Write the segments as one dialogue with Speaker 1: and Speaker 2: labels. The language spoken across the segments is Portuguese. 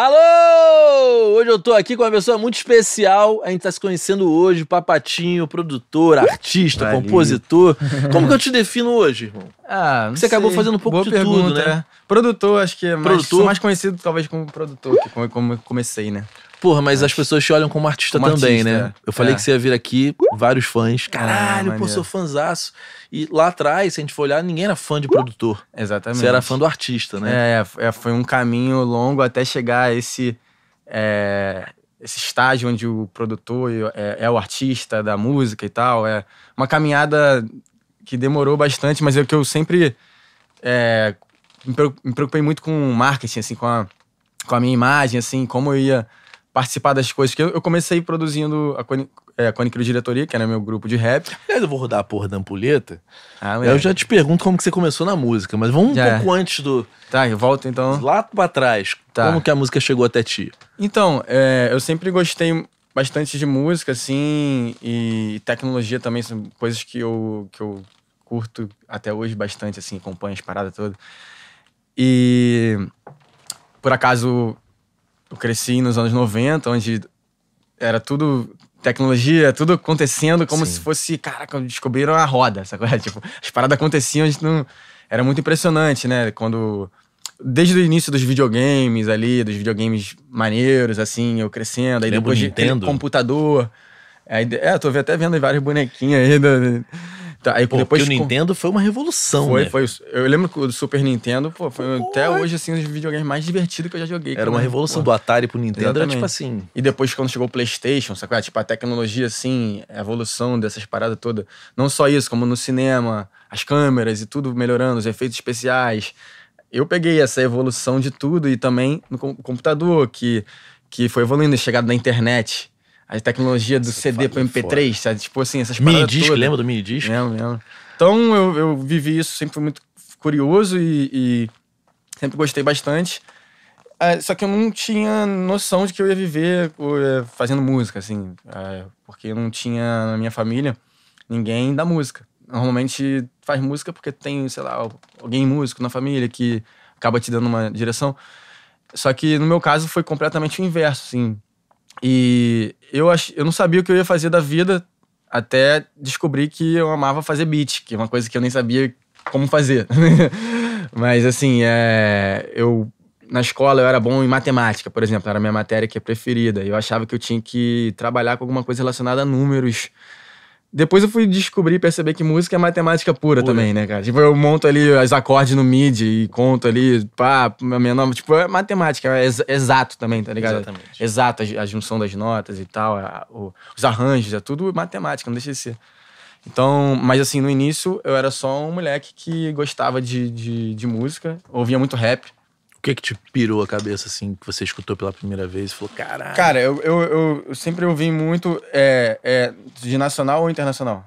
Speaker 1: Alô! Hoje eu tô aqui com uma pessoa muito especial. A gente tá se conhecendo hoje, papatinho, produtor, artista, Valeu. compositor. Como que eu te defino hoje, irmão? Ah, Você sei. acabou fazendo um pouco Boa de pergunta, tudo, né? né?
Speaker 2: Produtor, acho que é mais, produtor. mais conhecido talvez como produtor,
Speaker 1: que como eu comecei, né? Porra, mas as pessoas te olham como artista como também, artista, né? É. Eu falei é. que você ia vir aqui, vários fãs. Ah, Caralho, ah, pô, sou fãzaço. E lá atrás, se a gente for olhar, ninguém era fã de uh! produtor. Exatamente. Você era fã do artista, né?
Speaker 2: É, é, é, foi um caminho longo até chegar a esse, é, esse estágio onde o produtor é, é, o artista da música e tal. É uma caminhada que demorou bastante, mas é que eu sempre é, me preocupei muito com marketing, assim, com a, com a minha imagem, assim, como eu ia participar das coisas. que eu, eu comecei produzindo a Cone, é, Crew
Speaker 1: Diretoria, que era meu grupo de rap. Aliás, eu vou rodar a porra da ampulheta. Ah, eu já te pergunto como que você começou na música, mas vamos já um é. pouco antes do... Tá, eu volto então. Lá pra trás, tá. como que a música chegou até ti?
Speaker 2: Então, é, eu sempre gostei bastante de música, assim, e tecnologia também, são coisas que eu, que eu curto até hoje bastante, assim, acompanho as paradas todas. E por acaso eu cresci nos anos 90, onde era tudo tecnologia, tudo acontecendo como Sim. se fosse, caraca, descobriram a roda, sacou? Tipo, as paradas aconteciam, a gente não... Era muito impressionante, né? Quando... Desde o início dos videogames ali, dos videogames maneiros, assim, eu crescendo, aí depois de computador... Aí, é, tô até vendo vários bonequinhos aí do, Tá, aí pô, depois o Nintendo foi uma revolução, foi, né? Foi, eu lembro que o Super Nintendo, pô, foi até hoje assim um dos videogames mais divertidos que eu já joguei. Era cara, uma revolução pô. do Atari pro Nintendo, Exatamente. era tipo assim. E depois quando chegou o PlayStation, sabe? É? Tipo a tecnologia assim, a evolução dessas paradas toda. Não só isso, como no cinema, as câmeras e tudo melhorando, os efeitos especiais. Eu peguei essa evolução de tudo e também no computador que que foi evoluindo, chegado na internet a tecnologia do CD para MP3, sabe? Tipo assim, essas mini paradas. Mini disco, lembra do mini disc Lembro, lembro. Então eu, eu vivi isso, sempre fui muito curioso e, e sempre gostei bastante. É, só que eu não tinha noção de que eu ia viver é, fazendo música, assim, é, porque eu não tinha na minha família ninguém da música. Normalmente faz música porque tem, sei lá, alguém músico na família que acaba te dando uma direção. Só que no meu caso foi completamente o inverso, assim. E eu, ach... eu não sabia o que eu ia fazer da vida até descobrir que eu amava fazer beat, que é uma coisa que eu nem sabia como fazer. Mas assim, é... eu na escola eu era bom em matemática, por exemplo, era a minha matéria que é preferida. Eu achava que eu tinha que trabalhar com alguma coisa relacionada a números depois eu fui descobrir e perceber que música é matemática pura, pura, também, né, cara? Tipo, eu monto ali as acordes no MIDI e conto ali, pá, nome, Tipo, é matemática, é exato também, tá ligado? Exatamente. Exato, a, junção das notas e tal, a, o, os arranjos, é tudo matemática, não deixa de ser. Então, mas assim, no início eu era só um moleque que gostava de, de, de música,
Speaker 1: ouvia muito rap. O que é que te pirou a cabeça, assim, que você escutou pela primeira vez e falou, caralho?
Speaker 2: Cara, eu, eu, eu, sempre ouvi muito é, é, de nacional ou internacional.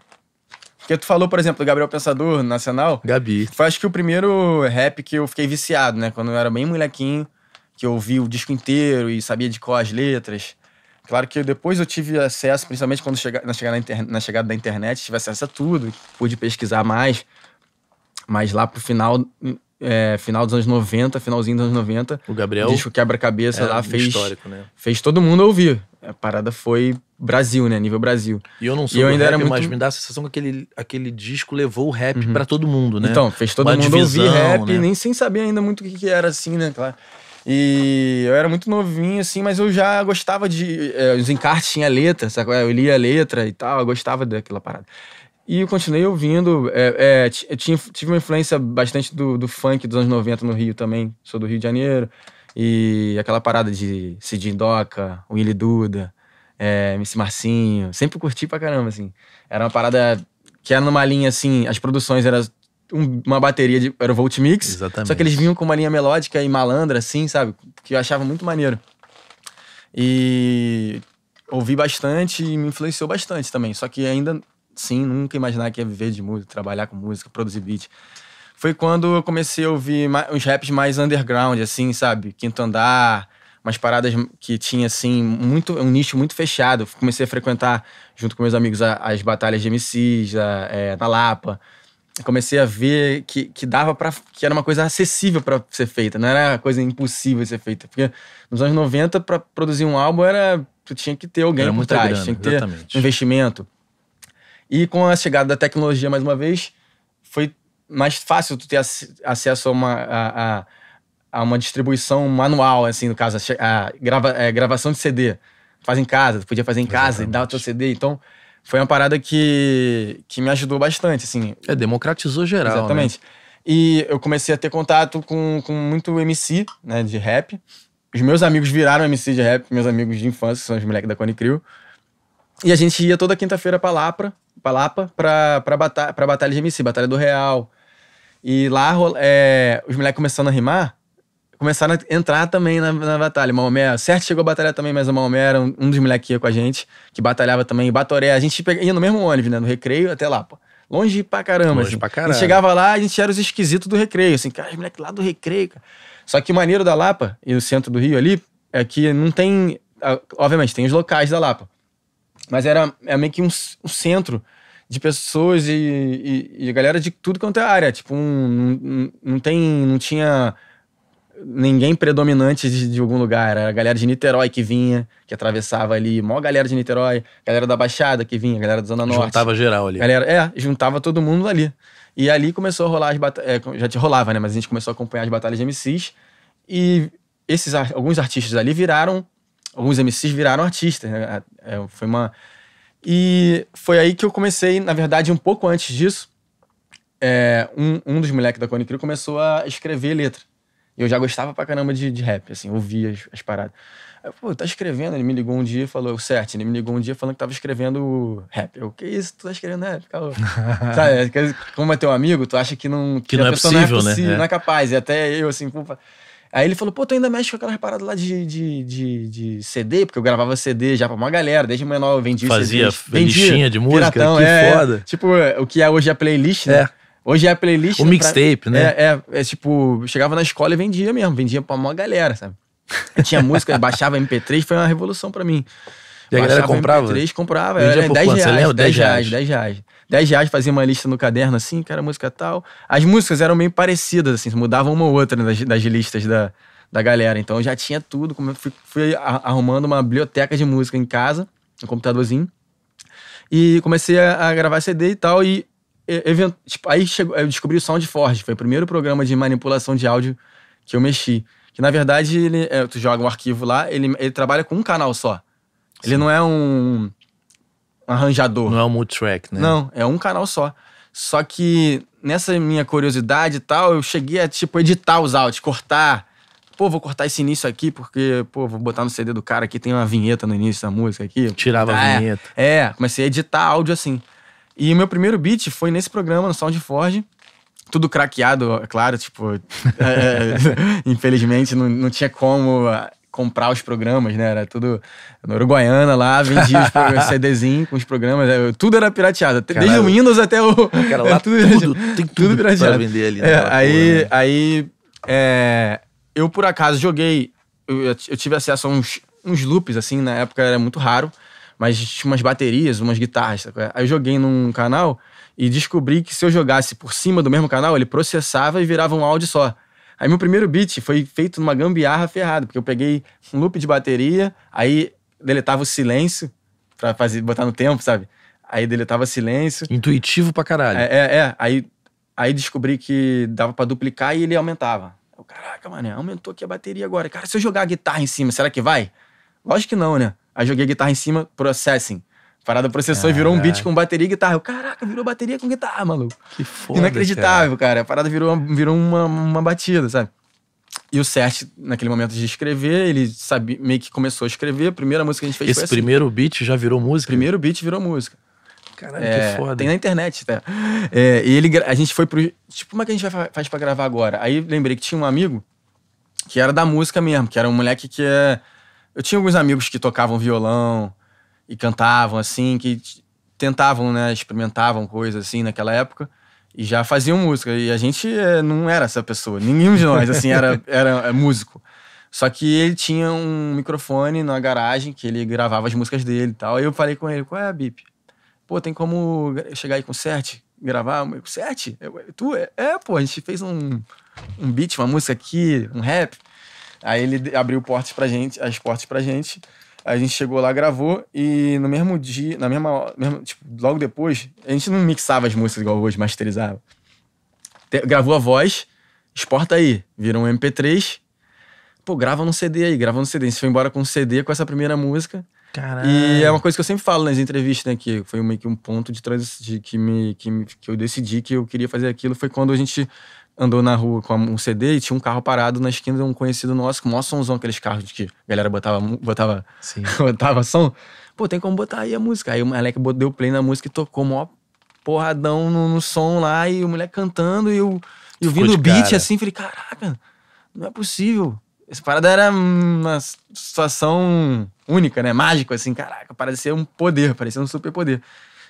Speaker 2: Porque tu falou, por exemplo, do Gabriel Pensador, nacional. Gabi. Foi acho que o primeiro rap que eu fiquei viciado, né? Quando eu era bem molequinho, que eu ouvi o disco inteiro e sabia de qual as letras. Claro que depois eu tive acesso, principalmente quando chega, na, chegada na, chegada da internet, tive acesso a tudo, pude pesquisar mais. Mas lá pro final, é, final dos anos 90, finalzinho dos anos 90. O Gabriel. O disco Quebra-Cabeça é lá fez. Histórico, né? Fez todo mundo ouvir. A parada foi Brasil, né? Nível Brasil. E eu não sou e eu ainda rap, era muito... mas me
Speaker 1: dá a sensação que aquele, aquele disco levou o rap uhum. para todo mundo, né? Então, fez todo Uma mundo divisão, ouvir rap, né? nem
Speaker 2: sem saber ainda muito o que, que era assim, né? Claro. E eu era muito novinho, assim, mas eu já gostava de. Eh, os encartes tinha letra, sabe? Eu lia a letra e tal, eu gostava daquela parada. E eu continuei ouvindo. É, é, tinha, tive uma influência bastante do, do funk dos anos 90 no Rio também. Sou do Rio de Janeiro. E aquela parada de Cidinho Doca, Willy Duda, é, MC Marcinho. Sempre curti pra caramba, assim. Era uma parada que era numa linha, assim... As produções eram uma bateria de. Era o Volt Mix. Exatamente. Só que eles vinham com uma linha melódica e malandra, assim, sabe? Que eu achava muito maneiro. E ouvi bastante e me influenciou bastante também. Só que ainda sim, nunca imaginar que ia viver de música, trabalhar com música, produzir beat. Foi quando eu comecei a ouvir uns raps mais underground, assim, sabe? Quinto Andar, umas paradas que tinha, assim, muito, um nicho muito fechado. Comecei a frequentar, junto com meus amigos, as batalhas de MCs a, é, na Lapa. Comecei a ver que, que dava para que era uma coisa acessível para ser feita, não era coisa impossível de ser feita. Porque nos anos 90, para produzir um álbum, era tu tinha que ter alguém era por trás, grana, tinha que ter investimento. E com a chegada da tecnologia, mais uma vez, foi mais fácil tu ter acesso a uma, a, a, a uma distribuição manual, assim, no caso, a, grava, a é, gravação de CD. Faz em casa, tu podia fazer em Exatamente. casa e dar o teu CD. Então, foi uma parada que, que me ajudou bastante, assim. É, democratizou geral. Né? Exatamente. Né? E eu comecei a ter contato com, com muito MC, né, de rap. Os meus amigos viraram MC de rap, meus amigos de infância, são os moleques da Cone Crew. E a gente ia toda quinta-feira pra Lapra, Lapa pra, pra, bata pra Batalha de MC, Batalha do Real. E lá é, os moleques começando a rimar, começaram a entrar também na, na batalha. Maomé, certo, chegou a batalhar também, mas o Maomé era um, um dos moleques que ia com a gente, que batalhava também. Batoré, a gente pega, ia no mesmo ônibus, né? No recreio até lá, pô. Longe pra caramba. Longe assim. pra caramba. A gente chegava lá, a gente era os esquisitos do recreio, assim, cara, os moleques lá do recreio, cara. Só que o maneiro da Lapa e o centro do Rio ali é que não tem. Obviamente, tem os locais da Lapa. Mas era, era é meio que um, um centro de pessoas e, e, e, galera de tudo quanto é área. Tipo, um, um, não tem. não tinha ninguém predominante de, de, algum lugar. Era a galera de Niterói que vinha, que atravessava ali. Mó galera de Niterói, galera da Baixada que vinha, galera da Zona Norte. Juntava geral ali. Galera, é, juntava todo mundo ali. E ali começou a rolar as batalhas. É, já te rolava, né? Mas a gente começou a acompanhar as batalhas de MCs. E esses alguns artistas ali viraram alguns MCs viraram artistas, né? É, foi uma. E foi aí que eu comecei, na verdade, um pouco antes disso, é, um, um dos moleques da Cone Crew começou a escrever letra. E eu já gostava pra caramba de, de rap, assim, ouvia as, as paradas. Eu, Pô, tá escrevendo? Ele me ligou um dia e falou, certo, ele me ligou um dia falando que tava escrevendo rap. Eu, que isso, tu tá escrevendo rap? Calma. Sabe, é, como é teu amigo, tu acha que não, que, que não, é possível, não, é possível, né? É. Não é capaz. E até eu, assim, pô, Aí ele falou, pô, tu ainda mexe com aquela reparada lá de, de, de, de, CD, porque eu gravava CD já pra uma galera, desde menor eu vendia Fazia CDs, lixinha de música, piratão, que é, é. foda. Tipo, é, tipo, o que é hoje a é playlist, né? É. Hoje é a playlist. O mixtape, né? É, é, é, tipo, chegava na escola e vendia mesmo, vendia pra uma galera, sabe? tinha música, baixava MP3, foi uma revolução pra mim. E a galera comprava? MP3, comprava, era 10 reais, 10 reais, 10 reais. 10 reais fazia uma lista no caderno, assim, que era música tal. As músicas eram meio parecidas, assim, mudavam uma ou outra né, das, das listas da, da galera. Então eu já tinha tudo, fui, fui arrumando uma biblioteca de música em casa, um computadorzinho. E comecei a, a gravar CD e tal, e event... Tipo, aí chegou, eu descobri o SoundForge, foi o primeiro programa de manipulação de áudio que eu mexi. Que na verdade, ele, é, tu joga um arquivo lá, ele, ele trabalha com um canal só. Sim. Ele não é um, arranjador. Não é um multitrack, né? Não, é um canal só. Só que nessa minha curiosidade e tal, eu cheguei a, tipo, editar os áudios, cortar. Pô, vou cortar esse início aqui, porque, pô, vou botar no CD do cara aqui, tem uma vinheta no início da música aqui. Tirava ah, a é. vinheta. É, comecei a editar áudio assim. E o meu primeiro beat foi nesse programa, no Soundforge. Tudo craqueado, é claro, tipo. é, é infelizmente, não, não tinha como comprar os programas, né? Era tudo na Uruguaiana lá, vendia os programas, com os programas, é, tudo era pirateado. Caralho. Desde o Windows até o. Cara, lá é tudo, tudo, tem tudo, tudo pirateado. vender ali. É, aí, porra, né? aí é, eu por acaso joguei, eu, eu tive acesso a uns, uns loops, assim, na época era muito raro, mas tinha umas baterias, umas guitarras. Sabe? Aí eu joguei num canal e descobri que se eu jogasse por cima do mesmo canal, ele processava e virava um áudio só. Aí meu primeiro beat foi feito numa gambiarra ferrada, porque eu peguei um loop de bateria, aí deletava o silêncio pra fazer, botar no tempo, sabe? Aí deletava silêncio. Intuitivo pra caralho. É, é. é. Aí, aí descobri que dava para duplicar e ele aumentava. Eu, caraca, mano, aumentou aqui a bateria agora. Cara, se eu jogar a guitarra em cima, será que vai? Lógico que não, né? Aí joguei a guitarra em cima, processing parada processou Caraca. e virou um beat com bateria e guitarra. Eu, Caraca, virou bateria com guitarra, maluco. Que foda. Inacreditável, cara. cara. A parada virou, virou uma, uma batida, sabe? E o Sérgio, naquele momento de escrever, ele sabe, meio que começou a escrever. A primeira música que a gente fez Esse foi assim. primeiro beat já virou música? Primeiro beat virou música. Caralho, é, que foda. Tem na internet até. Tá? É, e ele, a gente foi pro. Tipo, como é que a gente vai, faz pra gravar agora? Aí lembrei que tinha um amigo que era da música mesmo, que era um moleque que é. Eu tinha alguns amigos que tocavam violão, e cantavam, assim, que tentavam, né, experimentavam coisas, assim, naquela época e já faziam música. E a gente é, não era essa pessoa, nenhum de nós, assim, era, era é, músico. Só que ele tinha um microfone na garagem que ele gravava as músicas dele e tal. Aí eu falei com ele: qual é, Bip? Pô, tem como chegar aí com sete? Gravar? O sete? Eu, é, tu? É, é, pô, a gente fez um, um beat, uma música aqui, um rap. Aí ele abriu portas pra gente, as portas pra gente. A gente chegou lá, gravou e no mesmo dia, na mesma, mesmo, tipo, logo depois, a gente não mixava as músicas igual hoje, masterizava. Te, gravou a voz, exporta aí, vira um MP3. Pô, grava no CD aí, grava no CD. A gente foi embora com um CD com essa primeira música.
Speaker 1: Caralho. E é
Speaker 2: uma coisa que eu sempre falo nas entrevistas, né? Que foi meio que um ponto de, de que, me, que, me, que eu decidi que eu queria fazer aquilo. Foi quando a gente andou na rua com um CD e tinha um carro parado na esquina de um conhecido nosso, com o maior somzão, aqueles carros que a galera botava, botava, botava som. Pô, tem como botar aí a música. Aí o moleque deu play na música e tocou o maior porradão no, no, som lá, e o moleque cantando, e eu, eu vindo o beat cara. assim, falei, caraca, não é possível. Essa parada era uma situação única, né? Mágico, assim, caraca, parecia um poder, parecia um super poder.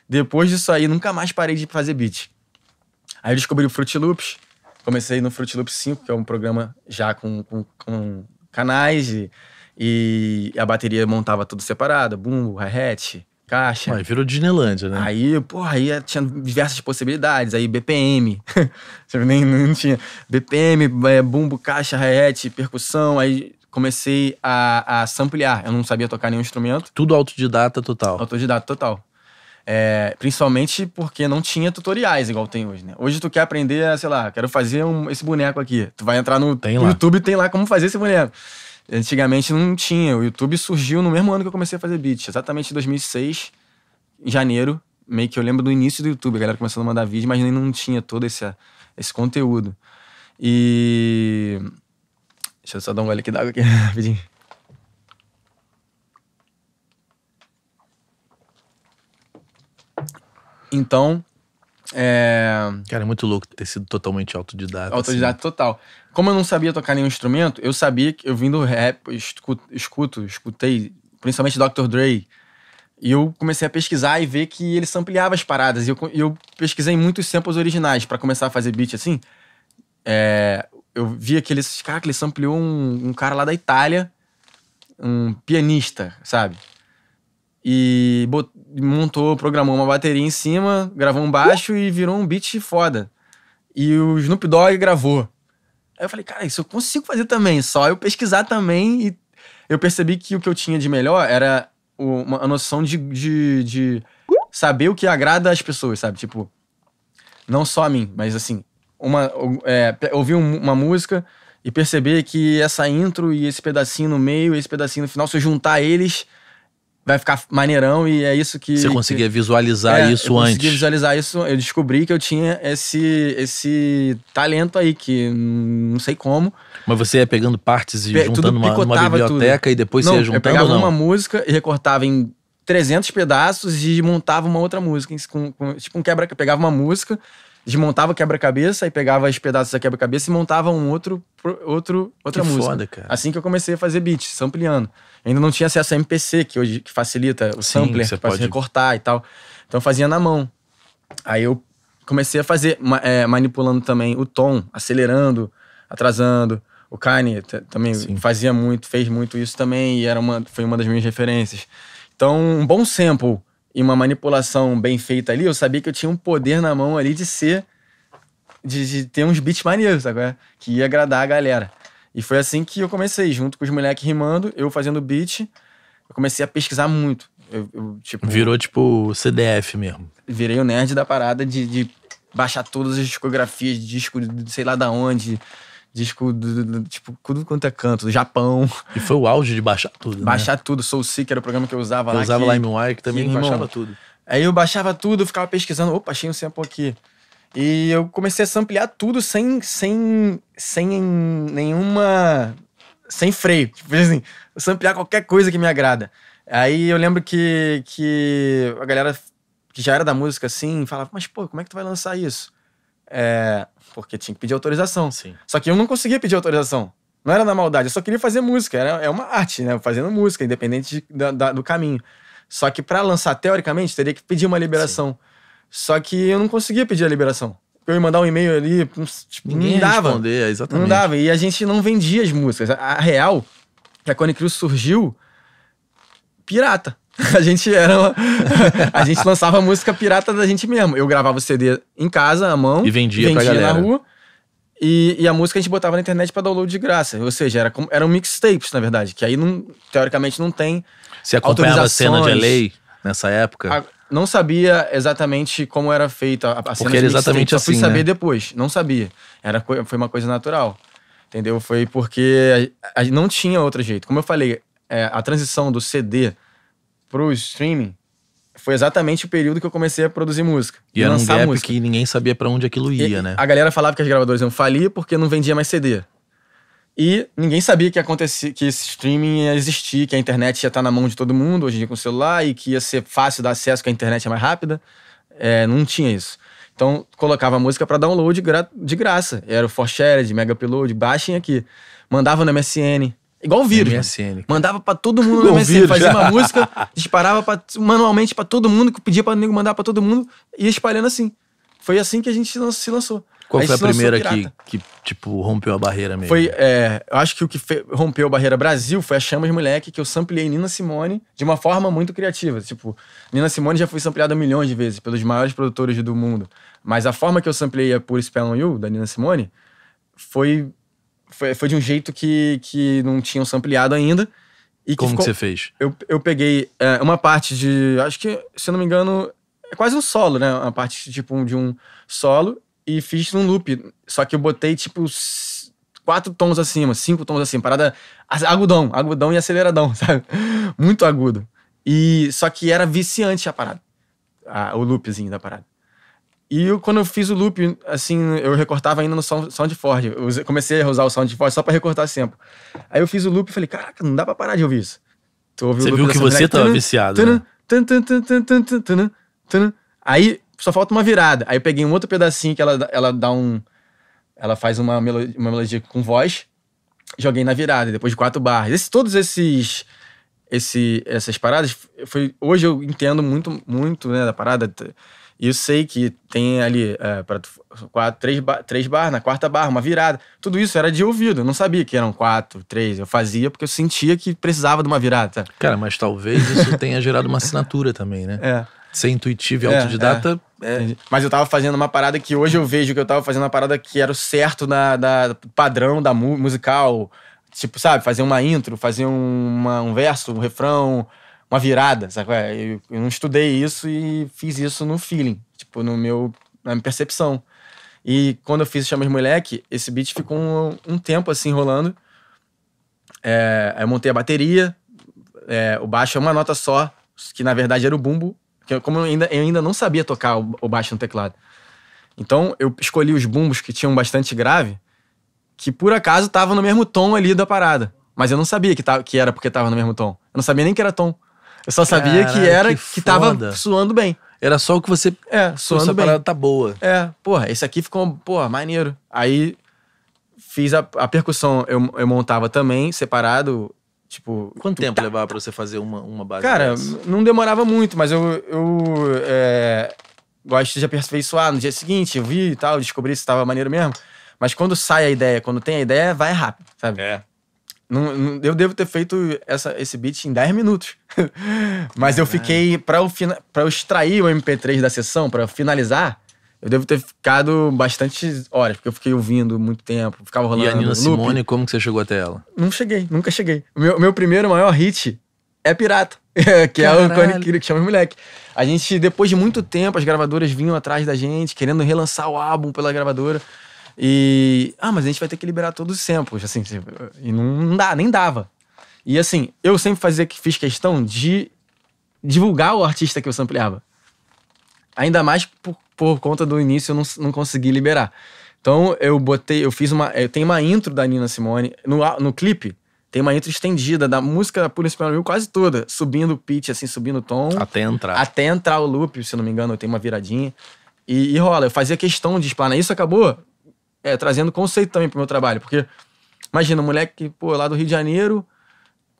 Speaker 2: Depois disso aí, nunca mais parei de fazer beat. Aí eu descobri o Fruit Loops, comecei no Fruit Loop 5, que é um programa já com, com, com canais e, e, a bateria montava tudo separado, bumbo, hi-hat, caixa.
Speaker 1: Aí virou Disneylandia,
Speaker 2: né? Aí, porra, aí tinha diversas possibilidades. Aí BPM, nem não tinha. BPM, é, bumbo, caixa, hi-hat, percussão. Aí comecei a, a samplear. Eu não sabia tocar nenhum instrumento. Tudo autodidata total. Autodidata total. É, principalmente porque não tinha tutoriais igual tem hoje, né? Hoje tu quer aprender, sei lá, quero fazer um, esse boneco aqui. Tu vai entrar no, tem no YouTube tem lá como fazer esse boneco. Antigamente não tinha. O YouTube surgiu no mesmo ano que eu comecei a fazer beat, exatamente em 2006, em janeiro. Meio que eu lembro do início do YouTube, a galera começando a mandar vídeo, mas nem não tinha todo esse, esse conteúdo. E. Deixa eu só dar um olho aqui d'água aqui, rapidinho.
Speaker 1: Então. É... Cara, é muito louco ter sido totalmente autodidata.
Speaker 2: Autodidata assim. total. Como eu não sabia tocar nenhum instrumento, eu sabia que eu vim do rap, escuto, escuto escutei, principalmente Dr. Dre. E eu comecei a pesquisar e ver que ele ampliava as paradas. E eu, eu pesquisei muitos samples originais para começar a fazer beat assim. É, eu vi aqueles. Caraca, ele ampliou um, um cara lá da Itália, um pianista, sabe? E montou, programou uma bateria em cima, gravou um baixo e virou um beat foda. E o Snoop Dogg gravou. Aí eu falei, cara, isso eu consigo fazer também, só eu pesquisar também. E eu percebi que o que eu tinha de melhor era uma, a noção de, de, de saber o que agrada as pessoas, sabe? Tipo, não só a mim, mas assim, uma, é, ouvir uma música e perceber que essa intro e esse pedacinho no meio, esse pedacinho no final, se eu juntar eles, vai ficar maneirão e é isso que. Você conseguia que,
Speaker 1: visualizar é, isso eu antes? Consegui
Speaker 2: visualizar isso. Eu descobri que eu tinha esse, esse talento aí, que
Speaker 1: não sei como. Mas você ia pegando partes e Pe juntando numa, biblioteca tudo. e depois não, você ia juntando? Eu pegava uma
Speaker 2: música e recortava em 300 pedaços e montava uma outra música. Com, com, tipo um quebra cabeça pegava uma música desmontava o quebra-cabeça e pegava os pedaços da quebra-cabeça e montava um outro, outro outra que música. Foda, cara. Assim que eu comecei a fazer beat, sampleando. Ainda não tinha acesso a MPC, que hoje que facilita o Sim, sampler, que pode recortar e tal. Então eu fazia na mão. Aí eu comecei a fazer, é, manipulando também o tom, acelerando, atrasando. O Kanye também Sim. fazia muito, fez muito isso também, e era uma, foi uma das minhas referências. Então, um bom sample e uma manipulação bem feita ali, eu sabia que eu tinha um poder na mão ali de ser. de, de ter uns beats maneiros, agora é? Que ia agradar a galera. E foi assim que eu comecei, junto com os moleques rimando, eu fazendo beat, eu comecei a pesquisar muito. Eu, eu, tipo, Virou tipo
Speaker 1: CDF mesmo.
Speaker 2: Virei o nerd da parada de, de baixar todas as discografias, de disco, sei lá da onde, disco do, do, do, tipo, tudo quanto é canto, do Japão. E foi o auge de baixar tudo. Baixar né? tudo, Soul Seek era o programa que eu usava eu lá. Usava LimeWire, que também que, baixava irmão, tudo. Aí eu baixava tudo, eu ficava pesquisando, opa, achei um sample aqui. E eu comecei a samplear tudo sem, sem, sem nenhuma. sem freio. Tipo assim, samplear qualquer coisa que me agrada. Aí eu lembro que, que a galera que já era da música assim, falava, mas pô, como é que tu vai lançar isso? É, porque tinha que pedir autorização. Sim. Só que eu não conseguia pedir autorização. Não era na maldade, eu só queria fazer música. Era, é uma arte, né? Fazendo música, independente de, da, da, do caminho. Só que para lançar, teoricamente, teria que pedir uma liberação. Sim. Só que eu não conseguia pedir a liberação. Eu ia mandar um e-mail ali, tipo, Ninguém não dava. Responder, é, exatamente. Não dava. E a gente não vendia as músicas. A, a real é quando a Crius surgiu pirata. A gente era uma, A gente lançava música pirata da gente mesmo. Eu gravava o CD em casa, à mão. E vendia, vendia pra galera. na rua. E, e, a música a gente botava na internet para download de graça. Ou seja, era, eram mixtapes, na verdade. Que aí, não, teoricamente, não tem Você acompanhava a cena de lei
Speaker 1: nessa época? A,
Speaker 2: não sabia exatamente como era feita a, a Porque cena era exatamente assim, Só fui assim, né? saber né? depois. Não sabia. Era, foi uma coisa natural. Entendeu? Foi porque a, não tinha outro jeito. Como eu falei, é, a transição do CD pro streaming, foi exatamente o período que eu comecei a produzir música. E era um gap música.
Speaker 1: que ninguém sabia para onde aquilo ia, e, né? A
Speaker 2: galera falava que as gravadoras iam falir porque não vendia mais CD. E ninguém sabia que acontecia, que esse streaming ia existir, que a internet ia estar tá na mão de todo mundo hoje em dia com o celular e que ia ser fácil dar acesso, que a internet é mais rápida. É, não tinha isso. Então, colocava a música para download de, gra de graça. Era o ForShare, de Mega Upload, baixem aqui. Mandava no MSN, Igual o vírus. MSN. Mandava pra todo mundo no MSN. Fazia uma música, disparava pra, manualmente pra todo mundo, pedia pra nego mandar pra todo mundo, e ia espalhando assim. Foi assim que a gente se lançou. Qual foi a primeira que,
Speaker 1: que, tipo, rompeu a barreira mesmo? Foi,
Speaker 2: é, eu acho que o que fe, rompeu a barreira Brasil foi a Chamas Moleque, que eu sampleei Nina Simone de uma forma muito criativa. Tipo, Nina Simone já foi sampleada milhões de vezes pelos maiores produtores do mundo. Mas a forma que eu sampleei a Pure Spell On You, da Nina Simone, foi foi, foi de um jeito que, que não tinham sampleado ainda. E Como que você fez? Eu, eu peguei é, uma parte de. Acho que, se eu não me engano, é quase um solo, né? Uma parte tipo de um solo e fiz num loop. Só que eu botei tipo quatro tons acima, cinco tons acima, parada agudão, agudão e aceleradão, sabe? Muito agudo. E só que era viciante a parada, a, o loopzinho da parada. E eu, quando eu fiz o loop, assim, eu recortava ainda no SoundForge. Eu comecei a usar o SoundForge só para recortar tempo. Aí eu fiz o loop e falei, caraca, não dá para parar de ouvir isso. você viu que você tava tá viciado, né? Aí só falta uma virada. Aí eu peguei um outro pedacinho que ela, ela dá um... Ela faz uma melodia, uma melodia com voz. Joguei na virada, depois de quatro barras. Esse, todos esses... Esse, essas paradas, foi, hoje eu entendo muito, muito né, da parada e eu sei que tem ali é, pra, quatro, três, três barras, na quarta barra, uma virada. Tudo isso era de ouvido, eu não sabia que eram quatro, três. Eu fazia porque eu sentia que precisava de uma virada. Cara, mas talvez isso tenha gerado
Speaker 1: uma assinatura também, né? É. Ser intuitivo e é, autodidata.
Speaker 2: É, é mas eu tava fazendo uma parada que hoje eu vejo que eu tava fazendo uma parada que era o certo na, da padrão da mu musical. Tipo, sabe, fazer uma intro, fazer uma, um verso, um refrão, uma virada, sabe? É, eu, eu não estudei isso e fiz isso no feeling, tipo, no meu, na minha percepção. E quando eu fiz Chamas Moleque, esse beat ficou um, um tempo assim rolando. É, eu montei a bateria, é, o baixo é uma nota só, que na verdade era o bumbo, que eu, como eu ainda, eu ainda não sabia tocar o, o baixo no teclado. Então eu escolhi os bumbos que tinham bastante grave, que por acaso tava no mesmo tom ali da parada. Mas eu não sabia que, tava, que era porque tava no mesmo tom. Eu não sabia nem que era tom. Eu só sabia Caralho, que era que, que tava suando bem. Era só o que você.
Speaker 1: É, suando bem. parada tá boa.
Speaker 2: É, porra, esse aqui ficou, porra, maneiro. Aí fiz a, a percussão, eu, eu montava também, separado. Tipo. Quanto tempo tá-
Speaker 1: levava pra você fazer uma, uma base? Cara, dessa?
Speaker 2: não demorava muito, mas eu, eu é, gosto de aperfeiçoar. No dia seguinte, eu vi e tal, descobri se tava maneiro mesmo. Mas quando sai a ideia, quando tem a ideia, vai rápido, sabe? É. Não, não, eu devo ter feito essa, esse beat em 10 minutos. Mas eu fiquei. Pra eu, eu extrair o MP3 da sessão, pra finalizar, eu devo ter ficado bastante horas, porque eu fiquei ouvindo muito tempo,
Speaker 1: ficava rolando. E a Nina Simone, como que você chegou até ela?
Speaker 2: Não cheguei, nunca cheguei. O meu, meu primeiro maior hit é Pirata, que Caralho. é o Cone que chama os moleque. A gente, depois de muito tempo, as gravadoras vinham atrás da gente, querendo relançar o álbum pela gravadora. E. Ah, mas a gente vai ter que liberar todos os samples. Assim, e não dá, nem dava. E assim, eu sempre fazia, fiz questão de divulgar o artista que eu sampleava. Ainda mais por, por conta do início eu não, não consegui liberar. Então eu botei, eu fiz uma. Eu tenho uma intro da Nina Simone. No, no clipe, tem uma intro estendida da música da Police Penal quase toda, subindo o pitch, assim, subindo o tom. Até entrar. Até entrar o loop, se não me engano, tem uma viradinha. E, e rola, eu fazia questão de explanar. Isso acabou é, trazendo conceito também pro meu trabalho. Porque, imagina, um moleque, pô, lá do Rio de Janeiro,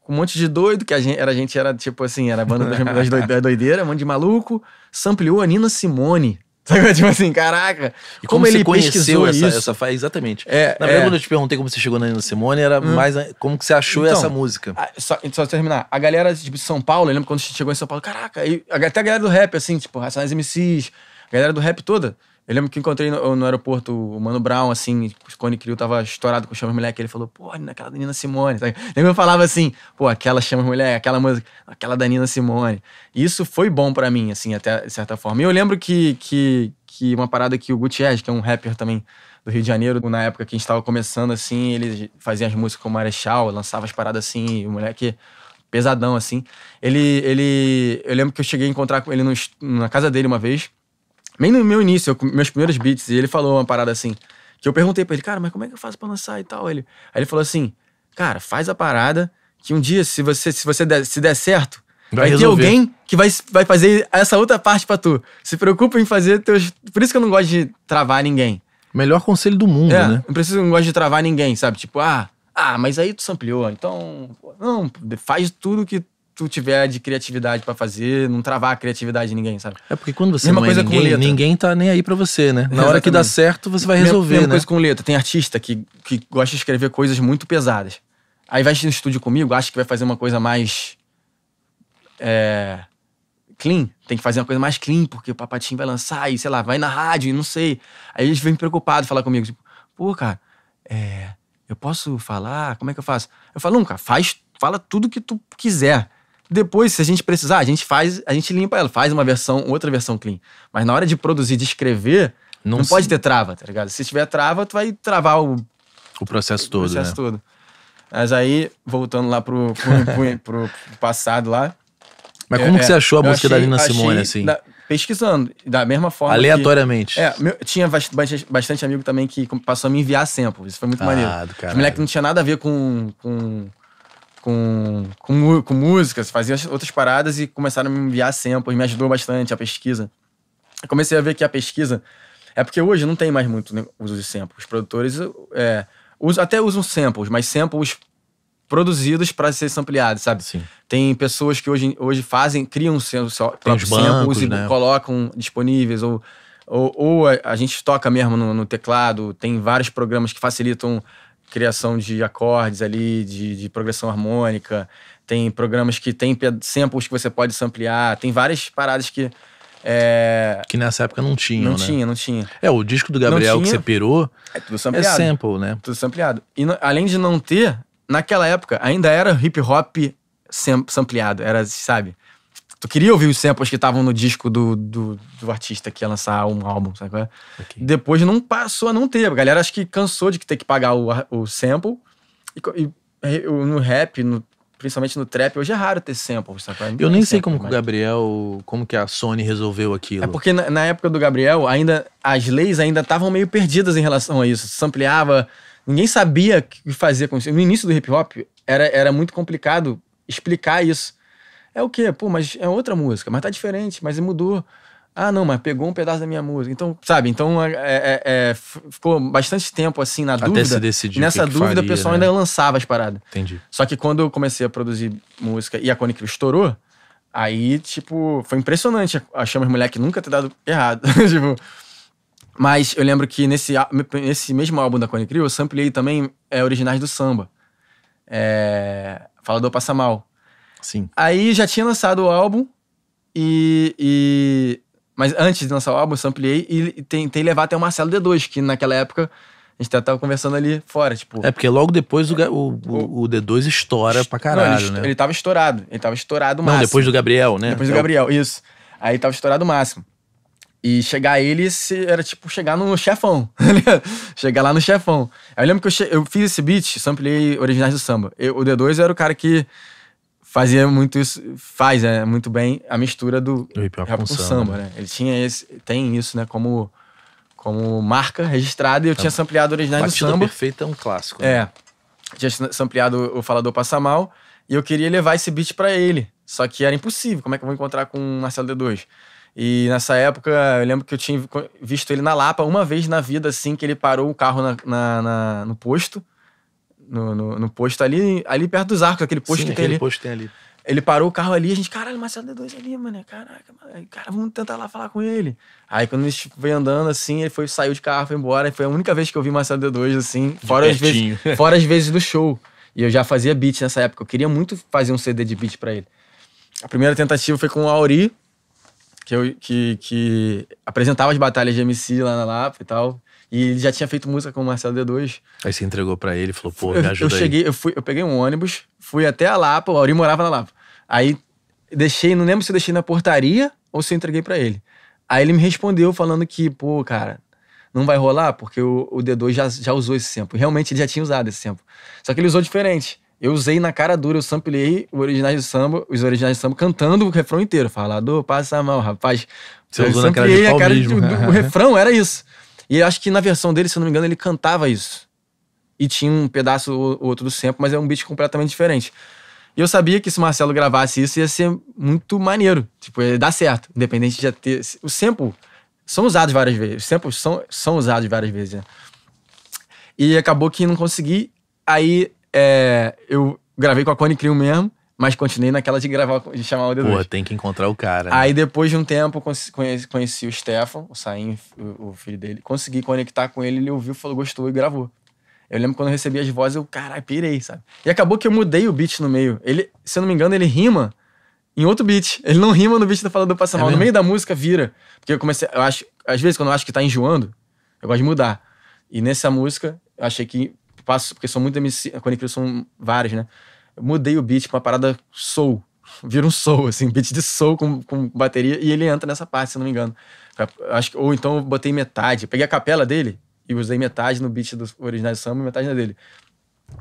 Speaker 2: com um monte de doido, que a gente era, a gente era tipo assim, era a banda das, doideiras, um monte de maluco, sampleou a Nina
Speaker 1: Simone. Sabe? Tipo assim, caraca. E como, como ele conheceu essa, isso? essa faz Exatamente. É, Na verdade, é. quando eu te perguntei como você chegou na Nina Simone, era hum. mais como que você achou então, essa música. A, só, só terminar.
Speaker 2: A galera tipo, de São Paulo, eu lembro quando a gente chegou em São Paulo, caraca, e, até a galera do rap, assim, tipo, Racionais MCs, a galera do rap toda. Eu lembro que encontrei no, no aeroporto o Mano Brown, assim, o Cone Crew tava estourado com chama Mulher, que ele falou, pô, aquela da Nina Simone. Sabe? eu falava assim, pô, aquela chama Mulher, aquela música, aquela da Nina Simone. E isso foi bom para mim, assim, até de certa forma. E eu lembro que, que, que uma parada que o Gutierrez, que é um rapper também do Rio de Janeiro, na época que a gente tava começando, assim, ele fazia as músicas com o Marechal, lançava as paradas assim, e o moleque pesadão, assim. Ele, ele... Eu lembro que eu cheguei a encontrar com ele no, na casa dele uma vez, bem no meu início, eu, meus primeiros beats, e ele falou uma parada assim, que eu perguntei para ele, cara, mas como é que eu faço para lançar e tal? Ele, aí ele falou assim, cara, faz a parada que um dia, se você se você der, se der certo, vai, vai ter alguém que vai, vai fazer essa outra parte para tu. Se preocupa em fazer teus. Por isso que eu não gosto de travar ninguém. Melhor conselho do mundo, é, né? Não preciso, não gosto de travar ninguém, sabe? Tipo, ah, ah, mas aí tu sampleou, então. Não, faz tudo que tu tiver de criatividade para fazer, não travar a criatividade de ninguém, sabe? É porque
Speaker 1: quando você mesma não é coisa é ninguém, com letra. ninguém tá nem aí para você, né? Na Exatamente. hora que dá certo, você vai resolver, mesma, mesma né? coisa com
Speaker 2: letra. Tem artista que, que gosta de escrever coisas muito pesadas. Aí vai no estúdio comigo, acha que vai fazer uma coisa mais... É, clean, tem que fazer uma coisa mais clean, porque o Papatinho vai lançar e, sei lá, vai na rádio, e não sei. Aí eles vêm preocupados falar comigo, tipo, pô, cara, é, eu posso falar? Como é que eu faço? Eu falo, não, cara, faz, fala tudo que tu quiser. Depois, se a gente precisar, a gente faz, a gente limpa ela, faz uma versão, outra versão clean. Mas na hora de produzir, de escrever, não, não pode ter trava, tá ligado? Se tiver trava, tu vai travar o,
Speaker 1: o processo todo. O processo né?
Speaker 2: todo. Mas aí, voltando lá pro, pro, pro, pro passado lá. Mas como é, que você é, achou a música achei, da Lina Simone, assim? Da, pesquisando, da mesma forma. Aleatoriamente. Que, é, meu, tinha bastante, bastante amigo também que passou a me enviar sample. Isso foi muito ah, maneiro. Os moleques não tinha nada a ver com, com com, com, com músicas, fazia outras paradas e começaram a me enviar samples, me ajudou bastante a pesquisa. Eu comecei a ver que a pesquisa. É porque hoje não tem mais muito né, uso de samples. Os produtores é, usam, até usam samples, mas samples produzidos para ser sampleados, sabe? Sim. Tem pessoas que hoje, hoje fazem, criam samples próprios samples e né? colocam disponíveis, ou, ou, ou a, a, gente toca mesmo no, no, teclado, tem vários programas que facilitam criação de acordes ali, de, de progressão harmônica, tem programas que tem samples que você pode samplear, tem várias paradas que. É... Que nessa época não tinha. Não né? tinha, não tinha.
Speaker 1: É, o disco do Gabriel que você perou é, tudo sampleado, é sample, né?
Speaker 2: Tudo sampleado. E no, além de não ter, naquela época ainda era hip hop sampleado, era, sabe? Tu queria ouvir os samples que estavam no disco do, do, do, artista que ia lançar um álbum, sabe é? Okay. Depois não passou a não ter. A galera acho que cansou de ter que pagar o, o sample. E, e no rap, no, principalmente no trap, hoje é raro ter samples, sabe? É? Eu nem sei
Speaker 1: como que o Gabriel, como que a Sony resolveu aquilo. É porque
Speaker 2: na, na época do Gabriel, ainda as leis ainda estavam meio perdidas em relação a isso. Sampleava, ninguém sabia o que fazer com isso. No início do hip hop era, era muito complicado explicar isso. É o quê? Pô, mas é outra música, mas tá diferente, mas mudou. Ah, não, mas pegou um pedaço da minha música. Então, sabe? Então, é, é, é, é ficou bastante tempo assim na Até dúvida. Se decidir Nessa que dúvida, o pessoal né? ainda lançava as paradas. Entendi. Só que quando eu comecei a produzir música e a Cone estourou, aí, tipo, foi impressionante. Achamos moleque nunca ter dado errado. tipo. Mas eu lembro que nesse, nesse mesmo álbum da Cone o eu samplei também é, originais do samba. É, Falador Passa Mal. Sim. Aí já tinha lançado o álbum e, e... Mas antes de lançar o álbum, eu sampliei e tentei levar até o Marcelo D2, que naquela época a gente tava conversando ali fora, tipo... É,
Speaker 1: porque logo depois o, o, o, o D2 estoura pra caralho, Não, ele, né? Ele tava
Speaker 2: estourado, ele tava estourado o máximo. Não, depois do Gabriel, né? Depois do é Gabriel, isso. Aí tava estourado o máximo. E chegar a ele era tipo chegar no chefão. Tá chegar lá no chefão. Aí eu lembro que eu, eu fiz esse beat, samplei originais do samba. Eu, o D2 era o cara que fazia muito isso, faz é, muito bem a mistura do, do hip hop, com, samba, samba né? né? Ele tinha esse, tem isso, né, como, como marca registrada e eu tá tinha sampleado originais do samba. Perfeito é um clássico. Né? É. Tinha sampleado o Falador Passa Mal e eu queria levar esse beat para ele, só que era impossível, como é que eu vou encontrar com o Marcelo D2? E nessa época, eu lembro que eu tinha visto ele na Lapa uma vez na vida, assim, que ele parou o carro na, na, na no posto no, no, no, posto ali, ali perto dos arcos, aquele posto Sim, que tem ali. posto tem ali. Ele parou o carro ali, a gente, caralho, Marcelo D2 ali, mano, caraca, mano, cara, vamos tentar lá falar com ele. Aí quando ele foi andando assim, ele foi, saiu de carro, foi embora, foi a única vez que eu vi Marcelo D2 assim, fora as, vezes, fora as vezes do show. E eu já fazia beat nessa época, eu queria muito fazer um CD de beat para ele. A primeira tentativa foi com o Auri, que, eu, que, que apresentava as batalhas de MC lá na Lapa e tal. E ele já tinha feito música com o Marcelo D2.
Speaker 1: Aí você entregou para ele e falou, pô, me ajuda eu, eu cheguei,
Speaker 2: aí. Eu, fui, eu peguei um ônibus, fui até a Lapa, o Auri morava na Lapa. Aí deixei, não lembro se eu deixei na portaria ou se eu entreguei para ele. Aí ele me respondeu falando que, pô, cara, não vai rolar porque o, o D2 já, já usou esse tempo Realmente ele já tinha usado esse tempo Só que ele usou diferente. Eu usei na cara dura, eu samplei o originais do samba, os originais de samba cantando o refrão inteiro. Falador, passa mal, rapaz. Você eu samplei a cara de, de, o, o refrão, era isso. E acho que na versão dele, se eu não me engano, ele cantava isso. E tinha um pedaço ou outro do sample, mas é um beat completamente diferente. E eu sabia que se o Marcelo gravasse isso, ia ser muito maneiro. Tipo, ia dar certo, independente de já ter... O sample são usados várias vezes. Os samples são, são usados várias vezes, né? E acabou que não consegui. Aí é, eu gravei com a Cone Crew mesmo, mas continuei naquela de gravar, de chamar o D2. Pô,
Speaker 1: tem que encontrar o cara. Né? Aí
Speaker 2: depois de um tempo, conheci, conheci o Stefan, o Saim, o filho dele. Consegui conectar com ele, ele ouviu, falou, gostou e gravou. Eu lembro quando eu recebi as vozes, eu, caralho, pirei, sabe? E acabou que eu mudei o beat no meio. Ele, se eu não me engano, ele rima em outro beat. Ele não rima no beat da Fala do Passa Mal. É no meio da música vira. Porque eu comecei, eu acho, às vezes quando eu acho que tá enjoando, eu gosto de mudar. E nessa música, eu achei que passo, porque são muito MC, quando eu são várias, né? Eu mudei o beat pra uma parada soul. Vira um soul, assim, beat de soul com, com bateria, e ele entra nessa parte, se não me engano. Acho, ou então eu botei metade. peguei a capela dele e usei metade no beat do original samba e metade na dele.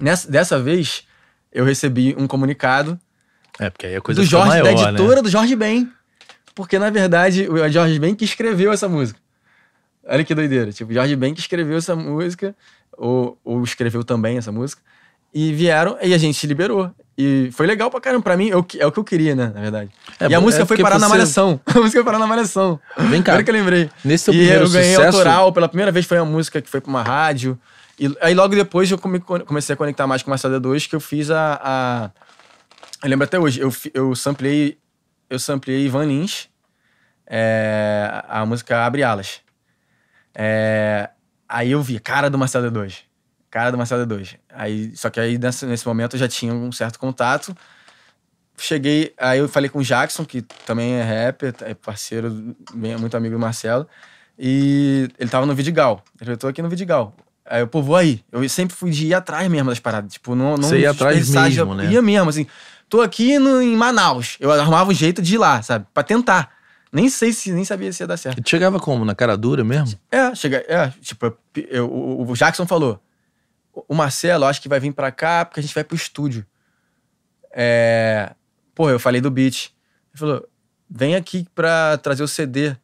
Speaker 2: Nessa, dessa vez, eu recebi um comunicado. É, porque aí
Speaker 1: a coisa do Jorge, maior, da editora né?
Speaker 2: do Jorge Ben. Porque, na verdade, o Jorge Ben que escreveu essa música. Olha que doideira. Tipo, Jorge Ben que escreveu essa música ou, ou escreveu também essa música. E vieram e a gente se liberou. E foi legal pra caramba. Pra mim, eu, é o que eu queria, né? Na verdade. É, e a é música é foi parar você... na Malhação. A música foi parar na Malhação. Vem cá. Agora que eu lembrei. Nesse seu e primeiro eu ganhei sucesso... autoral. Pela primeira vez foi uma música que foi pra uma rádio. E aí logo depois eu comecei a conectar mais com o Marcelo 2 que eu fiz a, a... Eu lembro até hoje. Eu, eu samplei... Eu samplei Ivan Lins. É, a música Abre Alas. É, Aí eu vi, cara do Marcelo D2. Cara do Marcelo D2. Aí, só que aí nesse, nesse momento eu já tinha um certo contato. Cheguei, aí eu falei com o Jackson, que também é rapper, é parceiro, bem, muito amigo do Marcelo. E ele tava no Vidigal. Ele falou, aqui no Vidigal. Aí eu, pô, vou aí. Eu sempre fui de ir atrás mesmo das paradas. Tipo, não, não Você ia atrás mesmo, né? Ia mesmo, assim. Tô aqui no, em Manaus. Eu arrumava um jeito de ir lá, sabe? Pra tentar. Nem sei se nem sabia se ia dar certo. Tu chegava como? Na cara dura mesmo? É, chega, é tipo, é, eu, o, o Jackson falou: o Marcelo acho que vai vir pra cá porque a gente vai pro estúdio. É. Pô, eu falei do beat. Ele falou: vem aqui pra trazer o CD.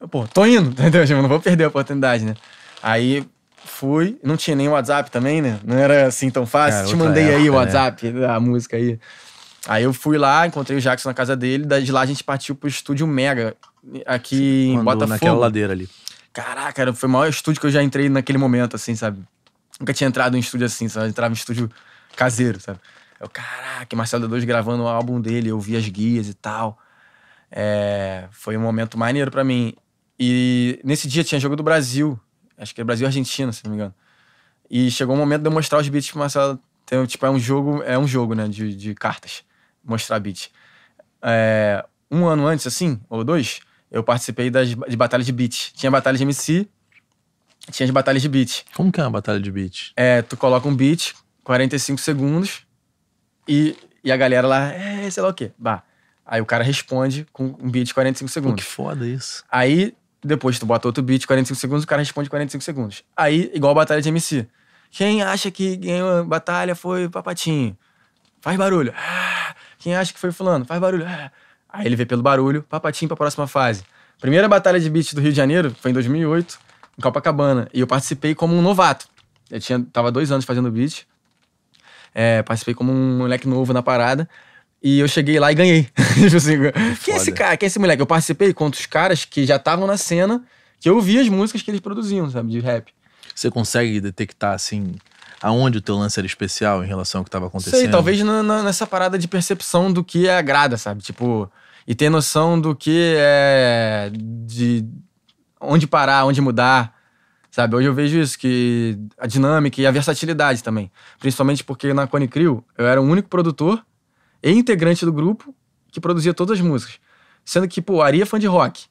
Speaker 2: Eu, pô, tô indo, entendeu? Eu tipo, não vou perder a oportunidade, né? Aí fui, não tinha nem WhatsApp também, né? Não era assim tão fácil. Cara, Te mandei época, aí o né? WhatsApp, né? a música aí. Aí eu fui lá, encontrei o Jackson na casa dele, de lá a gente partiu pro estúdio Mega, aqui em Botafogo. Naquela ladeira ali. Caraca, foi o maior estúdio que eu já entrei naquele momento, assim, sabe? Nunca tinha entrado em estúdio assim, sabe? entrava em estúdio caseiro, sabe? Eu, caraca, Marcelo D2 gravando o álbum dele, eu vi as guias e tal. É, foi um momento maneiro para mim. E nesse dia tinha jogo do Brasil, acho que é Brasil e Argentina, se não me engano. E chegou o um momento de eu mostrar os beats pro Marcelo. Então, tipo, é um jogo, é um jogo, né, de, de cartas mostrar beat. É, um ano antes, assim, ou dois, eu participei das, de batalhas de beat. Tinha batalha de MC, tinha as batalhas de beat. Como que é uma batalha de beat? É, tu coloca um beat, 45 segundos, e, e a galera lá, é, sei lá o quê, bah. Aí o cara responde com um beat de 45 segundos. Pô, que foda isso. Aí, depois tu bota outro beat de 45 segundos, o cara responde 45 segundos. Aí, igual a batalha de MC. Quem acha que ganhou a batalha foi Papatinho. Faz barulho. Ah, quem acha que foi fulano? Faz barulho. Ah. Aí ele vê pelo barulho, papatinho pra próxima fase. Primeira batalha de beat do Rio de Janeiro foi em 2008, em Copacabana. E eu participei como um novato. Eu tinha, tava dois anos fazendo beat. É, participei como um moleque novo na parada. E eu cheguei lá e ganhei. Tipo assim, quem é esse cara? Quem é esse moleque? Eu participei contra os caras que já estavam na cena,
Speaker 1: que eu vi as músicas que eles produziam, sabe, de rap. Você consegue detectar, assim, aonde o teu lance era especial em relação ao que estava acontecendo? Sei, talvez
Speaker 2: na, na, nessa parada de percepção do que agrada, sabe? Tipo, e ter noção do que é. de onde parar, onde mudar. Sabe, hoje eu vejo isso, que a dinâmica e a versatilidade também. Principalmente porque na Cone Crew eu era o único produtor e integrante do grupo que produzia todas as músicas. Sendo que, pô, Ari é fã de rock.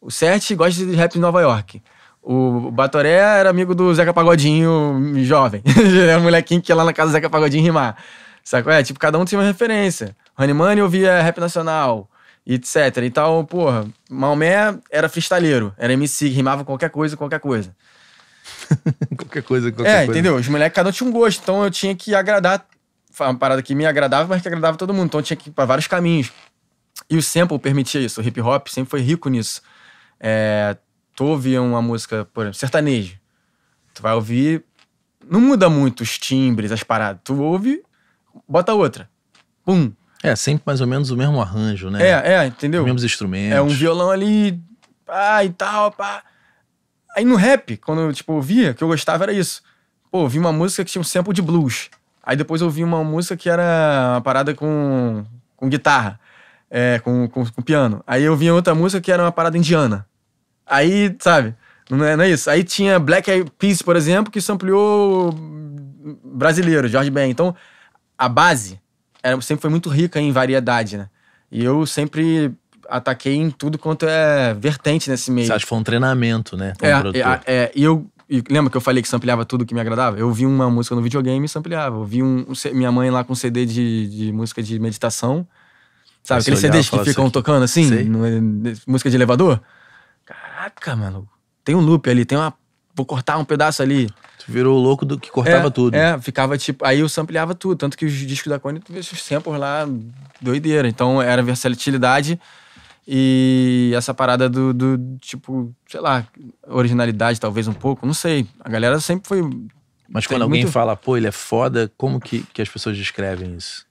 Speaker 2: O Seth gosta de rap de Nova York. O Batoré era amigo do Zeca Pagodinho jovem. era um molequinho que ia lá na casa do Zeca Pagodinho rimar. Sacou? É, tipo, cada um tinha uma referência. Honey Money ouvia rap nacional, etc. Então, porra, Maomé era freestyleiro. era MC, rimava qualquer coisa, qualquer coisa.
Speaker 1: qualquer coisa, qualquer é, coisa. É, entendeu? Os
Speaker 2: moleques, cada um tinha um gosto, então eu tinha que agradar. Uma parada que me agradava, mas que agradava todo mundo. Então eu tinha que ir pra vários caminhos. E o sample permitia isso. O hip hop sempre foi rico nisso. É, tu ouvir uma música, por exemplo, sertanejo, tu vai ouvir. Não muda muito
Speaker 1: os timbres, as paradas. Tu ouve, bota outra. Pum. É, sempre mais ou menos o mesmo arranjo, né? É, é, entendeu? Os mesmos instrumentos. É um
Speaker 2: violão ali, pá, e tal, pá. Aí no rap, quando eu, tipo, ouvia, que eu gostava era isso. Pô, ouvi uma música que tinha um sample de blues. Aí depois eu ouvi uma música que era uma parada com, com guitarra, é, com, com, com piano. Aí eu vi outra música que era uma parada indiana. Aí, sabe? Não é, não é isso. Aí tinha Black Eyed Peas, por exemplo, que ampliou brasileiro, George Ben. Então, a base era, sempre foi muito rica em variedade, né? E eu sempre ataquei em tudo quanto é vertente nesse meio. Você acha que foi um
Speaker 1: treinamento, né? É, é um é,
Speaker 2: é, e eu e lembra que eu falei que sampleava tudo que me agradava? Eu vi uma música no videogame e sampleava. Eu vi um, um, minha mãe lá com um CD de, de música de meditação. Sabe, aqueles CDs que ficam assim, tocando assim, no, é, música de elevador? Caraca, maluco. Tem um loop ali, tem uma. Vou cortar um pedaço ali. Tu virou o louco do que cortava é, tudo. É, ficava tipo. Aí eu sampleava tudo. Tanto que os discos da Cone, tu vê os tempos lá, doideira. Então era versatilidade e essa parada do, do, tipo, sei lá, originalidade talvez um pouco, não sei. A galera sempre foi. Mas quando alguém muito... fala, pô, ele é foda, como que, que as pessoas descrevem isso?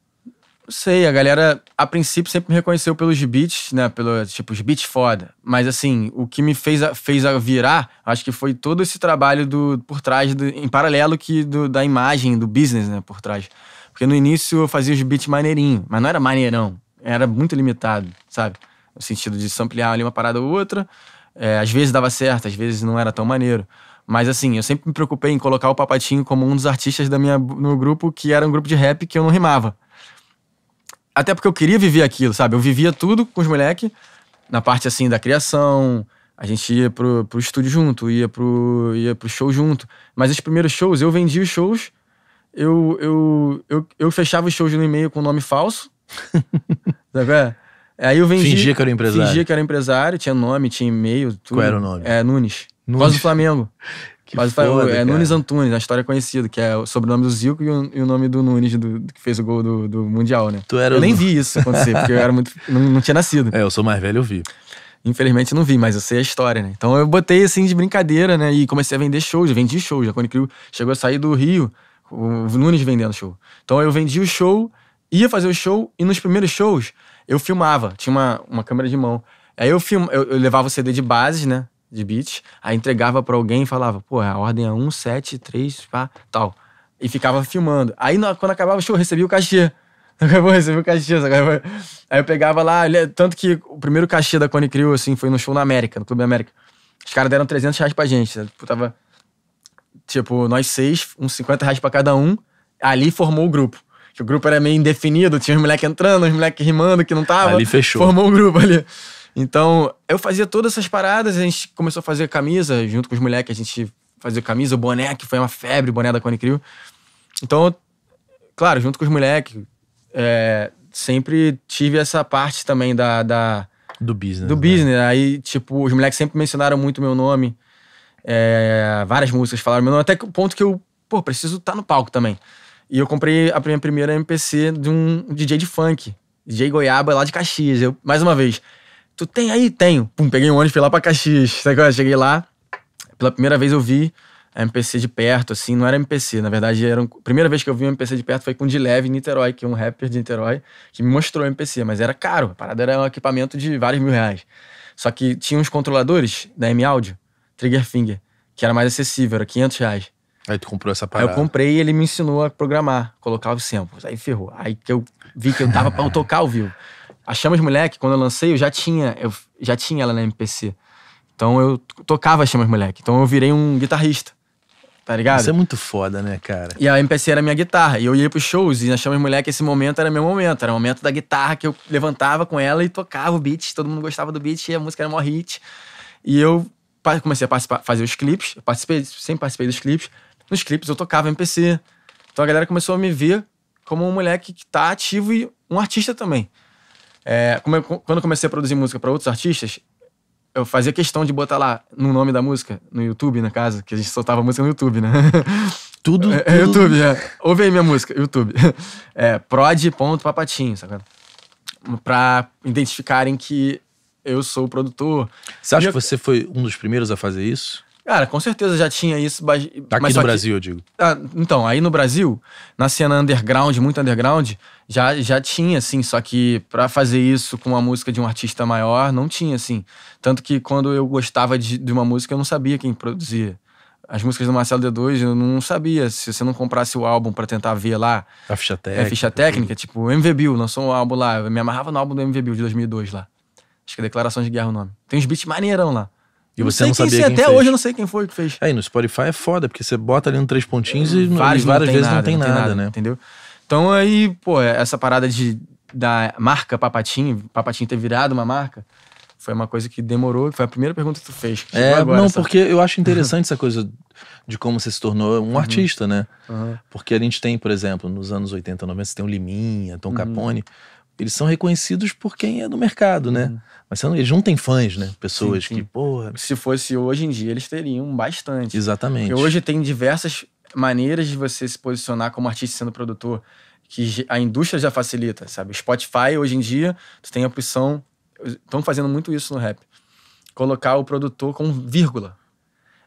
Speaker 2: Não sei, a galera, a princípio, sempre me reconheceu pelos beats, né? Pelo, tipo, os beats foda. Mas, assim, o que me fez a, fez a virar, acho que foi todo esse trabalho do, por trás, do, em paralelo que do, da imagem, do business, né? Por trás. Porque no início eu fazia os beats maneirinho, mas não era maneirão. Era muito limitado, sabe? No sentido de samplear ali uma parada ou outra. É, às vezes dava certo, às vezes não era tão maneiro. Mas assim, eu sempre me preocupei em colocar o Papatinho como um dos artistas da minha, no grupo, que era um grupo de rap que eu não rimava. Até porque eu queria viver aquilo, sabe? Eu vivia tudo com os moleques, na parte assim da criação. A gente ia pro, pro estúdio junto, ia pro, ia pro show junto. Mas os primeiros shows, eu vendia os shows, eu, eu, eu, eu fechava os shows no e-mail com nome falso. sabe? É? Aí eu vendia. Fingia que era empresário. Fingia que era empresário, tinha nome, tinha e-mail, tudo. Qual era o nome? É, Nunes. Nunes. Por do Flamengo. Que Mas foda, foi, é cara. Nunes Antunes, a história é conhecida, que é o sobrenome do Zico e o, e o nome do Nunes, do, que fez o gol do, do Mundial, né? Tu era eu nem vi isso acontecer, porque eu era muito. Não, não tinha nascido. É, eu sou mais velho, eu vi. Infelizmente não vi, mas eu sei a história, né? Então eu botei assim de brincadeira, né? E comecei a vender shows, eu vendi shows. já quando chegou a sair do Rio, o Nunes vendendo show. Então eu vendi o show, ia fazer o show, e nos primeiros shows eu filmava, tinha uma, uma câmera de mão. Aí eu, filmo, eu, eu levava o CD de bases, né? de beats, aí entregava para alguém e falava, pô, a ordem é 1, 7, 3, pá, tal. E ficava filmando. Aí quando acabava o show, eu recebia o cachê. Acabou, recebi o cachê. Aí eu pegava lá, é, tanto que o primeiro cachê da Cone Crew, assim, foi no show na América, no Clube América. Os caras deram 300 reais pra gente. Né? Tipo, tava, tipo, nós seis, uns 50 reais pra cada um. Ali formou o grupo. Que o grupo era meio indefinido, tinha os moleques entrando, os moleques rimando que não tava. Ali fechou. Formou o grupo ali. Então, eu fazia todas essas paradas, a gente começou a fazer camisa junto com os moleques, a gente fazia camisa, o boné, que foi uma febre, boné da Cone Crew. Então, claro, junto com os moleques, é, sempre tive essa parte também da. da do business. Do né? business. Né? Aí, tipo, os moleques sempre mencionaram muito meu nome. É, várias músicas falaram meu nome, até o ponto que eu, pô, preciso estar tá no palco também. E eu comprei a minha primeira MPC de um DJ de funk, DJ Goiaba, lá de Caxias. Eu, mais uma vez, Tu tem aí? Tenho. Pum, peguei um ônibus, fui lá pra Caxias. Sabe qual é? Cheguei lá, pela primeira vez eu vi a MPC de perto, assim, não era MPC, na verdade, era um... a primeira vez que eu vi um MPC de perto foi com o Dileve em Niterói, que é um rapper de Niterói, que me mostrou a MPC, mas era caro, a parada era um equipamento de vários mil reais. Só que tinha uns controladores da M-Audio, Trigger Finger, que era mais acessível, era 500 reais. Aí tu comprou essa parada. Aí eu comprei e ele me ensinou a programar, colocar os samples, aí ferrou. Aí que eu vi que eu dava pra eu tocar ao vivo. A Chamas Moleque, quando eu lancei, eu já tinha, eu já tinha ela na MPC. Então eu tocava Chamas Moleque. Então eu virei um guitarrista. Tá ligado? Isso é
Speaker 1: muito foda, né, cara?
Speaker 2: E a MPC era minha guitarra. E eu ia pros shows e na Chamas Moleque esse momento era meu momento. Era o momento da guitarra que eu levantava com ela e tocava o beat. Todo mundo gostava do beat e a música era mó hit. E eu comecei a participar, fazer os clipes. Eu participei, sempre participei dos clipes. Nos clipes eu tocava MPC. Então a galera começou a me ver como um moleque que tá ativo e um artista também. É, eu, quando eu comecei a produzir música para outros artistas, eu fazia questão de botar lá no nome da música, no YouTube, na casa, que a gente soltava música no YouTube, né? Tudo. É, é, tudo. YouTube, é. Ouve aí minha música, YouTube. É, prod.papatinho, sacando?
Speaker 1: Pra identificarem que eu sou o produtor. Você acha eu... que você foi um dos primeiros a fazer isso?
Speaker 2: Cara, com certeza já tinha isso. Mas, tá aqui no Brasil, que, eu digo. Ah, então, aí no Brasil, na cena underground, muito underground, já, já tinha, assim, só que para fazer isso com uma música de um artista maior, não tinha, assim. Tanto que quando eu gostava de, de uma música, eu não sabia quem produzia. As músicas do Marcelo D2, eu não sabia. Se você não comprasse o álbum para tentar ver lá.
Speaker 1: A ficha é, técnica. A ficha
Speaker 2: técnica, tipo, o MV Bill lançou um álbum lá. Eu me amarrava no álbum do MV Bill de 2002 lá. Acho que é Declaração de Guerra o nome. Tem uns beats maneirão lá. E não você não sabia quem, quem Até fez. hoje eu
Speaker 1: não sei quem foi que fez. Aí é, no Spotify é foda, porque você bota ali no três pontinhos e, hum, e várias não vezes nada, não tem nada, nada, né? Entendeu? Então aí, pô, essa parada de, da marca
Speaker 2: Papatinho, Papatinho ter virado uma marca, foi uma coisa que demorou, foi a primeira pergunta que tu fez. Que é, agora, não, porque eu acho interessante
Speaker 1: essa coisa de como você se tornou um uhum. artista, né? Uhum. Porque a gente tem, por exemplo, nos anos 80, 90, você tem o Liminha, Tom uhum. Capone eles são reconhecidos por quem é do mercado, né? Uhum. Mas não, eles não têm fãs, né? Pessoas sim, sim. que, porra. Se fosse
Speaker 2: hoje em dia, eles teriam bastante. Exatamente. Porque hoje tem diversas maneiras de você se posicionar como artista sendo produtor, que a indústria já facilita, sabe? Spotify, hoje em dia, tu tem a opção. Estão fazendo muito isso no rap. Colocar o produtor com vírgula.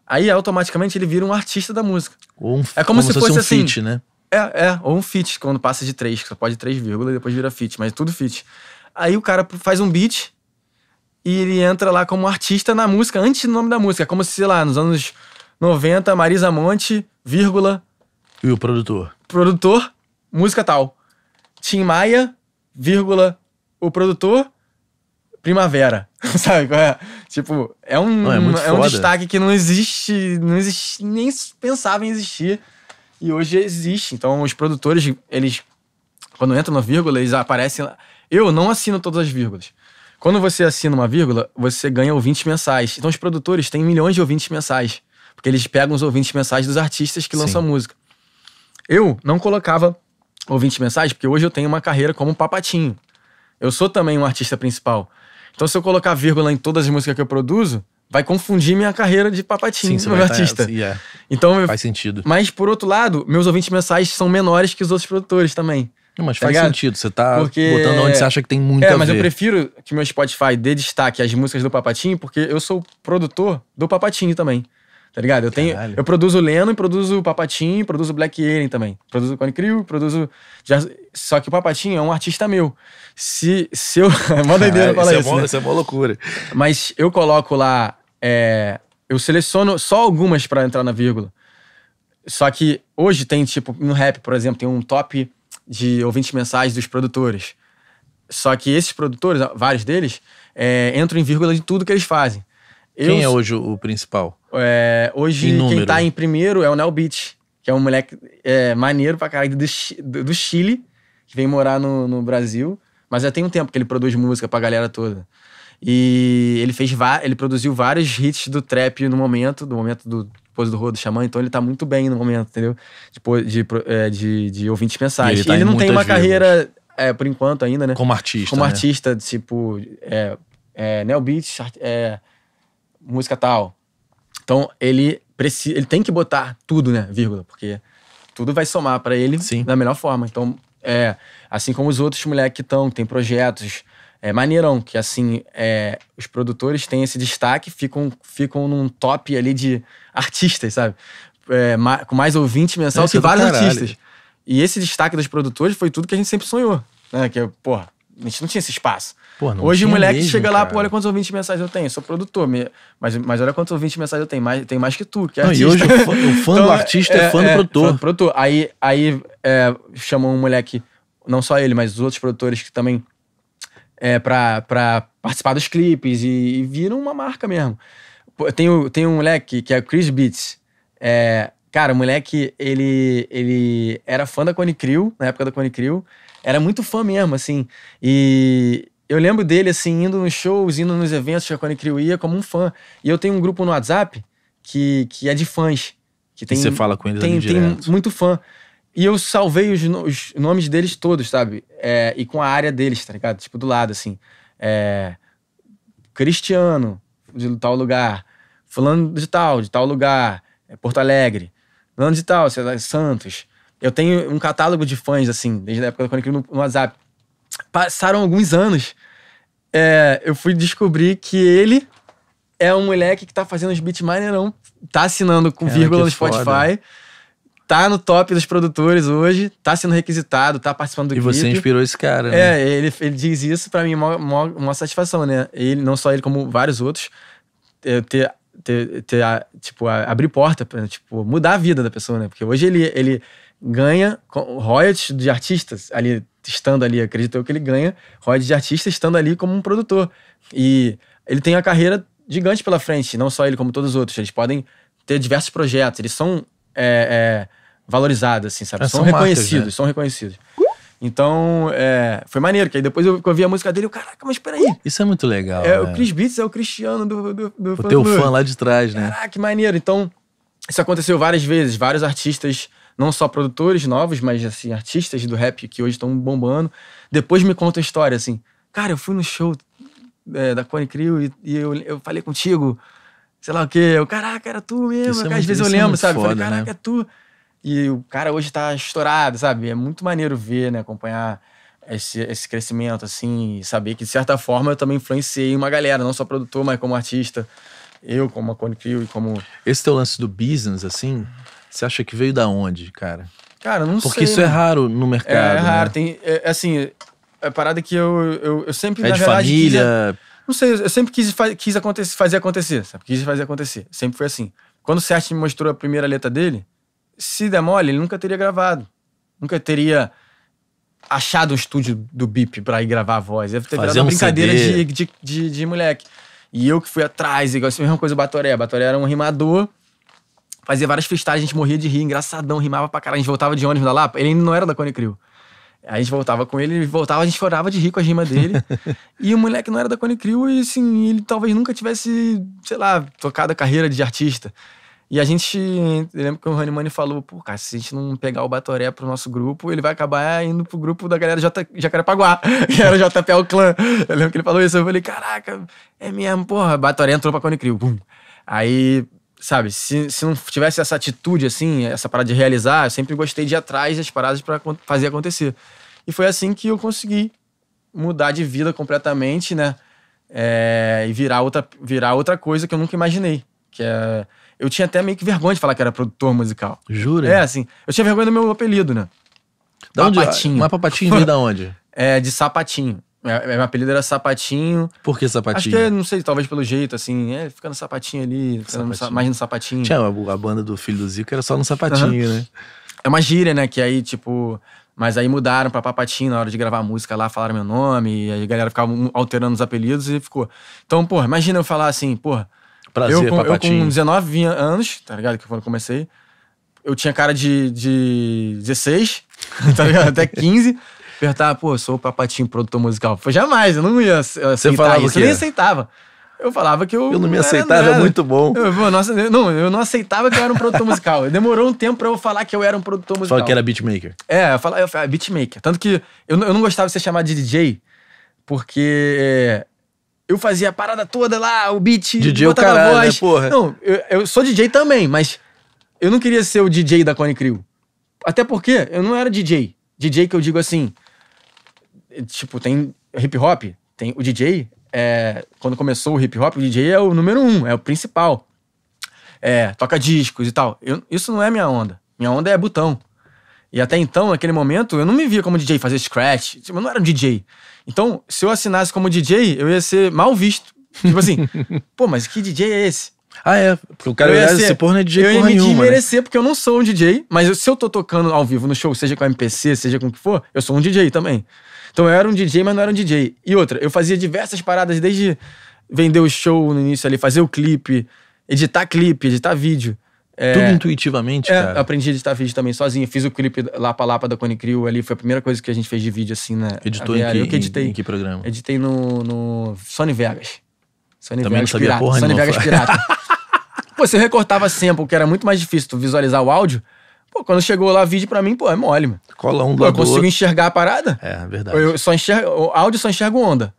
Speaker 2: Aí automaticamente ele vira um artista da música. Um, é como, como se, fosse, fosse um assim, feat, né? É, é. Ou um fit, quando passa de 3, que só pode 3, vírgula, e depois vira fit, mas tudo fit. Aí o cara faz um beat e ele entra lá como artista na música, antes do nome da música. É como se, sei lá, nos anos 90, Marisa Monte, vírgula.
Speaker 1: E o produtor?
Speaker 2: Produtor, música tal. Tim Maia, vírgula, o produtor, primavera. Sabe qual é? Tipo, é um, não, é, é um destaque que não existe, não existe, nem pensava em existir. E hoje existe. Então, os produtores, eles, quando entram na vírgula, eles aparecem lá. Eu não assino todas as vírgulas. Quando você assina uma vírgula, você ganha ouvintes mensais. Então, os produtores têm milhões de ouvintes mensais. Porque eles pegam os ouvintes mensais dos artistas que lançam a música. Eu não colocava ouvintes mensais, porque hoje eu tenho uma carreira como papatinho. Eu sou também um artista principal. Então, se eu colocar vírgula em todas as músicas que eu produzo, vai confundir minha carreira de papatinho Sim, meu tá- artista. Tá, yeah. Então, faz sentido. Mas por outro lado, meus ouvintes mensais são menores que os outros produtores também. Não, mas tá faz ligado? sentido, você tá porque... botando onde você acha que tem muita É, mas eu prefiro que meu Spotify dê destaque às músicas do Papatinho, porque eu sou produtor do Papatinho também. Tá ligado? Eu tenho, Caralho. eu produzo Leno, produzo Papatinho, produzo Black Alien também. Produzo Cone Crew, produzo só que o Papatinho é um artista meu. Se se eu, é mó doideira falar isso. É bom, né? Isso é uma loucura. Mas eu coloco lá é, eu seleciono só algumas para entrar na vírgula. Só que hoje tem, tipo, no rap, por exemplo, tem um top de ouvintes mensais dos produtores. Só que esses produtores, vários deles, é, entram em vírgula de tudo que eles fazem. Eu, quem é hoje o principal? É, hoje, quem tá em primeiro é o Nel Beach, que é um moleque é, maneiro pra caralho do, do, do Chile, que vem morar no, no Brasil. Mas já tem um tempo que ele produz música pra galera toda. E ele fez ele produziu vários hits do trap no momento, do momento do Pose do rodo do Xamã, então ele tá muito bem no momento, entendeu? É, de, de, de, de ouvintes mensais. E ele, tá ele não tem uma
Speaker 1: carreira,
Speaker 2: é, por enquanto ainda, né? Como artista. Como né? artista, tipo, é, é, Neo Beats, é, música tal. Então ele, precisa, ele tem que botar tudo, né? Vírgula, porque tudo vai somar para ele Sim. da melhor forma. Então, é, assim como os outros moleques que estão, tem projetos é maneirão, que assim, é, os produtores têm esse destaque, ficam, ficam num top ali de artistas, sabe? É, ma, com mais ouvinte mensal que vários artistas. E esse destaque dos produtores foi tudo que a gente sempre sonhou, né? Que, porra, a gente não tinha esse espaço.
Speaker 1: Hoje o moleque mesmo, chega lá, e
Speaker 2: pô, olha quantos ouvintes mensais eu tenho, sou produtor, mas, mas olha quantos ouvintes mensais eu tenho, mais, tem mais que tu, que é não, E hoje o fã, o fã então, do artista é, é fã do é, produtor. Fã do produtor. Aí, aí é, chamam um moleque, não só ele, mas os outros produtores que também é, para participar dos clipes e, e viram uma marca mesmo. Tem, tem um moleque que é Chris Beats. É, cara, o moleque, ele, ele era fã da Cone Crew, na época da Cone Crew. Era muito fã mesmo, assim. E eu lembro dele, assim, indo nos shows, indo nos eventos que a Cone Crew ia como um fã. E eu tenho um grupo no WhatsApp que, que é de fãs. Que tem, e você fala com eles tem, ali tem muito fã. E eu salvei os, os nomes deles todos, sabe? É, e com a área deles, tá ligado? Tipo, do lado, assim. É, Cristiano, de tal lugar. Fulano de tal, de tal lugar. É Porto Alegre. Fulano de tal, sei lá, Santos. Eu tenho um catálogo de fãs, assim, desde a época da eu no, no WhatsApp. Passaram alguns anos, é, eu fui descobrir que ele é um moleque que tá fazendo os beats maneirão, tá assinando com é, vírgula no Spotify. Foda tá no top dos produtores hoje, tá sendo requisitado, tá participando do e E você inspirou esse cara, né? É, ele, ele diz isso para mim, uma, uma, uma, satisfação, né? Ele, não só ele, como vários outros, eu é, ter, ter, ter a, tipo, a, abrir porta, pra, tipo, mudar a vida da pessoa, né? Porque hoje ele, ele ganha royalties de artistas ali, estando ali, acredito eu que ele ganha royalties de artistas estando ali como um produtor. E ele tem a carreira gigante pela frente, não só ele, como todos os outros. Eles podem ter diversos projetos, eles são... É, é, valorizadas, assim, sabe? É, são, são reconhecidos, marcas, né? são reconhecidos. Então, é, foi maneiro, que aí depois eu, ouvi a música dele, eu, caraca, mas peraí.
Speaker 1: Isso é muito legal. É, né? o Chris
Speaker 2: Beats é o Cristiano do. do, do o fã teu fã lá
Speaker 1: de trás, né? Caraca, ah, que
Speaker 2: maneiro. Então, isso aconteceu várias vezes. Vários artistas, não só produtores novos, mas assim, artistas do rap que hoje estão bombando. Depois me conta a história, assim. Cara, eu fui no show é, da Cone Crew e, e eu, eu falei contigo, sei lá o quê. Eu, caraca, era tu mesmo. é muito, às vezes eu é lembro, sabe? Foda, eu falei, caraca, né? é tu. E o cara hoje tá estourado, sabe? É muito maneiro ver, né? Acompanhar esse, esse crescimento, assim, e saber que, de certa forma, eu também influenciei uma galera, não só produtor, mas como artista. Eu, como a Cone e
Speaker 1: como. Esse teu lance do business, assim, você acha que veio da onde, cara? Cara, não Porque sei. Porque isso é né? é raro no mercado. É, é né? raro. Né?
Speaker 2: Tem, é, é, assim, é parada que eu, eu, eu sempre. É de verdade, família. Quis, não sei, eu sempre quis, quis acontecer, fazer acontecer, sabe? Quis fazer acontecer. Sempre foi assim. Quando o Sérgio me mostrou a primeira letra dele, se der mole, ele nunca teria gravado. Nunca teria achado um estúdio do Bip pra ir gravar a voz. Deve ter Fazer virado uma um brincadeira de, de, de, de, moleque. E eu que fui atrás, igual assim, a mesma coisa o Batoré. O Batoré era um rimador, fazia várias festagens, a gente morria de rir, engraçadão, rimava pra caralho. A gente voltava de ônibus da Lapa, ele ainda não era da Cone Crew. A gente voltava com ele, ele voltava, a gente chorava de rir com a rima dele. e o moleque não era da Cone Crew e, assim, ele talvez nunca tivesse, sei lá, tocado a carreira de artista. E a gente. Eu lembro que o Honeyman falou: pô, cara, se a gente não pegar o Batoré pro nosso grupo, ele vai acabar indo pro grupo da galera J Jacarepaguá, que era o JPL Clã. Eu lembro que ele falou isso. Eu falei: caraca, é mesmo, porra. Batoré entrou pra Cone Crew, bum. Aí, sabe, se, se não tivesse essa atitude, assim, essa parada de realizar, eu sempre gostei de ir atrás das paradas para fazer acontecer. E foi assim que eu consegui mudar de vida completamente, né? É, e virar outra, virar outra coisa que eu nunca imaginei, que é eu tinha até meio que vergonha de falar que era produtor musical. Jura? É, assim. Eu tinha vergonha do meu apelido, né?
Speaker 1: Da onde? Papatinho. É? Mas Papatinho veio da onde?
Speaker 2: É, de Sapatinho. É, é, meu apelido era
Speaker 1: Sapatinho. Por que Sapatinho? Acho que,
Speaker 2: não sei, talvez pelo jeito, assim, é, ficando sapatinho ali, sapatinho. No, mais no
Speaker 1: sapatinho. Tinha, a banda do Filho do Zico era só no sapatinho, uhum. né? É uma gíria, né, que aí,
Speaker 2: tipo... Mas aí mudaram pra Papatinho na hora de gravar a música lá, falaram meu nome, e aí a galera ficava alterando os apelidos e ficou... Então, porra, imagina eu falar assim, porra,
Speaker 1: Prazer, eu, com, papatinho. Eu com
Speaker 2: 19 anos, tá ligado? Que quando comecei, eu tinha cara de, de 16, tá ligado? Até 15. Perguntava, pô, sou o papatinho produtor musical. Foi jamais, eu não ia aceitar Você falava isso, eu nem aceitava. Eu falava que eu. Eu não me aceitava, era, é muito bom. Eu, nossa, não, eu não aceitava que eu era um produtor musical. Demorou um tempo pra eu falar que eu era um produtor musical. Falava que era beatmaker. É, eu falava, eu falava é, beatmaker. Tanto que eu, eu não gostava de ser chamado de DJ, porque eu fazia a parada toda lá, o beat, DJ é botava caralho, né, voz. Né, porra? Não, eu, eu, sou DJ também, mas eu não queria ser o DJ da Cone Crew. Até porque eu não era DJ. DJ que eu digo assim, tipo, tem hip hop, tem o DJ, é, quando começou o hip hop, o DJ é o número um, é o principal. É, toca discos e tal. Eu, isso não é minha onda. Minha onda é botão. E até então, naquele momento, eu não me via como DJ fazer scratch. Tipo, eu não era um DJ. Então, se eu assinasse como DJ, eu ia ser mal visto. Tipo assim, pô, mas que DJ é esse? Ah, é. Porque
Speaker 1: o cara ia ser, se pôr não é DJ Eu ia me né? desmerecer
Speaker 2: né? porque eu não sou um DJ, mas eu, se eu tô tocando ao vivo no show, seja com a MPC, seja com o que for, eu sou um DJ também. Então eu era um DJ, mas não era um DJ. E outra, eu fazia diversas paradas desde vender o show no início ali, fazer o clipe, editar clipe, editar vídeo. É, Tudo intuitivamente, é, cara. Aprendi a editar vídeo também sozinho. Fiz o clipe Lapa Lapa da Cone Crew ali. Foi a primeira coisa que a gente fez de vídeo, assim, né? Editou em que, eu que editei, em que programa? Editei no, no Sony Vegas. Sony também Vegas não sabia Pirata. Porra Sony Vegas Pirata. pô, você recortava sempre porque era muito mais difícil tu visualizar o áudio. Pô, quando chegou lá vídeo pra mim, pô, é mole, mano. Cola um pô, do Eu consigo outro. enxergar a parada. É, é, verdade. Eu só enxergo, o áudio só enxergo onda.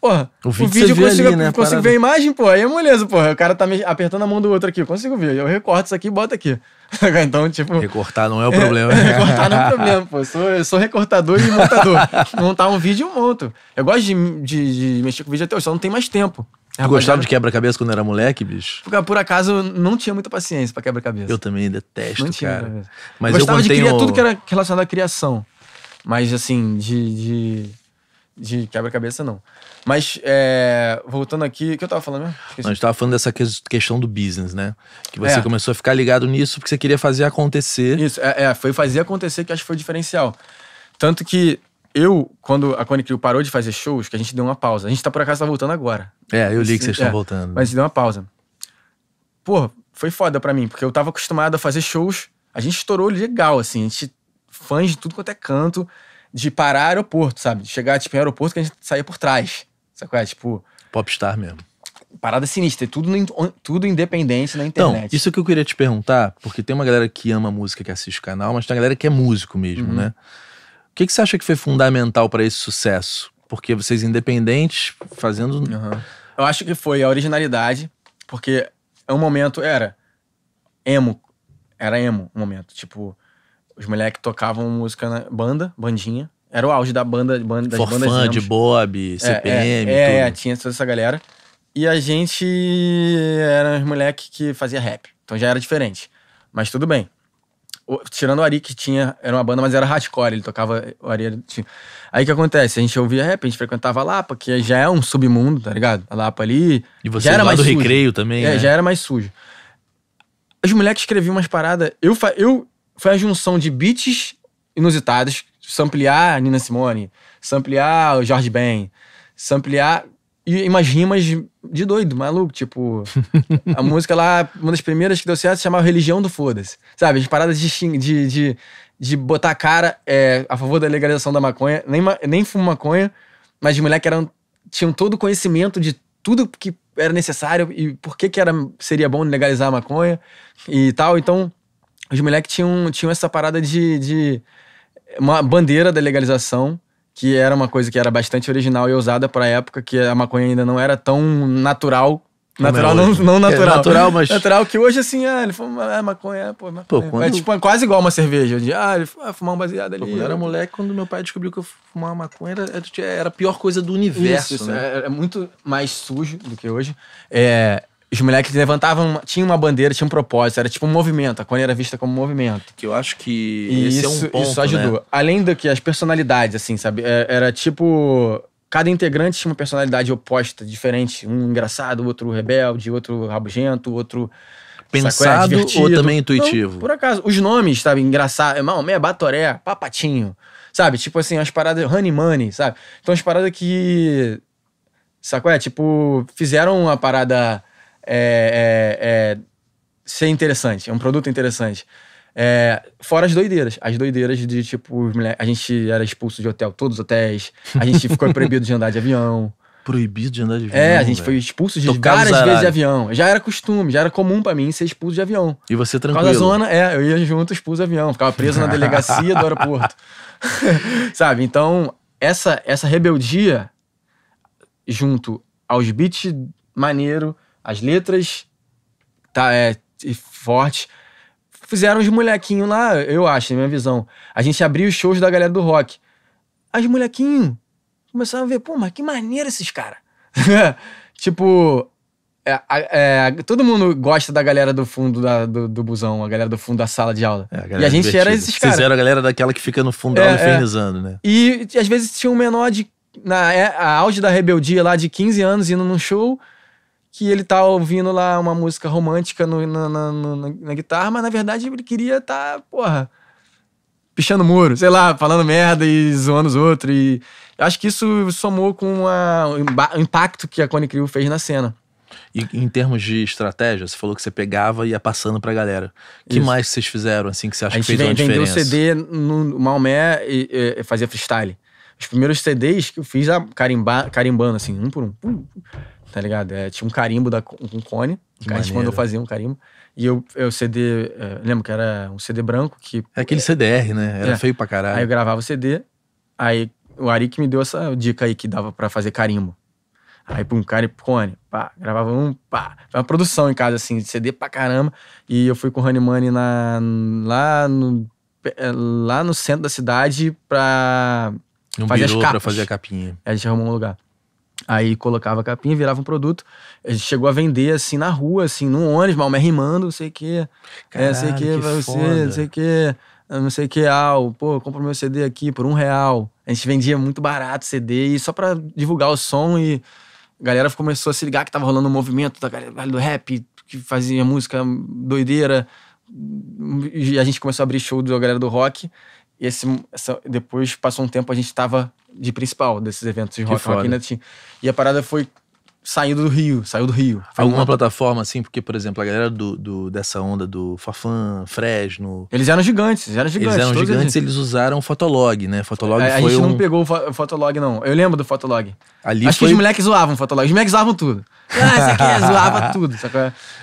Speaker 1: Porra, o vídeo, o vídeo eu consigo, ali, né, consigo ver a
Speaker 2: imagem, pô. Aí é moleza, pô. O cara tá me apertando a mão do outro aqui. Eu consigo ver. Eu recorto isso aqui e boto aqui. então, tipo.
Speaker 1: Recortar não é o é, problema. É,
Speaker 2: recortar não é o problema, pô. Eu sou, eu sou recortador e montador. Montar um vídeo, eu monto. Eu gosto de, de, de mexer com vídeo até hoje, só não tem mais tempo. Tu gostava de quebra-cabeça quando era moleque, bicho? Porque, por acaso, eu não tinha muita paciência para quebra-cabeça. Eu também detesto, não tinha, cara. Mas gostava eu gostava de criar o... tudo que era relacionado à criação. Mas, assim, de... de de quebra-cabeça, não.
Speaker 1: Mas, é, voltando aqui, o que eu tava falando a gente tava falando dessa questão do business, né? Que você é. começou a ficar ligado nisso porque você queria fazer acontecer. Isso, é, é, foi fazer acontecer que
Speaker 2: acho que foi o diferencial. Tanto que eu, quando a Cone Crew parou de fazer shows, que a gente deu uma pausa. A gente tá por acaso tá voltando agora.
Speaker 1: É, eu li que vocês estão é. voltando. Mas a
Speaker 2: gente deu uma pausa. Pô, foi foda pra mim, porque eu tava acostumado a fazer shows. A gente estourou legal, assim. A gente, fãs de tudo quanto é canto de parar aeroporto, sabe? De chegar, tipo, em aeroporto que a gente saía por trás.
Speaker 1: qual É, tipo. Popstar mesmo. Parada sinistra, é tudo, tudo independente
Speaker 3: na internet. Então, isso
Speaker 1: que eu queria te perguntar, porque tem uma galera que ama música, que assiste o canal, mas tem uma galera que é músico mesmo, uhum. né? O que, que você acha que foi fundamental para esse sucesso? Porque vocês independentes fazendo. Uhum. Eu acho que foi a originalidade, porque é um momento,
Speaker 2: era emo, era emo o um momento, tipo, os moleques tocavam música na banda, bandinha. Era o auge da banda, banda das Forfã, bandas. de Bob, CPM. É, é, é, é, tinha toda essa galera. E a gente era os moleques que fazia rap. Então já era diferente. Mas tudo bem. O, tirando o Ari, que tinha, era uma banda, mas era hardcore, ele tocava. O Ari tinha. Aí o que acontece? A gente ouvia rap, a gente frequentava a Lapa, que já é um submundo, tá ligado? A Lapa ali. E você já era mais do sujo. recreio também? É, né? já era mais sujo. Os moleques escreviam umas paradas. Eu, eu foi a junção de beats inusitados, samplear Nina Simone, samplear o George Ben, samplear e umas rimas de doido, maluco. Tipo, a música lá, uma das primeiras que deu certo, se chamava Religião do Foda-se. Sabe, as paradas de, de, de, de botar a cara é, a favor da legalização da maconha. Nem, nem fumo maconha, mas de mulher que eram, tinham todo o conhecimento de tudo que era necessário e por que, que era, seria bom legalizar a maconha e tal. Então, os moleques tinham, tinham essa parada de, de. Uma bandeira da legalização, que era uma coisa que era bastante original e ousada pra época, que a maconha ainda não era tão natural é Natural, não, não, é natural. É natural, mas. Natural, que hoje assim, ah, ele fuma ah, maconha, pô, maconha. Pô, quando... Tipo, é tipo, quase igual uma cerveja. De, ah, ele ah, fumar
Speaker 1: um baseado ali. Pô, quando eu era moleque, quando meu pai descobriu que eu fumava maconha, era, era a pior coisa do
Speaker 2: universo. Isso, né? é, é, muito mais sujo do que hoje. É, os moleques levantavam, tinha uma bandeira, tinha um propósito, era tipo um movimento, a Cone era vista como um movimento. Que
Speaker 1: eu acho que
Speaker 2: e isso, é um ponto, isso ajudou. Né? Além do que as personalidades, assim, sabe? É, era tipo. Cada integrante tinha uma personalidade oposta, diferente. Um engraçado, outro rebelde, outro rabugento, outro. É? Pensado é, ou também intuitivo? por acaso. Os nomes, sabe? Engraçado. Maomé, Batoré, Papatinho. Sabe? Tipo assim, as paradas. Honey Money, sabe? Então, as paradas que. Sacou? É, tipo, fizeram uma parada é, é, é, ser interessante, é um produto interessante. É, fora as doideiras. As doideiras de tipo, a gente era expulso de hotel, todos os hotéis, a gente ficou proibido de andar de avião.
Speaker 1: Proibido de andar de é, avião. É, a gente véio. foi expulso de várias zaralho. vezes de avião.
Speaker 2: Já era costume, já era comum para mim ser expulso de avião. E você tranquilo? Qual da zona, é, eu ia junto expulso de avião, ficava preso na delegacia do aeroporto. Sabe? Então, essa, essa rebeldia junto aos beats maneiro, as letras tá, é, forte Fizeram os molequinhos lá, eu acho, na minha visão. A gente abriu os shows da galera do rock. As molequinhos começaram a ver, pô, mas que maneira esses caras. tipo, é, é, todo mundo gosta da galera do fundo da, do, do, busão, a galera do fundo da sala de aula. É, a e a gente divertida. era esses caras. Vocês eram
Speaker 1: a galera daquela que fica no fundo da é, aula é. infernizando, né?
Speaker 2: E às vezes tinha um menor de. Na é, a auge da rebeldia lá de 15 anos indo num show que ele tá ouvindo lá uma música romântica no, na, na, na, na, guitarra, mas na verdade ele queria tá, porra, pichando muro, sei lá, falando merda e zoando os outros. E acho que isso somou com a,
Speaker 1: o impacto que a Connie Crew fez na cena. E em termos de estratégia, você falou que você pegava e ia passando pra galera. que isso. mais vocês fizeram, assim, que você acha que fez uma diferença? A gente
Speaker 2: vendeu CD no Maomé e, e, e fazia freestyle. Os primeiros CDs que eu fiz a carimba, carimbando, assim, um por um tá ligado? É, tinha um carimbo da, um cone, que a gente mandou fazer um carimbo. E eu, eu CD, é, lembro que era um CD branco que. É aquele CDR, né? Era é. feio pra caralho. Aí eu gravava o CD, aí o Ari que me deu essa dica aí que dava para fazer carimbo. Aí pum, cara e cone, pá, gravava um, pá. Foi uma produção em casa, assim, de CD pra caramba. E eu fui com o Honey Money na, lá, no, é, lá no centro da cidade pra. Não fazer as capas. pra fazer a capinha. Aí a gente arrumou um lugar. Aí colocava a capinha, virava um produto. Chegou a vender assim na rua, assim, num ônibus, mal me rimando, é, não sei o quê. Caralho, é, sei que, vai ah, você, não sei o quê. Não sei o que, ah, pô, compra meu CD aqui por um real. A gente vendia muito barato CD e só pra divulgar o som e a galera começou a se ligar que tava rolando um movimento da galera do rap, que fazia música doideira. E a gente começou a abrir show da galera do rock. E esse, essa, depois passou um tempo, a gente tava de principal desses eventos de rock, rock ainda E a parada foi saindo do Rio, saiu do Rio.
Speaker 1: Alguma uma... plataforma assim, porque, por exemplo, a galera do, do, dessa onda do Fafan, Fresno. Eles eram gigantes, eles eram gigantes. Eles eram gigantes, eles... eles usaram o Fotolog, né? Fotolog foi. A gente um... não
Speaker 2: pegou o Fotolog, não. Eu lembro do Fotolog.
Speaker 1: Ali Acho foi... que os moleques
Speaker 2: zoavam o Fotolog. Os moleques zoavam tudo. Ah, aqui é, zoava tudo.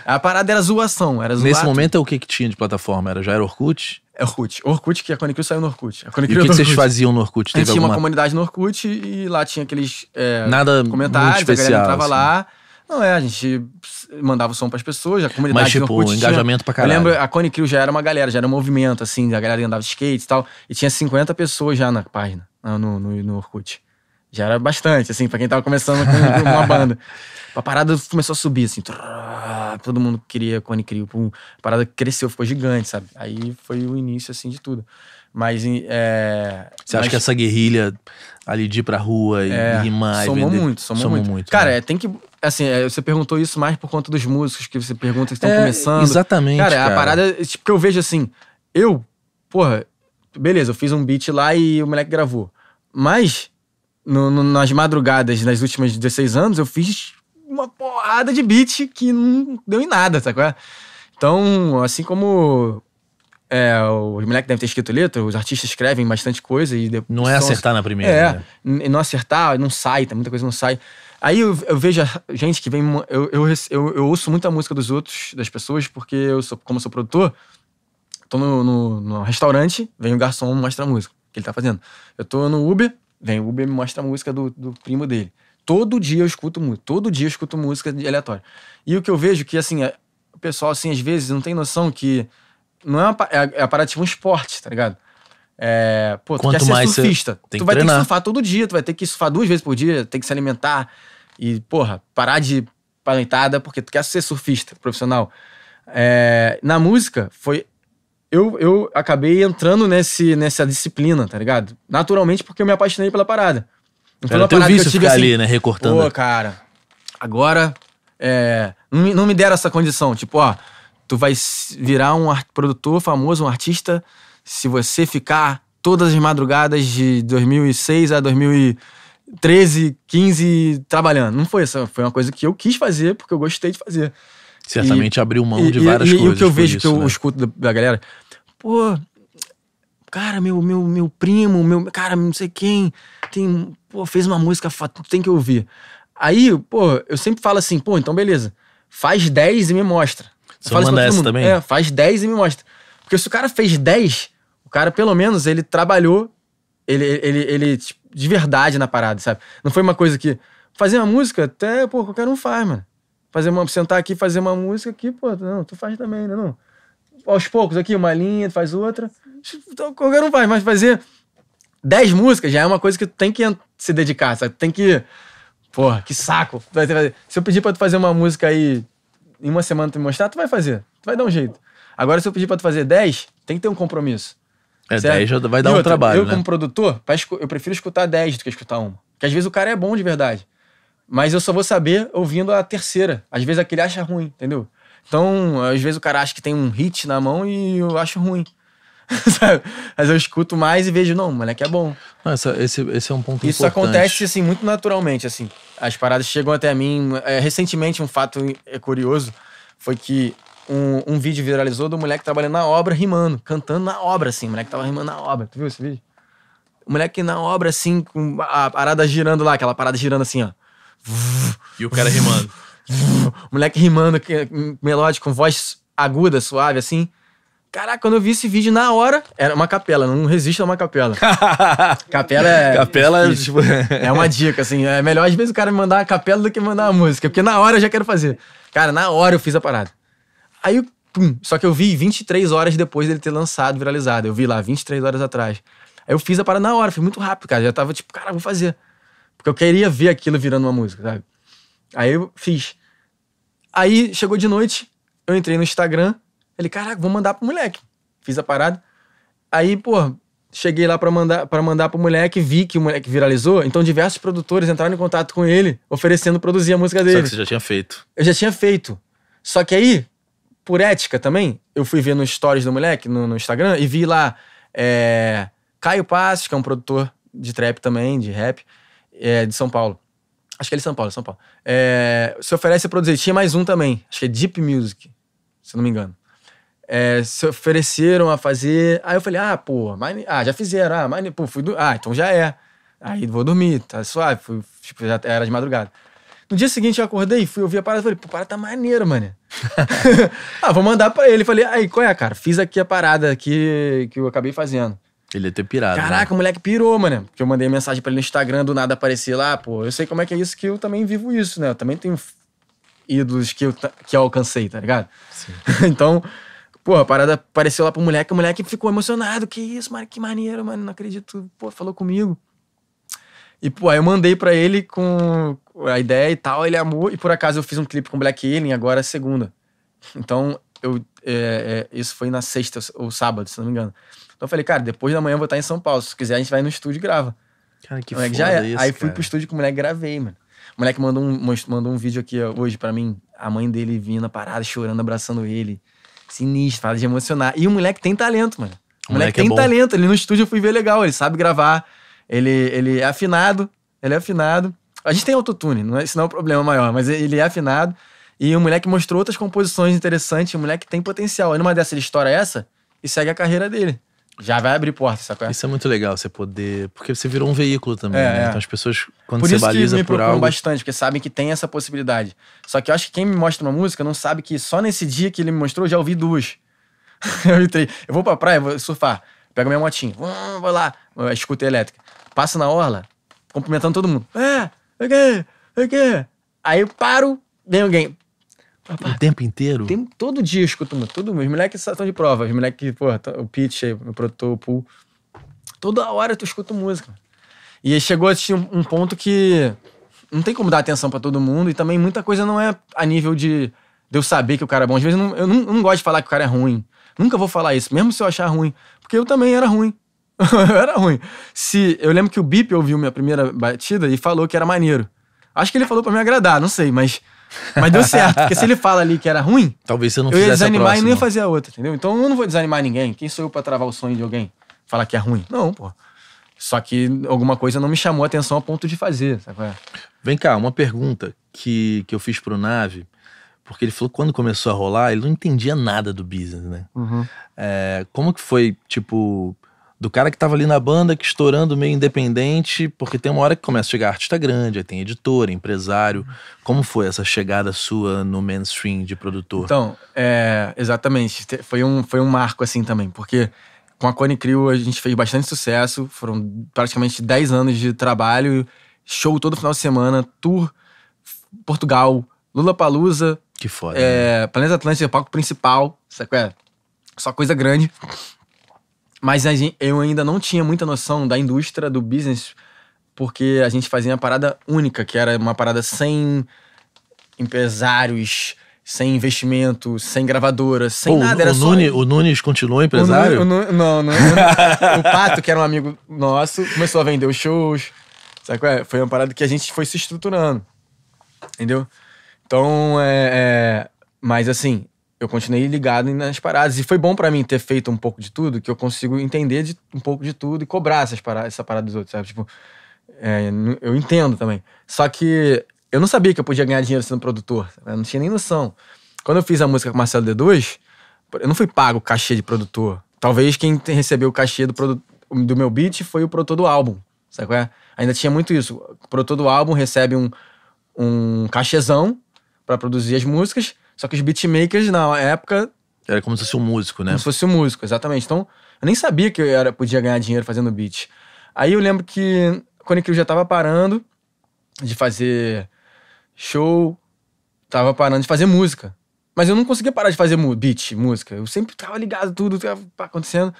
Speaker 2: A parada era zoação,
Speaker 1: era zoar. Nesse momento, é o que, que tinha de plataforma? Era já era Orkut? É Orkut. Orkut, que é a Cone saiu no Orkut. É a e o que, que vocês faziam no Orkut? Teve a gente alguma... tinha uma
Speaker 2: comunidade no Orkut e lá tinha aqueles é, Nada comentários, muito especial, a galera entrava assim. lá. Não é, a gente mandava o som pras pessoas, a comunidade Mas, tipo, no Orkut engajamento tinha... pra caralho. Eu lembro, a Cone já era uma galera, já era um movimento, assim, a galera andava de skate e tal. E tinha 50 pessoas já na página, no, no, no Orkut. Já era bastante, assim, pra quem tava começando com uma banda. A parada começou a subir, assim. Trrr, todo mundo queria Cone Crio. Pum. A parada cresceu, ficou gigante, sabe? Aí foi o início, assim, de tudo. Mas. É, Você mas... acha que essa
Speaker 1: guerrilha ali de ir pra rua e é, rimar. Somou vender... muito, somou, somou muito. muito.
Speaker 2: Cara, né? é, tem que. Assim, é, você perguntou isso mais por conta dos músicos que você pergunta que estão é, começando. Exatamente. Cara, cara, a parada. Tipo, que eu vejo assim. Eu, porra, beleza, eu fiz um beat lá e o moleque gravou. Mas no, no, nas madrugadas nas últimas 16 anos, eu fiz uma porrada de beat que não deu em nada, sacou? Então, assim como é, os moleques devem ter escrito letra, os artistas escrevem bastante coisa e depois. Não é acertar na primeira. É, né? não acertar, não sai, tá, muita coisa não sai. Aí eu, eu vejo gente que vem. Eu, eu, eu, eu, ouço muita música dos outros, das pessoas, porque eu sou, como eu sou produtor, tô no, no, no restaurante, vem o garçom mostra a música que ele tá fazendo. Eu tô no Uber, Vem o Uber me mostra a música do, do primo dele. Todo dia eu escuto música, todo dia eu escuto música aleatória. E o que eu vejo que, assim, é, o pessoal, assim, às vezes não tem noção que não é, uma, é, é para tipo um esporte, tá ligado? É, pô, tu Quanto quer ser surfista, tu vai treinar. ter que surfar todo dia, tu vai ter que surfar duas vezes por dia, tem que se alimentar e, porra, parar de palentada porque tu quer ser surfista profissional. É, na música, foi eu, eu acabei entrando nesse, nessa disciplina, tá ligado? Naturalmente, porque eu me apaixonei pela parada. Não foi uma parada que eu tive ficar assim, ali, né, recortando. Pô, cara, agora é, não, não me deram essa condição. Tipo, ó, tu vai virar um produtor famoso, um artista, se você ficar todas as madrugadas de 2006 a 2013, 15 trabalhando. Não foi essa, foi uma coisa que eu quis fazer porque eu gostei de fazer. Certamente e, abriu mão de várias e, coisas. E o que eu vejo, isso, que eu né? escuto da, da galera, pô, cara, meu, meu, meu primo, meu, cara, não sei quem, tem, pô, fez uma música, tem que ouvir. Aí, pô, eu sempre falo assim, pô, então beleza, faz 10 e me mostra. Você manda essa mundo. também? É, faz 10 e me mostra. Porque se o cara fez 10, o cara pelo menos ele trabalhou, ele, ele, ele tipo, de verdade na parada, sabe? Não foi uma coisa que, fazer uma música, até, pô, qualquer um faz, mano fazer uma, sentar aqui, fazer uma música aqui, pô, não, tu faz também, né? Não. Aos poucos aqui, uma linha, tu faz outra. Então, qualquer um faz, mas fazer 10 músicas já é uma coisa que tu tem que se dedicar, sabe? Tem que. Porra, que saco. Se eu pedir pra tu fazer uma música aí em uma semana tu me mostrar, tu vai fazer. Tu vai dar um jeito. Agora, se eu pedir pra tu fazer 10, tem que ter um compromisso.
Speaker 1: É, certo? 10 já vai dar um trabalho. Eu, né? como
Speaker 2: produtor, eu prefiro escutar 10 do que escutar uma. Porque às vezes o cara é bom de verdade. Mas eu só vou saber ouvindo a terceira. Às vezes aquele acha ruim, entendeu? Então, às vezes o cara acha que tem um hit na mão e eu acho ruim. Mas eu escuto mais e vejo, não, moleque é bom. Nossa, esse, esse é um ponto Isso importante. acontece, assim, muito naturalmente, assim. As paradas chegam até mim. É, recentemente, um fato é curioso foi que um, um vídeo viralizou do moleque trabalhando na obra, rimando, cantando na obra, assim. O moleque tava rimando na obra. Tu viu esse vídeo? O moleque na obra, assim, com a parada girando lá, aquela parada girando assim, ó. E o cara rimando. O moleque rimando, melódico, com voz aguda, suave, assim. Caraca, quando eu vi esse vídeo na hora, era uma capela, não resiste a uma capela. capela é. Capela é, tipo...
Speaker 1: é uma
Speaker 2: dica, assim. É melhor às vezes o cara me mandar uma capela do que mandar uma música, porque na hora eu já quero fazer. Cara, na hora eu fiz a parada. Aí, pum, só que eu vi 23 horas depois dele ter lançado, viralizado. Eu vi lá 23 horas atrás. Aí eu fiz a parada na hora, foi muito rápido, cara. Já tava tipo, cara, vou fazer. Porque eu queria ver aquilo virando uma música, sabe? Aí eu fiz. Aí chegou de noite, eu entrei no Instagram. Ele, caraca, vou mandar pro moleque. Fiz a parada. Aí, pô, cheguei lá para mandar para mandar pro moleque, vi que o moleque viralizou, então diversos produtores entraram em contato com ele, oferecendo produzir a música dele. Só que você
Speaker 1: já tinha feito.
Speaker 2: Eu já tinha feito. Só que aí, por ética também, eu fui ver nos stories do moleque no, no Instagram e vi lá é, Caio Passos, que é um produtor de trap também, de rap é, de São Paulo. Acho que é de São Paulo, São Paulo. É, se oferece a produzir. Tinha mais um também. Acho que é Deep Music, se não me engano. É, se ofereceram a fazer. Aí eu falei, ah, pô, mine... ah, já fizeram. Ah, mine... pô, fui do... ah, então já é. Aí vou dormir, tá suave. Fui, tipo, já era de madrugada. No dia seguinte eu acordei, fui ouvir a parada, falei, pô, parada tá maneira, mano. ah, vou mandar pra ele. Falei, aí, qual é, cara? Fiz aqui a parada que, que eu acabei fazendo. Ele ia é ter pirado. Né? Caraca, né? o moleque pirou, mano. Porque eu mandei mensagem para ele no Instagram, do nada aparecer lá, pô. Eu sei como é que é isso, que eu também vivo isso, né? Eu também tenho ídolos que eu, que eu alcancei, tá ligado? Sim. então, pô, a parada apareceu lá pro moleque, o moleque ficou emocionado. Que isso, mano, que maneiro, mano, não acredito. Pô, falou comigo. E, pô, aí eu mandei para ele com a ideia e tal, ele amou. E por acaso eu fiz um clipe com Black Alien, agora é segunda. Então, eu, é, é, isso foi na sexta ou sábado, se não me engano. Então eu falei, cara, depois da manhã eu vou estar em São Paulo. Se quiser, a gente vai no estúdio e grava. Cara, que moleque, foda já isso, Aí cara. fui pro estúdio com o moleque gravei, mano. O moleque mandou um, mandou um vídeo aqui hoje para mim. A mãe dele vindo na parada, chorando, abraçando ele. Sinistro, fala de emocionar. E o moleque tem talento, mano. O moleque, moleque é tem é talento. Ele no estúdio eu fui ver legal. Ele sabe gravar. Ele, ele é afinado. Ele é afinado. A gente tem autotune, não é, isso não é o um problema maior, mas ele é afinado. E o moleque mostrou outras composições interessantes. O moleque tem
Speaker 1: potencial. Aí numa dessa ele estoura essa e segue a carreira dele já vai abrir porta, sacou? É? Isso é muito legal, você poder. Porque você virou um veículo também, é, né? É. Então as pessoas, quando por você isso baliza que me por algo. bastante,
Speaker 2: porque sabem que tem essa possibilidade. Só que eu acho que quem me mostra uma música não sabe que só nesse dia que ele me mostrou eu já ouvi duas. eu entrei, eu vou pra praia, vou surfar, pego minha motinha, vou lá, escuta elétrica. Passo na orla, cumprimentando todo mundo. É, o quê? O quê? Aí eu paro, vem alguém, o tempo inteiro? Tem, todo dia eu escuto, mano. Todo, os moleques estão de prova. Os moleques, porra, tá, o Pitch, o produtor, o Pool. Toda hora tu escuta música. E aí chegou a um, um ponto que não tem como dar atenção para todo mundo e também muita coisa não é a nível de, de eu saber que o cara é bom. Às vezes eu não, eu, não, eu não gosto de falar que o cara é ruim. Nunca vou falar isso, mesmo se eu achar ruim. Porque eu também era ruim. eu era ruim. Se, eu lembro que o Bip ouviu minha primeira batida e falou que era maneiro. Acho que ele falou para me agradar, não sei, mas
Speaker 1: mas deu certo, porque se ele
Speaker 2: fala ali que era ruim,
Speaker 1: talvez você não eu ia desanimar
Speaker 2: e não ia fazer a outra, entendeu? Então eu não vou desanimar ninguém. Quem sou eu para travar o sonho de alguém? Falar que é ruim? Não, pô.
Speaker 1: Só que alguma coisa não me chamou a atenção a ponto de fazer, sabe? É? Vem cá, uma pergunta que, que eu fiz pro Nave, porque ele falou que quando começou a rolar, ele não entendia nada do business, né? Uhum. É, como que foi, tipo, do cara que tava ali na banda, que estourando meio independente, porque tem uma hora que começa a chegar artista grande, aí tem editor, empresário. Como foi essa chegada sua no mainstream de produtor? Então, é,
Speaker 2: exatamente. Foi um, foi um marco assim também, porque com a Cone Crew a gente fez bastante sucesso, foram praticamente 10 anos de trabalho, show todo final de semana, tour, Portugal, Lula Palusa. Que foda. É, né? Planeta Atlântico, palco principal, sabe? É, só coisa grande. Mas gente, eu ainda não tinha muita noção da indústria, do business, porque a gente fazia uma parada única, que era uma parada sem empresários, sem investimento, sem gravadora, sem Pô, nada. Era o, só... Nune,
Speaker 1: o Nunes continuou empresário? O o não,
Speaker 3: não.
Speaker 2: o Pato, que era um amigo nosso, começou a vender os shows. Sabe qual é? Foi uma parada que a gente foi se estruturando. Entendeu? Então, é, é... Mas assim, eu continuei ligado nas paradas. E foi bom para mim ter feito um pouco de tudo, que eu consigo entender de, um pouco de tudo e cobrar essas paradas, essa parada dos outros, sabe? Tipo, é, eu entendo também. Só que eu não sabia que eu podia ganhar dinheiro sendo produtor. Eu não tinha nem noção. Quando eu fiz a música com Marcelo D2, eu não fui pago o cachê de produtor. Talvez quem recebeu o cachê do, do meu beat foi o produtor do álbum. Sabe qual é? Ainda tinha muito isso. O produtor do álbum recebe um, um cachezão para produzir as músicas só que os beatmakers, na época. Era como se fosse um músico, né? Como se fosse um músico, exatamente. Então, eu nem sabia que eu era, podia ganhar dinheiro fazendo beat. Aí eu lembro que quando eu já tava parando de fazer show, tava parando de fazer música. Mas eu não conseguia parar de fazer beat, música. Eu sempre tava ligado, tudo tava acontecendo.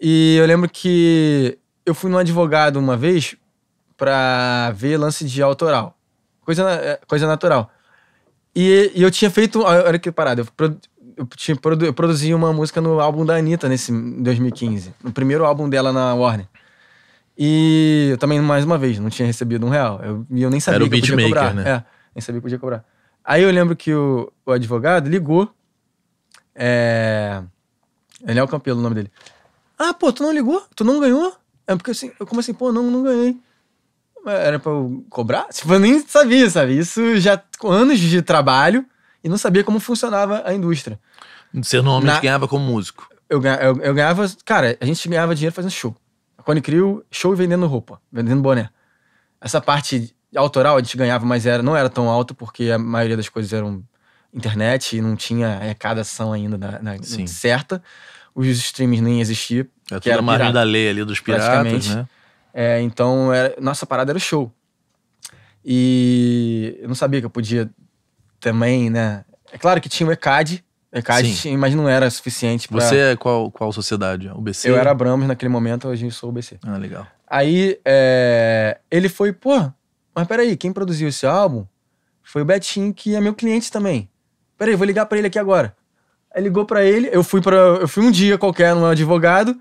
Speaker 2: E eu lembro que eu fui num advogado uma vez pra ver lance de autoral. Coisa, é, coisa natural. E, e eu tinha feito. Olha que parada. Eu, produ, eu, tinha produ, eu produzi uma música no álbum da Anitta nesse 2015. No primeiro álbum dela na Warner. E eu também, mais uma vez, não tinha recebido um real. Eu, e eu nem sabia Era o que podia maker, cobrar. Né? É, nem sabia que podia cobrar. Aí eu lembro que o, o advogado ligou. É. Daniel Campelo, o nome dele. Ah, pô, tu não ligou? Tu não ganhou? É porque assim, eu comecei, assim, pô, não, não ganhei era pra eu cobrar? Tipo, eu nem sabia, sabe? Isso já com anos de trabalho e não sabia como funcionava a indústria. Você não Na... ganhava como músico? Eu, eu, eu, ganhava, cara, a gente ganhava dinheiro fazendo show. quando criou show e vendendo roupa, vendendo boné. Essa parte autoral a gente ganhava, mas era, não era tão alto porque a maioria das coisas eram internet e não tinha arrecadação ainda na, na, certa. Os streams nem existiam. É que tudo era pirata, da lei ali dos piratas, né? É, então, era, nossa parada era show. E eu não sabia que eu podia também, né? É claro que tinha o ECAD, ECAD tinha, mas não era suficiente pra... Você
Speaker 1: é qual, qual sociedade? BC? Eu era
Speaker 2: Abramos naquele momento, hoje eu sou o BC. Ah, legal. Aí é, ele foi, pô, mas peraí, quem produziu esse álbum foi o Betinho, que é meu cliente também. Peraí, vou ligar para ele aqui agora. Aí ligou para ele, eu fui para eu fui um dia qualquer num advogado,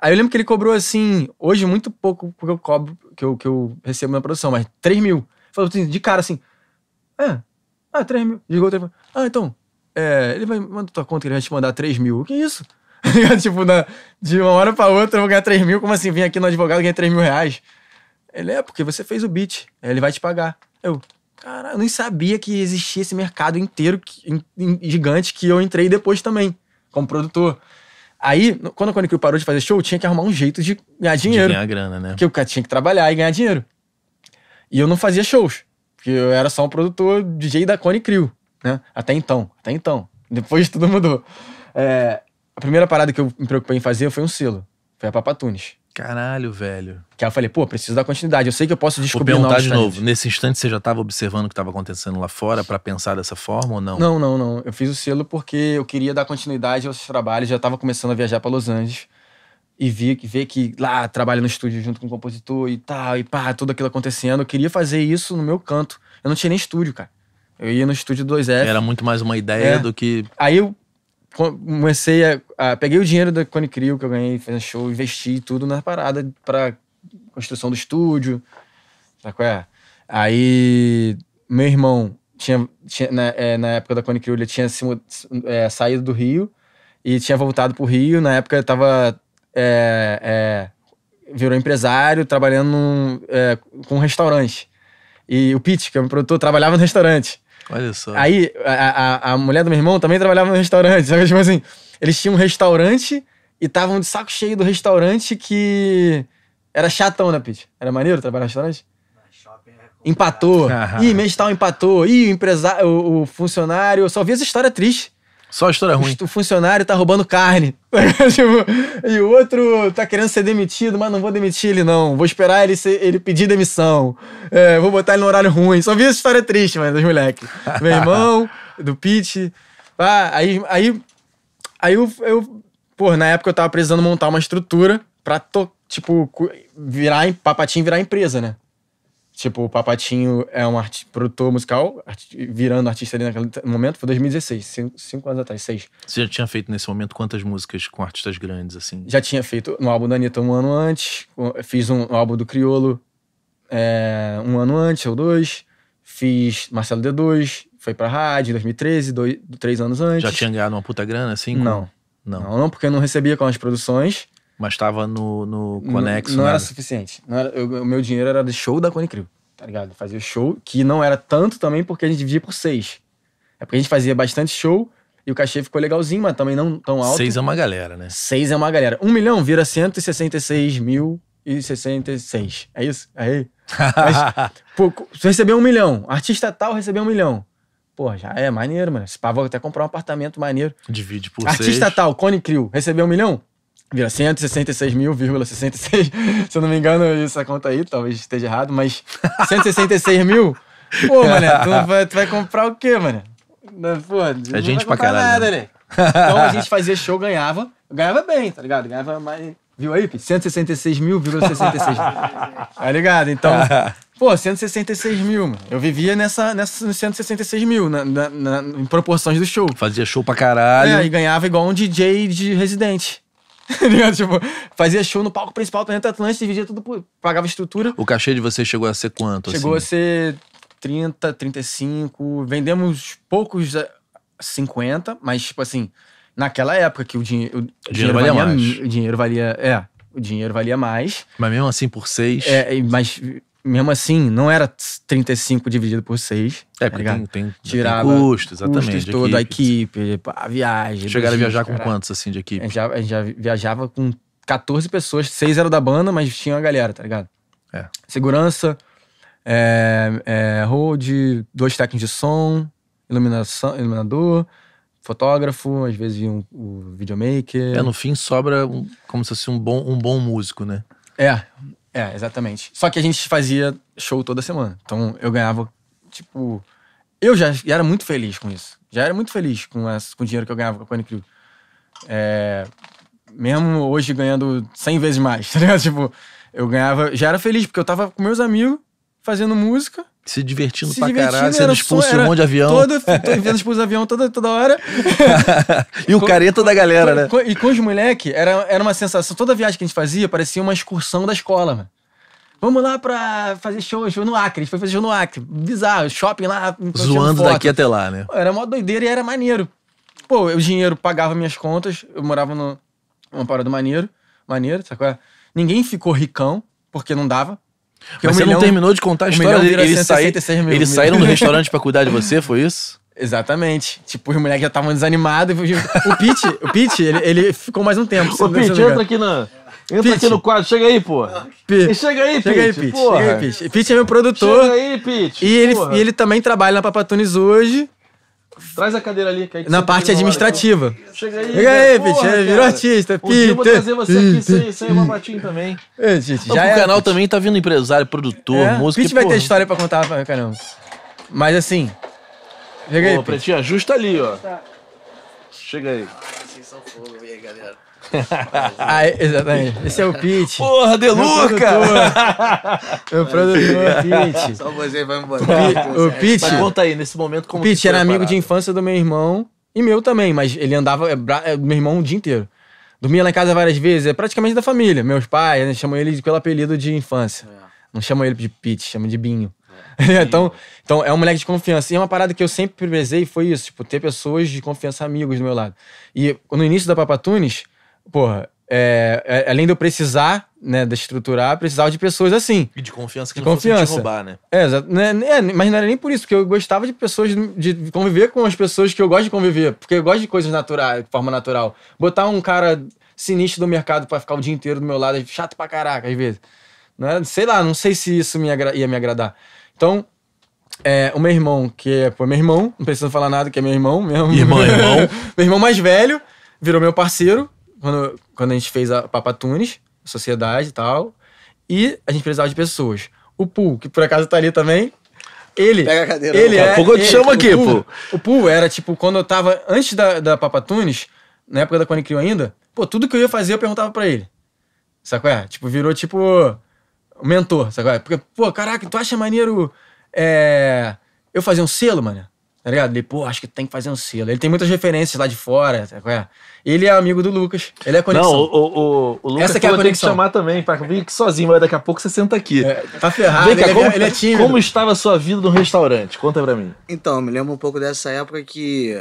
Speaker 2: Aí eu lembro que ele cobrou assim, hoje muito pouco porque eu cobro, que eu, que eu recebo na produção, mas 3 mil. Falou assim, de cara assim, é, ah, 3 ah, mil. Ligou o telefone, ah, então, é, ele vai, mandar tua conta que ele vai te mandar 3 mil. O que é isso? Tá tipo, na, de uma hora pra outra eu vou ganhar 3 mil, como assim, vim aqui no advogado e ganhei 3 mil reais? Ele, é, porque você fez o beat, é, ele vai te pagar. Eu, cara, eu nem sabia que existia esse mercado inteiro que, in, in, gigante que eu entrei depois também, como produtor. Aí, quando a Crew parou de fazer show, tinha que arrumar um jeito de ganhar dinheiro. De ganhar grana, né? Porque eu tinha que trabalhar e ganhar dinheiro. E eu não fazia shows, porque eu era só um produtor DJ da Conicru, né? Até então, até então. Depois tudo mudou. É, a primeira parada que eu me preocupei em fazer foi um selo. Foi a Papa Tunes. Caralho, velho. Que aí eu falei, pô, preciso da continuidade. Eu sei que eu posso descobrir Vou perguntar de novo. Talentos.
Speaker 1: Nesse instante você já estava observando o que estava acontecendo lá fora para pensar dessa forma ou não? Não,
Speaker 2: não, não. Eu fiz o selo porque eu queria dar continuidade aos trabalhos. Já estava começando a viajar para Los Angeles e vi que ver que lá trabalha no estúdio junto com o compositor e tal e pá, tudo aquilo acontecendo. Eu queria fazer isso no meu canto. Eu não tinha nem estúdio, cara. Eu ia no estúdio 2F. Era muito mais uma ideia é. do que. Aí eu comecei a, a, Peguei o dinheiro da Cone Crew que eu ganhei fazendo show, investi tudo na parada para construção do estúdio. Sabe qual é? Aí, meu irmão tinha, tinha na, é, na, época da Cone Crew ele tinha se, é, saído do Rio e tinha voltado pro Rio. Na época, tava. É, é, virou empresário, trabalhando num, é, com um restaurante. E o Pete, que é me produtor, trabalhava no restaurante. Olha só. Aí, a, a, a mulher do meu irmão também trabalhava no restaurante, sabe? Tipo assim, eles tinham um restaurante e estavam de saco cheio do restaurante que era chatão, né, Pete? Era maneiro trabalhar no restaurante? Empatou. Ih, mês tal empatou. Ih, o, empresário, o, o funcionário. Eu só vi essa história triste. Só história ruim. O funcionário tá roubando carne. Tipo, e o outro tá querendo ser demitido, mas não vou demitir ele, não. Vou esperar ele, ser, ele pedir demissão. É, vou botar ele no horário ruim. Só vi essa história triste, mano, dos moleques. Meu irmão, do Pete. Ah, aí, aí, aí eu, eu. Pô, na época eu tava precisando montar uma estrutura pra, to, tipo, virar, papatinho virar empresa, né? Tipo, o Papatinho é um produtor musical, virando artista ali naquele momento, foi 2016, cinco, cinco anos atrás, seis.
Speaker 1: Você já tinha feito nesse momento quantas músicas com artistas grandes, assim?
Speaker 2: Já tinha feito no álbum da Anitta um ano antes, fiz um álbum do Criolo é, um ano antes, ou dois, fiz Marcelo D2, foi pra rádio em 2013, dois, três anos antes. Já tinha ganhado uma puta grana, assim? Não. Não. não. Não, porque eu não recebia com as produções. Mas estava no, no Conexo. Não, não né? era, suficiente. Não era, eu, o meu dinheiro era do show da Conicrio, tá ligado? fazia show, que não era tanto também porque a gente dividia por seis. É porque a gente fazia bastante show e o cachê ficou legalzinho, mas também não tão alto. Seis é uma galera, né? Seis é uma galera. Um milhão vira 166 mil e 66. É isso? Aí. Mas, pô, recebeu um milhão. Artista tal recebeu um milhão. Pô, já é maneiro, mano. Esse pavão até comprar um apartamento maneiro.
Speaker 1: Divide por Artista seis.
Speaker 2: tal, Cone Crew, recebeu um milhão? Vira 166 mil, vírgula 66. Se eu não me engano, essa conta aí, talvez esteja errado, mas 166 mil? Pô, mané, tu, vai, tu vai comprar o quê, mané? Pô,
Speaker 1: é gente pra caralho. Né? né? Então a gente
Speaker 2: fazia show, ganhava. Ganhava bem, tá ligado? Ganhava mais. Viu aí, Pi? 166 mil, vírgula 66. tá ligado? Então, pô, 166 mil, mano. Eu vivia nessa, nessa 166 mil, na, na, na, em proporções do show. Fazia show pra caralho. É, e ganhava igual um DJ de residente. Tá tipo, fazia show no palco principal do Planeta Atlântico, dividia tudo, por, pagava estrutura.
Speaker 1: O cachê de você chegou a ser quanto? Chegou assim? a
Speaker 2: ser 30, 35. Vendemos poucos 50, eh, mas, tipo assim, naquela época que o, dinhe o, o dinheiro, dinheiro valia, valia mais. O dinheiro valia. É, o dinheiro valia mais. Mas mesmo assim, por seis. É, mas mesmo assim, não era 35 dividido por 6. É, tá porque tá tem, tem, Tirava tem custo, exatamente. Custos toda a equipe, a viagem. Chegaram a viajar com cara. quantos, assim, de equipe? A gente, já, a gente, já, viajava com 14 pessoas, 6 eram da banda, mas tinha uma galera, tá ligado? É. Segurança, é, é, road, dois técnicos de som, iluminação, iluminador, fotógrafo, às vezes um,
Speaker 1: um videomaker. É, no fim sobra um, como se fosse um bom, um bom músico, né?
Speaker 2: É, é, exatamente. Só que a gente fazia show toda semana. Então eu ganhava, tipo. Eu já, já era muito feliz com isso. Já era muito feliz com, as, com o dinheiro que eu ganhava com a Cone Crew. É, mesmo hoje ganhando 100 vezes mais, tá ligado? Tipo, eu ganhava. Já era feliz, porque eu tava com meus amigos fazendo música. Se divertindo se pra divertindo, caralho, sendo expulso de um monte de avião. Todo, vendo expulso de avião toda, toda hora.
Speaker 1: e o careta da galera, né? Com,
Speaker 2: e com os moleques, era, era uma sensação. Toda viagem que a gente fazia parecia uma excursão da escola, mano. Vamos lá pra fazer show, show no Acre. A gente foi fazer show no Acre. Bizarro, shopping lá. Zoando daqui até lá, né? Era mó doideira e era maneiro. Pô, o dinheiro pagava minhas contas. Eu morava numa parada maneiro. Maneiro, sacou? Ninguém ficou ricão, porque não dava.
Speaker 1: Mas um você milhão, não terminou de contar a história um dele. Eles, saiu mil, eles mil. saíram do restaurante
Speaker 2: pra cuidar de você, foi isso? Exatamente. Tipo, os moleques já estavam desanimados. O Pete, o Pete ele, ele, ficou mais um tempo. Ô, Pete, entra aqui na... Entra Pitch. aqui no quadro, chega aí, pô. chega
Speaker 1: aí, chega Aí, Chega aí, é
Speaker 2: meu produtor. Chega aí, Pete. E ele, e ele também trabalha na Papatunes hoje.
Speaker 1: Traz a cadeira ali. Que Na parte administrativa. Hora, então. Chega aí, Chega aí, Pete. É virou artista. Um Pete. vou trazer você aqui sem, sem babatinho também. É, gente, já é, canal Pitch. também tá vindo empresário, produtor, é. músico. Pete vai porra. ter história pra contar pra caramba. Mas
Speaker 2: assim... Chega Pô, aí, Pete. ajusta ali, ó. Tá. Chega aí.
Speaker 1: Ah, vocês são fogo. aí,
Speaker 2: galera? exatamente. Esse é o Pete. Porra, Deluca! Meu produtor, meu Pete. Só você vai embora. O Pete. conta aí, nesse momento, como. Pete era amigo de infância do meu irmão e meu também, mas ele andava. É, é, meu irmão o dia inteiro. Dormia lá em casa várias vezes, é praticamente da família. Meus pais né, chamam ele pelo apelido de infância. É. Não chamam ele de Pete, chamam de Binho. É. então, então é um moleque de confiança. E é uma parada que eu sempre prezei foi isso, tipo, ter pessoas de confiança amigos do meu lado. E no início da Papa Tunes porra, é, é, além de eu precisar, né, de estruturar, precisava de pessoas assim.
Speaker 1: E de confiança que de não confiança. fosse roubar, né?
Speaker 2: É, né, né, é, mas não era nem por isso, porque eu gostava de pessoas, de conviver com as pessoas que eu gosto de conviver, porque eu gosto de coisas naturais, de forma natural. Botar um cara sinistro do mercado para ficar o dia inteiro do meu lado é chato pra caraca, às vezes. Não é? sei lá, não sei se isso me ia me agradar. Então, é, o meu irmão, que é pô, meu irmão, não preciso falar nada, que é meu irmão mesmo. Irmão, irmão. meu irmão mais velho, virou meu parceiro quando, quando a gente fez a Papatunes, sociedade e tal, e a gente precisava de pessoas. O Pool, que por acaso tá ali também, ele. Pega a cadeira. Ele é, pouco eu te ele, chamo aqui, pô. O pool era tipo quando eu tava antes da, da Papatunes, na época da criou ainda, pô, tudo que eu ia fazer eu perguntava pra ele. qual É? Tipo, virou tipo mentor, qual É? Porque, pô, caraca, tu acha maneiro é, eu fazer um selo, mano? Tá ligado? Ele, pô, acho que tem que fazer um selo. Ele tem muitas referências lá de fora. Tá
Speaker 1: ele é amigo do Lucas. Ele é conexão. Não, o, o, o Lucas Essa que é a conexão. tem que chamar também, para vir aqui sozinho, mas daqui a pouco você senta aqui. É, tá ferrado, Vem cá, ele, é como, ele é tímido. Como estava a sua vida no restaurante? Conta pra mim.
Speaker 3: Então, me lembro um pouco dessa época que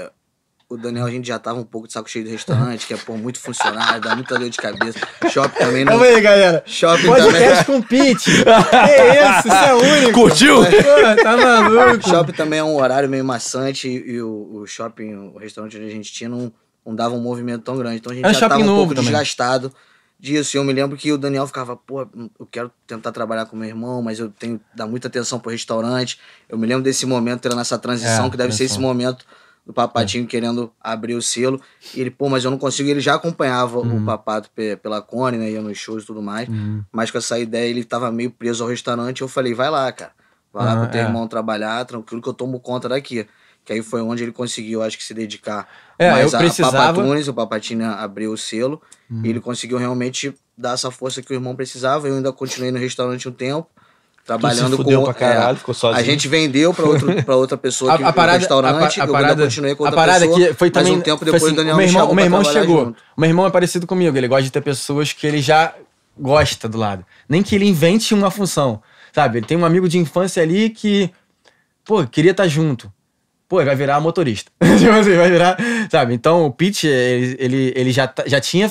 Speaker 3: o Daniel, a gente já tava um pouco de saco cheio do restaurante, que é, pô, muito funcionário, dá muita dor de cabeça. Shopping também não. Calma aí, galera. Shopping pode também. É-
Speaker 2: com Pete. que isso, isso é único. Curtiu? Mas, pô, tá maluco. Shopping
Speaker 3: também é um horário meio maçante e, e o, o, shopping, o restaurante onde a gente tinha, não, não dava um movimento tão grande. Então a gente é já tava um pouco também. desgastado disso. E eu me lembro que o Daniel ficava, pô, eu quero tentar trabalhar com meu irmão, mas eu tenho que dar muita atenção pro restaurante. Eu me lembro desse momento, era nessa transição, é, que deve ser esse momento do Papatinho é. querendo abrir o selo. E ele, pô, mas eu não consigo. Ele já acompanhava uhum. o Papato pela Cone, né? Ia nos shows e tudo mais. Uhum. Mas com essa ideia, ele tava meio preso ao restaurante. Eu falei, vai lá, cara. Vai uhum, lá ah, o teu é. irmão trabalhar, tranquilo que eu tomo conta daqui. Que aí foi onde ele conseguiu, acho que, se dedicar. É, mais eu a precisava... Papatunes, o Papatinho abriu o selo. Uhum. E ele conseguiu realmente dar essa força que o irmão precisava. Eu ainda continuei no restaurante um tempo trabalhando com pra caralho, é, ficou sozinho. A gente vendeu para outro para outra pessoa que a, a parada, restaurante, a, a parada, eu continuei com outra a parada pessoa, é que foi também mas um tempo depois assim, o Daniel meu irmão, meu irmão
Speaker 2: chegou. Junto. Meu irmão é parecido comigo, ele gosta de ter pessoas que ele já gosta do lado. Nem que ele invente uma função, sabe? Ele tem um amigo de infância ali que pô, queria estar tá junto. Pô, vai virar motorista. Tipo assim, vai virar, sabe? Então o Pete, ele, ele, ele já, tá- já tinha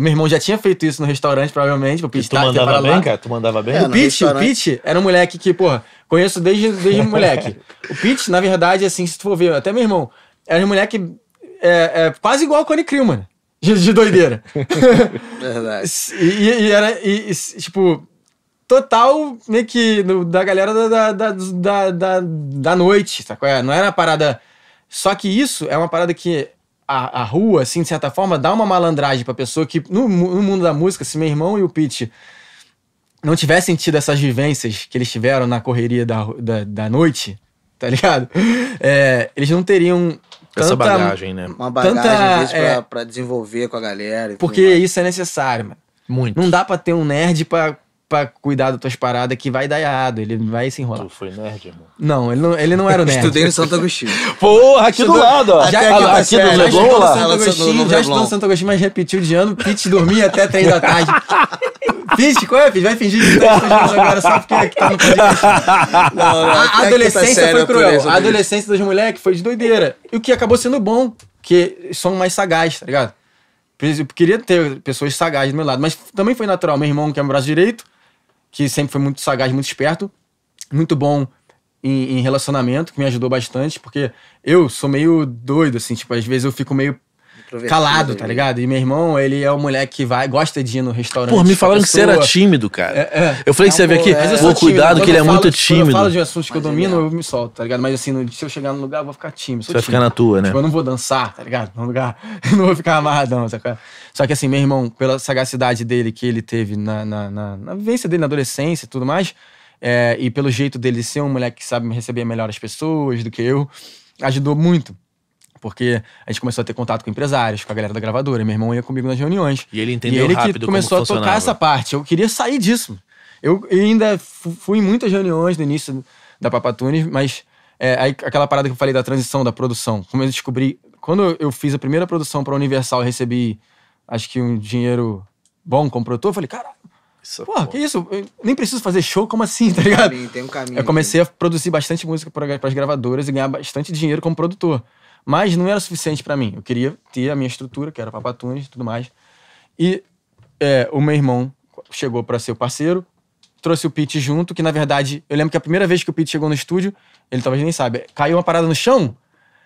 Speaker 2: meu irmão já tinha feito isso no restaurante, provavelmente. Tipo, o Pete tu tá- mandava bem, lá. cara? Tu
Speaker 1: mandava bem? É, o Pete, o Pete
Speaker 2: era um moleque que, porra, conheço desde, desde moleque. O Pete, na verdade, assim, se tu for ver, até meu irmão, era um moleque é, é quase igual ao Cone Crew, mano. De, de doideira. verdade. E, e era, e, e, tipo, total, meio que no, da galera da, da, da, da, da noite, sacou? É? Não era uma parada. Só que isso é uma parada que a, a, rua, assim, de certa forma, dá uma malandragem pra pessoa que, no, no mundo da música, se meu irmão e o Pete não tivessem tido essas vivências que eles tiveram na correria da, da, da noite, tá ligado?
Speaker 3: É, eles não teriam. Tanta, Essa bagagem, né? Uma bagagem tanta, é, pra, pra, desenvolver com a galera. porque
Speaker 2: isso é necessário, mano. Muito. Não dá pra ter um nerd pra pra cuidar das tuas paradas que vai dar errado, ele vai se enrolar. Tu foi nerd, irmão? Não, ele não, ele não era o nerd. Estudei no Santo Agostinho.
Speaker 1: Porra, aqui do lado, ó. Já, aqui, tá aqui do Leblon, lá. Santo Agostinho, já estudou no Santo
Speaker 2: Agostinho, mas repetiu de ano, Pitch dormia até três da tarde. Pitch, qual é, Pitch? Vai fingir que tá agora só porque aqui é tá no podcast.
Speaker 1: Não, a tá adolescência foi cruel. A adolescência
Speaker 2: dos moleques foi de doideira. E o que acabou sendo bom, que são mais sagaz, tá ligado? Eu queria ter pessoas sagazes do meu lado, mas também foi natural. Meu irmão, que é meu braço direito, que sempre foi muito sagaz, muito esperto, muito bom em, em relacionamento, que me ajudou bastante, porque eu sou meio doido, assim, tipo, às vezes eu fico meio calado, tá ligado? E meu irmão, ele é um moleque que vai, gosta de ir no restaurante. Pô, me falaram que você era tímido,
Speaker 1: cara. É, é. Eu falei que você é veio aqui, é. pô, cuidado que ele é muito tímido. Quando eu falo de
Speaker 2: assuntos que eu domino, eu me solto, tá ligado? Mas assim, se eu chegar no lugar, eu vou ficar tímido. Você vai ficar na tua, né? Tipo, eu não vou dançar, tá ligado? No lugar, não vou ficar amarradão, saca? Só que assim, meu irmão, pela sagacidade dele que ele teve na, na, na, na vivência dele na adolescência e tudo mais, é, e pelo jeito dele ser um moleque que sabe receber melhor as pessoas do que eu, ajudou muito porque a gente começou a ter contato com empresários, com a galera da gravadora. Meu irmão ia comigo nas reuniões.
Speaker 1: E ele entendeu e ele rápido que começou a tocar essa
Speaker 2: parte. Eu queria sair disso. Eu ainda fui em muitas reuniões no início da Papatune, mas é, aí, aquela parada que eu falei da transição, da produção. Como eu descobri. Quando eu fiz a primeira produção para Universal, eu recebi acho que um dinheiro bom como produtor. Eu falei, cara, isso, é porra, porra, que isso? Eu nem preciso fazer show, como assim, tá ligado?
Speaker 3: tem um caminho. Eu comecei
Speaker 2: né? a produzir bastante música para as gravadoras e ganhar bastante dinheiro como produtor. Mas não era suficiente para mim. Eu queria ter a minha estrutura, que era Papatunes e tudo mais. E é, o meu irmão chegou para ser o parceiro, trouxe o Pete junto, que na verdade, eu lembro que a primeira vez que o Pete chegou no estúdio, ele talvez nem sabe, caiu uma parada no chão,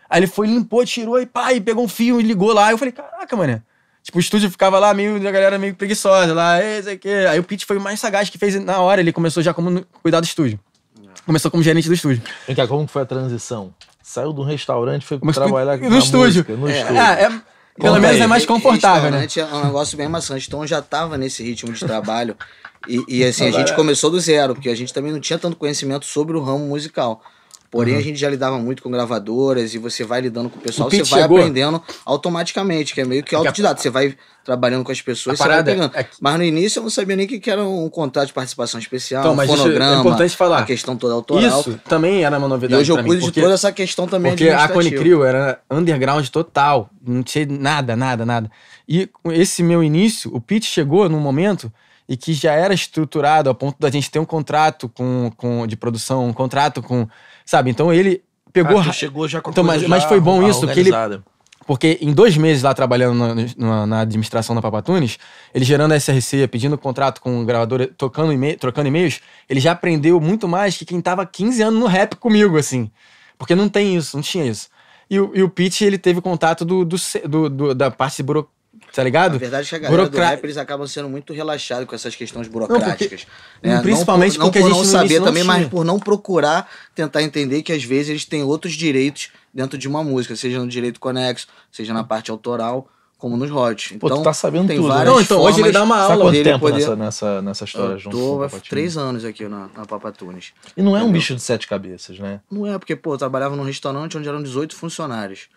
Speaker 2: aí ele foi, limpou, tirou e pá, e pegou um fio e ligou lá. eu falei, caraca, mané. Tipo, o estúdio ficava lá meio, a galera meio preguiçosa, lá, esse aqui. Aí o Pete foi o mais sagaz que fez na hora, ele começou já como cuidar do estúdio. É. Começou como gerente do estúdio. Vem cá, como foi a transição?
Speaker 3: saiu de um restaurante, foi Mas trabalhar no, estúdio. Música, no é, estúdio. é,
Speaker 1: é pelo menos é mais
Speaker 3: confortável, né? É um negócio bem maçante, então eu já tava nesse ritmo de trabalho. E, e assim, a gente é. começou do zero, porque a gente também não tinha tanto conhecimento sobre o ramo musical. Porém, uhum. a gente já lidava muito com gravadoras e você vai lidando com o pessoal, o você vai chegou. aprendendo automaticamente, que é meio que é autodidata. Você vai trabalhando com as pessoas, você vai pegando. É... Mas no início eu não sabia nem que era um contrato de participação especial, então, um mas é fonograma, é importante falar. a questão toda autoral. Isso também era uma novidade. E hoje eu cuido mim, porque... de toda essa questão também porque a Cone Crew
Speaker 2: era underground total, não tinha nada, nada, nada. E esse meu início, o Pete chegou num momento e que já era estruturado ao ponto da gente ter um contrato com, com de produção, um contrato com, sabe? Então ele pegou, ah, chegou já com então, mas, mas foi bom isso que ele porque em dois meses lá trabalhando na, na, na administração da Papatunes, ele gerando a SRC, pedindo contrato com gravadora, tocando email, trocando e-mails, ele já aprendeu muito mais que quem tava 15 anos no rap comigo, assim. Porque não tem isso, não tinha isso. E o, e o Pete, ele teve contato do, do, do, do da parte buro,
Speaker 3: Tá ligado? A verdade é que a galera Burocra... do rap, eles acabam sendo muito relaxados com essas questões burocráticas. Não, porque... né? Principalmente não por, não porque não saber também, mas por não procurar tentar entender que às vezes eles têm outros direitos dentro de uma música, seja no direito conexo, seja na parte autoral como nos Hot. Então, Pô, tu então, tá sabendo tem tudo. Né? não, então hoje ele dá uma aula. quanto tempo poder... nessa, nessa, nessa história eu junto tô há três anos aqui na, na Tunis E não é entendeu? um bicho de sete cabeças, né? Não é, porque, pô, eu trabalhava num restaurante onde eram 18 funcionários.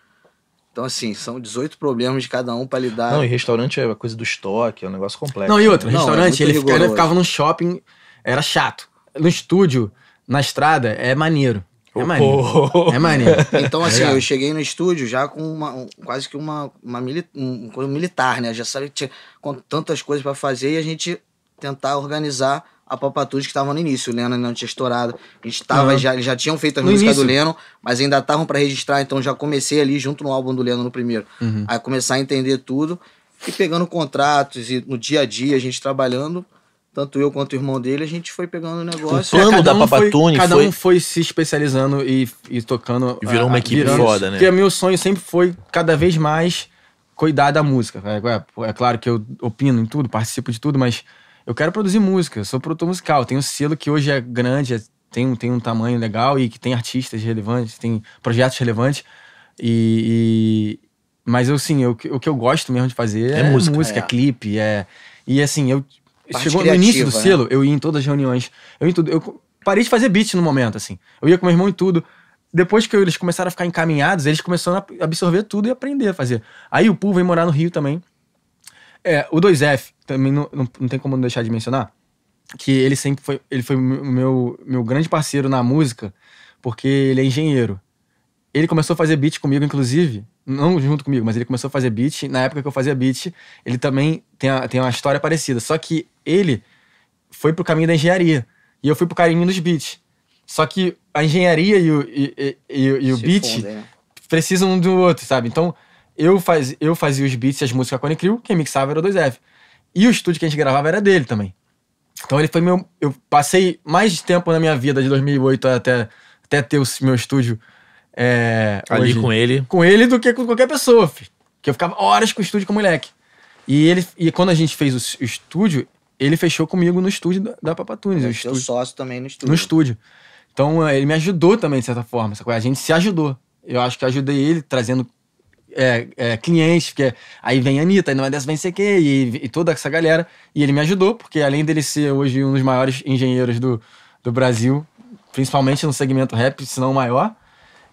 Speaker 3: Então, assim, são 18 problemas de cada um para lidar. Não, e restaurante é a coisa do estoque, é um negócio complexo. Não, e outro, né? restaurante, não, é ele, ficava, ele, ficava,
Speaker 2: no shopping, era chato. No estúdio, na estrada, é maneiro. É oh, maneiro. Oh. É maneiro. Então, assim, é. eu
Speaker 3: cheguei no estúdio já com uma, quase que uma, uma mili um, um militar, né? Já sabe que tinha tantas coisas para fazer e a gente tentar organizar a Tunes que estava no início. O ainda não tinha estourado. A gente tava, uhum. já, eles já tinham feito a no música início. do Leno, mas ainda estavam para registrar, então já comecei ali junto no álbum do Leno no primeiro. Uhum. Aí começar a entender tudo e pegando contratos e no dia a dia a gente trabalhando. Tanto eu quanto o irmão dele, a gente foi pegando o negócio. O plano é, da Papatune foi... Cada foi... um
Speaker 2: foi se especializando e, e tocando... E virou uma equipe virando, foda, né? Porque meu sonho sempre foi, cada vez mais, cuidar da música. É, é, é claro que eu opino em tudo, participo de tudo, mas eu quero produzir música, eu sou produtor musical, tenho um selo que hoje é grande, é, tem, tem um tamanho legal e que tem artistas relevantes, tem projetos relevantes. E. e mas eu sim, eu, o que eu gosto mesmo de fazer é, é música, música é. clipe, é. E assim, eu. Parte chegou criativa, no início do né? selo, eu ia em todas as reuniões. Eu ia em tudo. Eu parei de fazer beat no momento, assim. Eu ia com meu irmão em tudo depois que eles começaram a ficar encaminhados, eles começaram a absorver tudo e aprender a fazer. Aí o Pool veio morar no Rio também. É, o 2F, também não, não, não tem como não deixar de mencionar, que ele sempre foi, ele foi meu, meu grande parceiro na música, porque ele é engenheiro. Ele começou a fazer beat comigo, inclusive, não junto comigo, mas ele começou a fazer beat. Na época que eu fazia beat, ele também tem, a, tem uma história parecida. Só que ele foi pro caminho da engenharia. E eu fui pro caminho dos beats. Só que a engenharia e o, e, e, e, e o beat fundem. Né? precisam um do outro, sabe? Então, eu, faz, eu fazia os beats e as músicas com a Cone Crew, quem mixava era o 2F. E o estúdio que a gente gravava era dele também. Então ele foi meu. Eu passei mais tempo na minha vida, de 2008 até, até ter o meu estúdio. É, Ali hoje, com ele. Com ele do que com qualquer pessoa, filho. Que eu ficava horas com o estúdio com o moleque. E, ele, e quando a gente fez o, o estúdio, ele fechou comigo no estúdio da, da Papatunes. É, eu estúdio, sócio também no estúdio. No estúdio. Então é, ele me ajudou também, de certa forma. A gente se ajudou. Eu acho que ajudei ele trazendo é, é, clientes, porque aí vem a Anitta, aí não é dessa, vem CQ, e, e toda essa galera. E ele me ajudou, porque além dele ser hoje um dos maiores engenheiros do, do Brasil, principalmente no segmento rap, se não o maior,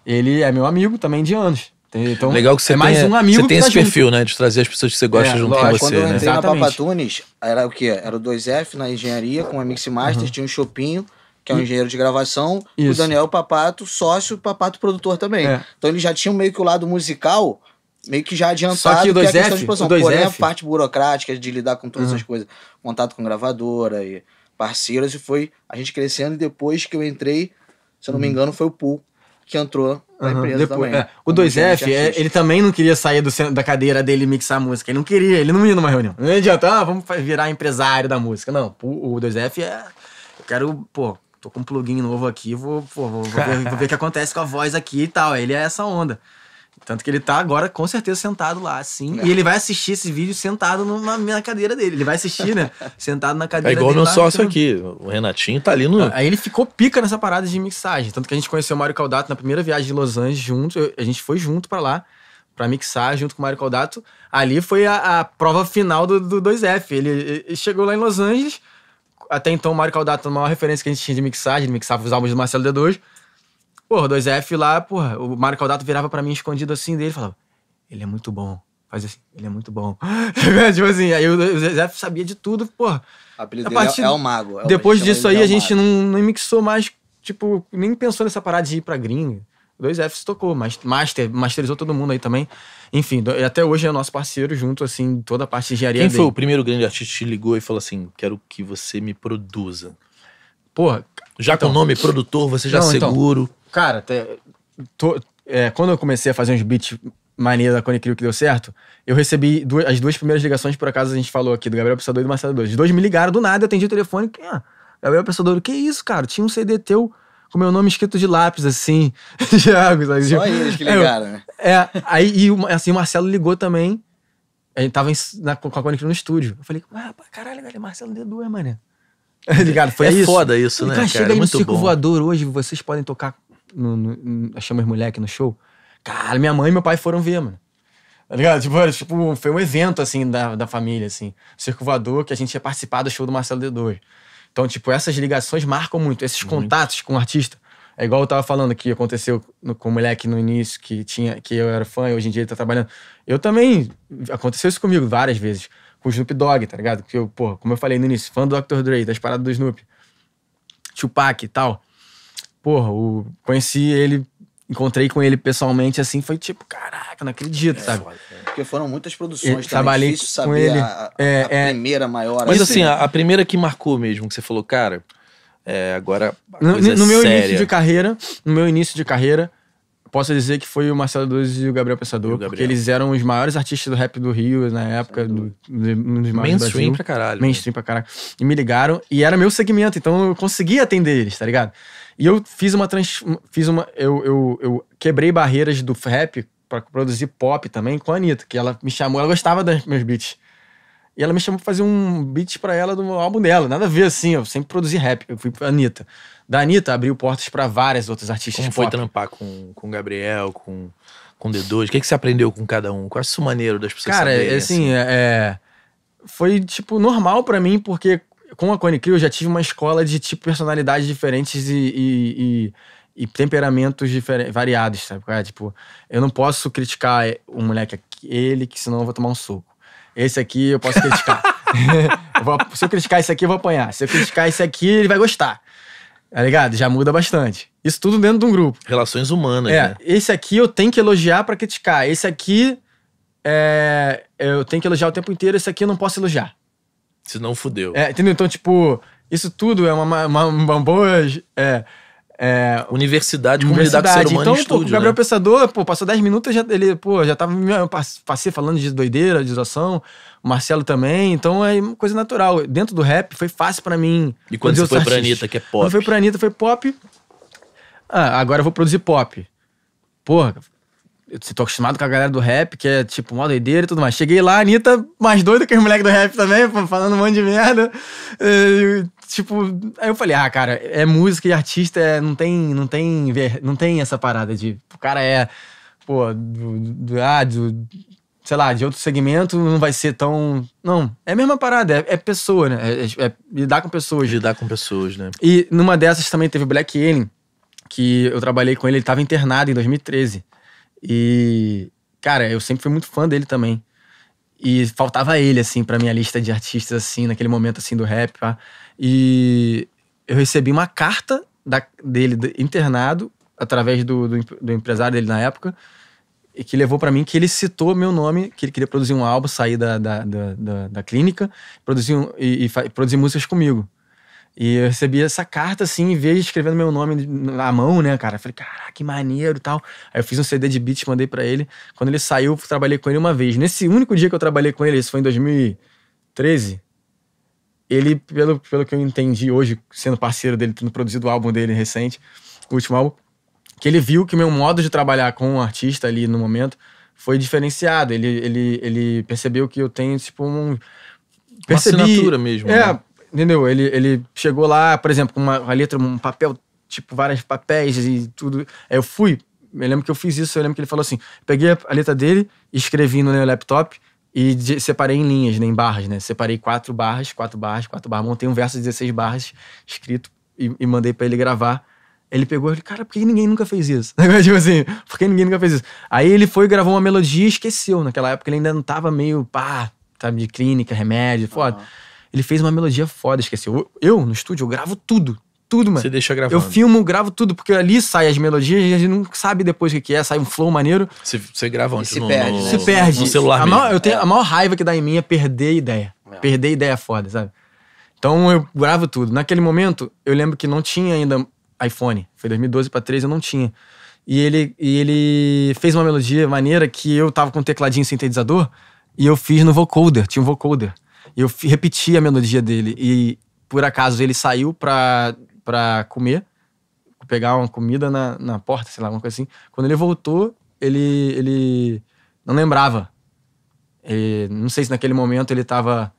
Speaker 2: ele
Speaker 3: é meu amigo também de anos. Então, Legal que é você é mais tenha, um amigo. Você tem esse tá perfil, junto.
Speaker 1: né? De trazer as pessoas que você gosta é, junto lógico, com você. Quando eu né? entrei né? na
Speaker 3: Papatunes, era o quê? Era o 2F na engenharia, com a Mix Masters, uhum. tinha um Chopinho, que é um e... engenheiro de gravação, Isso. o Daniel Papato, sócio, Papato produtor também. É. Então ele já tinha meio que o lado musical meio que já adiantado Só que o 2F, que é a de produção. Porém, F... a parte burocrática de lidar com todas uhum. essas coisas, contato com gravadora e parceiros, e foi a gente crescendo. E depois que eu entrei, se eu não me uhum. engano, foi o Pool que entrou na uhum. empresa Depois, também. É. O 2F, é, ele
Speaker 2: também não queria sair do, da cadeira dele e mixar a música. Ele não queria, ele não ia numa reunião. Não adianta, ah, vamos virar empresário da música. Não, o 2F é. Eu quero, pô, tô com um plugin novo aqui, vou, pô, vou, vou, ver, vou ver o que acontece com a voz aqui e tal. Ele é essa onda. Tanto que ele tá agora com certeza sentado lá, assim. É. E ele vai assistir esse vídeo sentado numa, na cadeira dele. Ele vai assistir, né? sentado na cadeira dele. É igual dele, meu sócio
Speaker 1: aqui. O
Speaker 2: Renatinho tá ali no. Aí ele ficou pica nessa parada de mixagem. Tanto que a gente conheceu o Mário Caldato na primeira viagem de Los Angeles junto. Eu, a gente foi junto para lá para mixar junto com o Mário Caldato. Ali foi a, a prova final do, do 2F. Ele, ele, chegou lá em Los Angeles. Até então, o Mário Caldato, a maior referência que a gente tinha de mixagem, ele mixava os álbuns do Marcelo D2. Porra, 2F lá, porra, o Mário Caldato virava para mim escondido assim dele e falava: ele é muito bom. Faz assim, ele é muito bom. tipo assim, aí o 2F sabia de tudo, porra.
Speaker 3: a é partir, é, é o Mago. É depois disso aí, é a gente
Speaker 2: não, não mixou mais, tipo, nem pensou nessa parada de ir pra gringa. 2F se tocou, mas master, masterizou todo mundo aí também. Enfim, até hoje é nosso parceiro junto, assim, toda a parte de engenharia. Quem dele. foi o primeiro
Speaker 1: grande artista que te ligou e falou assim: quero que você me produza?
Speaker 2: Porra. Já então, com o nome produtor, você já não, então, seguro. Então, Cara, é, quando eu comecei a fazer uns beats maneiros da Conecrio que deu certo, eu recebi duas, as duas primeiras ligações, por acaso a gente falou aqui, do Gabriel Pensador e do Marcelo 2. Os dois me ligaram do nada, eu atendi o telefone. Quem ah, Gabriel Pensador, que isso, cara? Tinha um CD teu com meu nome escrito de lápis, assim. Thiago, sabe? Só eles que ligaram, né? É, aí e, assim, o Marcelo ligou também. A gente tava em, na, com a Conecrio no estúdio. Eu falei, ah, caralho, velho, Marcelo D2, mané. Ligado? Foi é isso. foda isso, né? Cara, é chega cara, aí é muito no Circo bom. Voador hoje, vocês podem tocar no, no, achamos moleque no show. Cara, minha mãe e meu pai foram ver, mano. Tá ligado? Tipo, era, tipo, foi um evento, assim, da, da família, assim. Circo Voador, que a gente ia participar do show do Marcelo D2. Então, tipo, essas ligações marcam muito. Esses muito. contatos com o artista. É igual eu tava falando que aconteceu no, com o moleque no início, que, tinha, que eu era fã e hoje em dia ele tá trabalhando. Eu também. Aconteceu isso comigo várias vezes. Com o Snoop Dogg, tá ligado? Que eu, porra, como eu falei no início, fã do Dr. Dre, das paradas do Snoop. Tupac e tal porra, o, conheci ele, encontrei com ele
Speaker 1: pessoalmente, assim, foi tipo, caraca, não acredito,
Speaker 2: é, sabe?
Speaker 3: É. Porque foram muitas produções, trabalhei difícil com ele. a, a, é, a é, primeira maior. Mas assim, assim,
Speaker 1: a, a, primeira que marcou mesmo, que você falou, cara, é, agora no, é no meu início de
Speaker 2: carreira, no meu início de carreira, posso dizer que foi o Marcelo Duz e o Gabriel Pensador, o Gabriel. porque eles eram os maiores artistas do rap do Rio na época, do, do, um dos maiores Mainstream do pra caralho. Né? Mainstream mano. pra caralho. E me ligaram, e era meu segmento, então eu conseguia atender eles, tá ligado? E eu fiz uma trans, fiz uma eu, eu, eu quebrei barreiras do rap para produzir pop também com a Anitta, que ela me chamou, ela gostava dos meus beats. E ela me chamou pra fazer um beat para ela do álbum dela. Nada a ver, assim, eu sempre produzi rap. Eu
Speaker 1: fui pra Anitta. Da Anitta abriu portas para várias outras artistas. Como foi pop. trampar com o Gabriel, com, com D2? O que, é que você aprendeu com cada um? Qual é o maneiro das pessoas Cara, é, saberem, assim, assim? É, é
Speaker 2: foi, tipo, normal para mim, porque com a Cone Crew eu já tive uma escola de tipo personalidades diferentes e, e, e, e temperamentos variados, sabe? É, tipo, eu não posso criticar um moleque ele, que senão eu vou tomar um soco. Esse aqui eu posso criticar. eu vou, se eu criticar esse aqui, eu vou apanhar. Se eu criticar esse aqui, ele vai gostar. Tá ligado? Já muda bastante. Isso tudo dentro de um grupo. Relações humanas. É, né? esse aqui eu tenho que elogiar para criticar. Esse aqui é, eu tenho que elogiar o tempo inteiro, esse aqui eu não posso elogiar. Se não fudeu. É, entendeu? Então, tipo, isso tudo é uma,
Speaker 1: uma, uma boa. É, é, universidade, comunidade universidade. ser humano então, estúdio, pô, o Gabriel né?
Speaker 2: Pensador, pô, passou 10 minutos, já, ele, pô, já tava, passei falando de doideira, de zoação, o Marcelo também, então é uma coisa natural. Dentro do rap foi fácil para mim. E quando você foi artistas. pra Anitta, que é pop? Quando foi pra Anitta, foi pop. Ah, agora eu vou produzir pop. Porra, você tô acostumado com a galera do rap, que é tipo mó doideira e tudo mais. Cheguei lá, a Anitta, mais doida que os moleques do rap também, falando um monte de merda. E, tipo, aí eu falei, ah, cara, é música e artista, é, não tem, não tem, não tem essa parada de. O cara é, pô, do, do, ah, do, sei lá, de outro segmento, não vai ser tão. Não, é a mesma parada, é, é pessoa, né? É, é, é lidar com pessoas. Lidar com pessoas, né? E numa dessas também teve o Black Alien, que eu trabalhei com ele, ele tava internado em 2013. E, cara, eu sempre fui muito fã dele também. E faltava ele, assim, pra minha lista de artistas, assim, naquele momento, assim, do rap. E eu recebi uma carta da, dele internado, através do, do, do empresário dele na época, e que levou para mim que ele citou meu nome, que ele queria produzir um álbum, sair da, da, da, da, da clínica, produzir, um, e, e, e produzir músicas comigo. E eu recebi essa carta, assim, em vez de escrevendo meu nome na mão, né, cara? Eu falei, caraca, que maneiro e tal. Aí eu fiz um CD de beats, mandei para ele. Quando ele saiu, trabalhei com ele uma vez. Nesse único dia que eu trabalhei com ele, isso foi em 2013, ele, pelo, pelo que eu entendi hoje, sendo parceiro dele, tendo produzido o álbum dele recente, o último álbum, que ele viu que o meu modo de trabalhar com o um artista ali no momento foi diferenciado. Ele, ele, ele percebeu que eu tenho, tipo, um...
Speaker 1: Percebi, Uma assinatura mesmo. É, né?
Speaker 2: Entendeu? Ele, ele chegou lá, por exemplo, com uma, uma letra, um papel, tipo, vários papéis e tudo. Aí eu fui, eu lembro que eu fiz isso, eu lembro que ele falou assim: peguei a, a letra dele, escrevi no meu laptop e de, separei em linhas, né, em barras, né? Separei quatro barras, quatro barras, quatro barras. Montei um verso de 16 barras escrito e, e mandei para ele gravar. Ele pegou e falou, cara, por que ninguém nunca fez isso? tipo assim, por que ninguém nunca fez isso? Aí ele foi, gravou uma melodia e esqueceu. Naquela época ele ainda não tava meio pá, sabe, de clínica, remédio, foda. Uhum. Ele fez uma melodia foda, esqueci. Eu, eu no estúdio, eu gravo tudo. Tudo, mano. Você deixa gravando. Eu filmo, gravo tudo, porque ali sai as melodias e a gente não sabe depois o que é, sai
Speaker 1: um flow maneiro. Você, você grava onde? Se, no, perde, no, né? se perde. No celular a maior, mesmo.
Speaker 2: Eu tenho, é. A maior raiva que dá em mim é perder ideia. É. Perder ideia é foda, sabe? Então eu gravo tudo. Naquele momento, eu lembro que não tinha ainda iPhone. Foi 2012 pra 13, eu não tinha. E ele, e ele fez uma melodia maneira que eu tava com um tecladinho sintetizador e eu fiz no vocoder. Tinha um vocoder. Eu repeti a melodia dele e por acaso ele saiu pra, pra comer, pegar uma comida na, na porta, sei lá, alguma coisa assim. Quando ele voltou, ele, ele não lembrava. Ele, não sei se naquele momento ele tava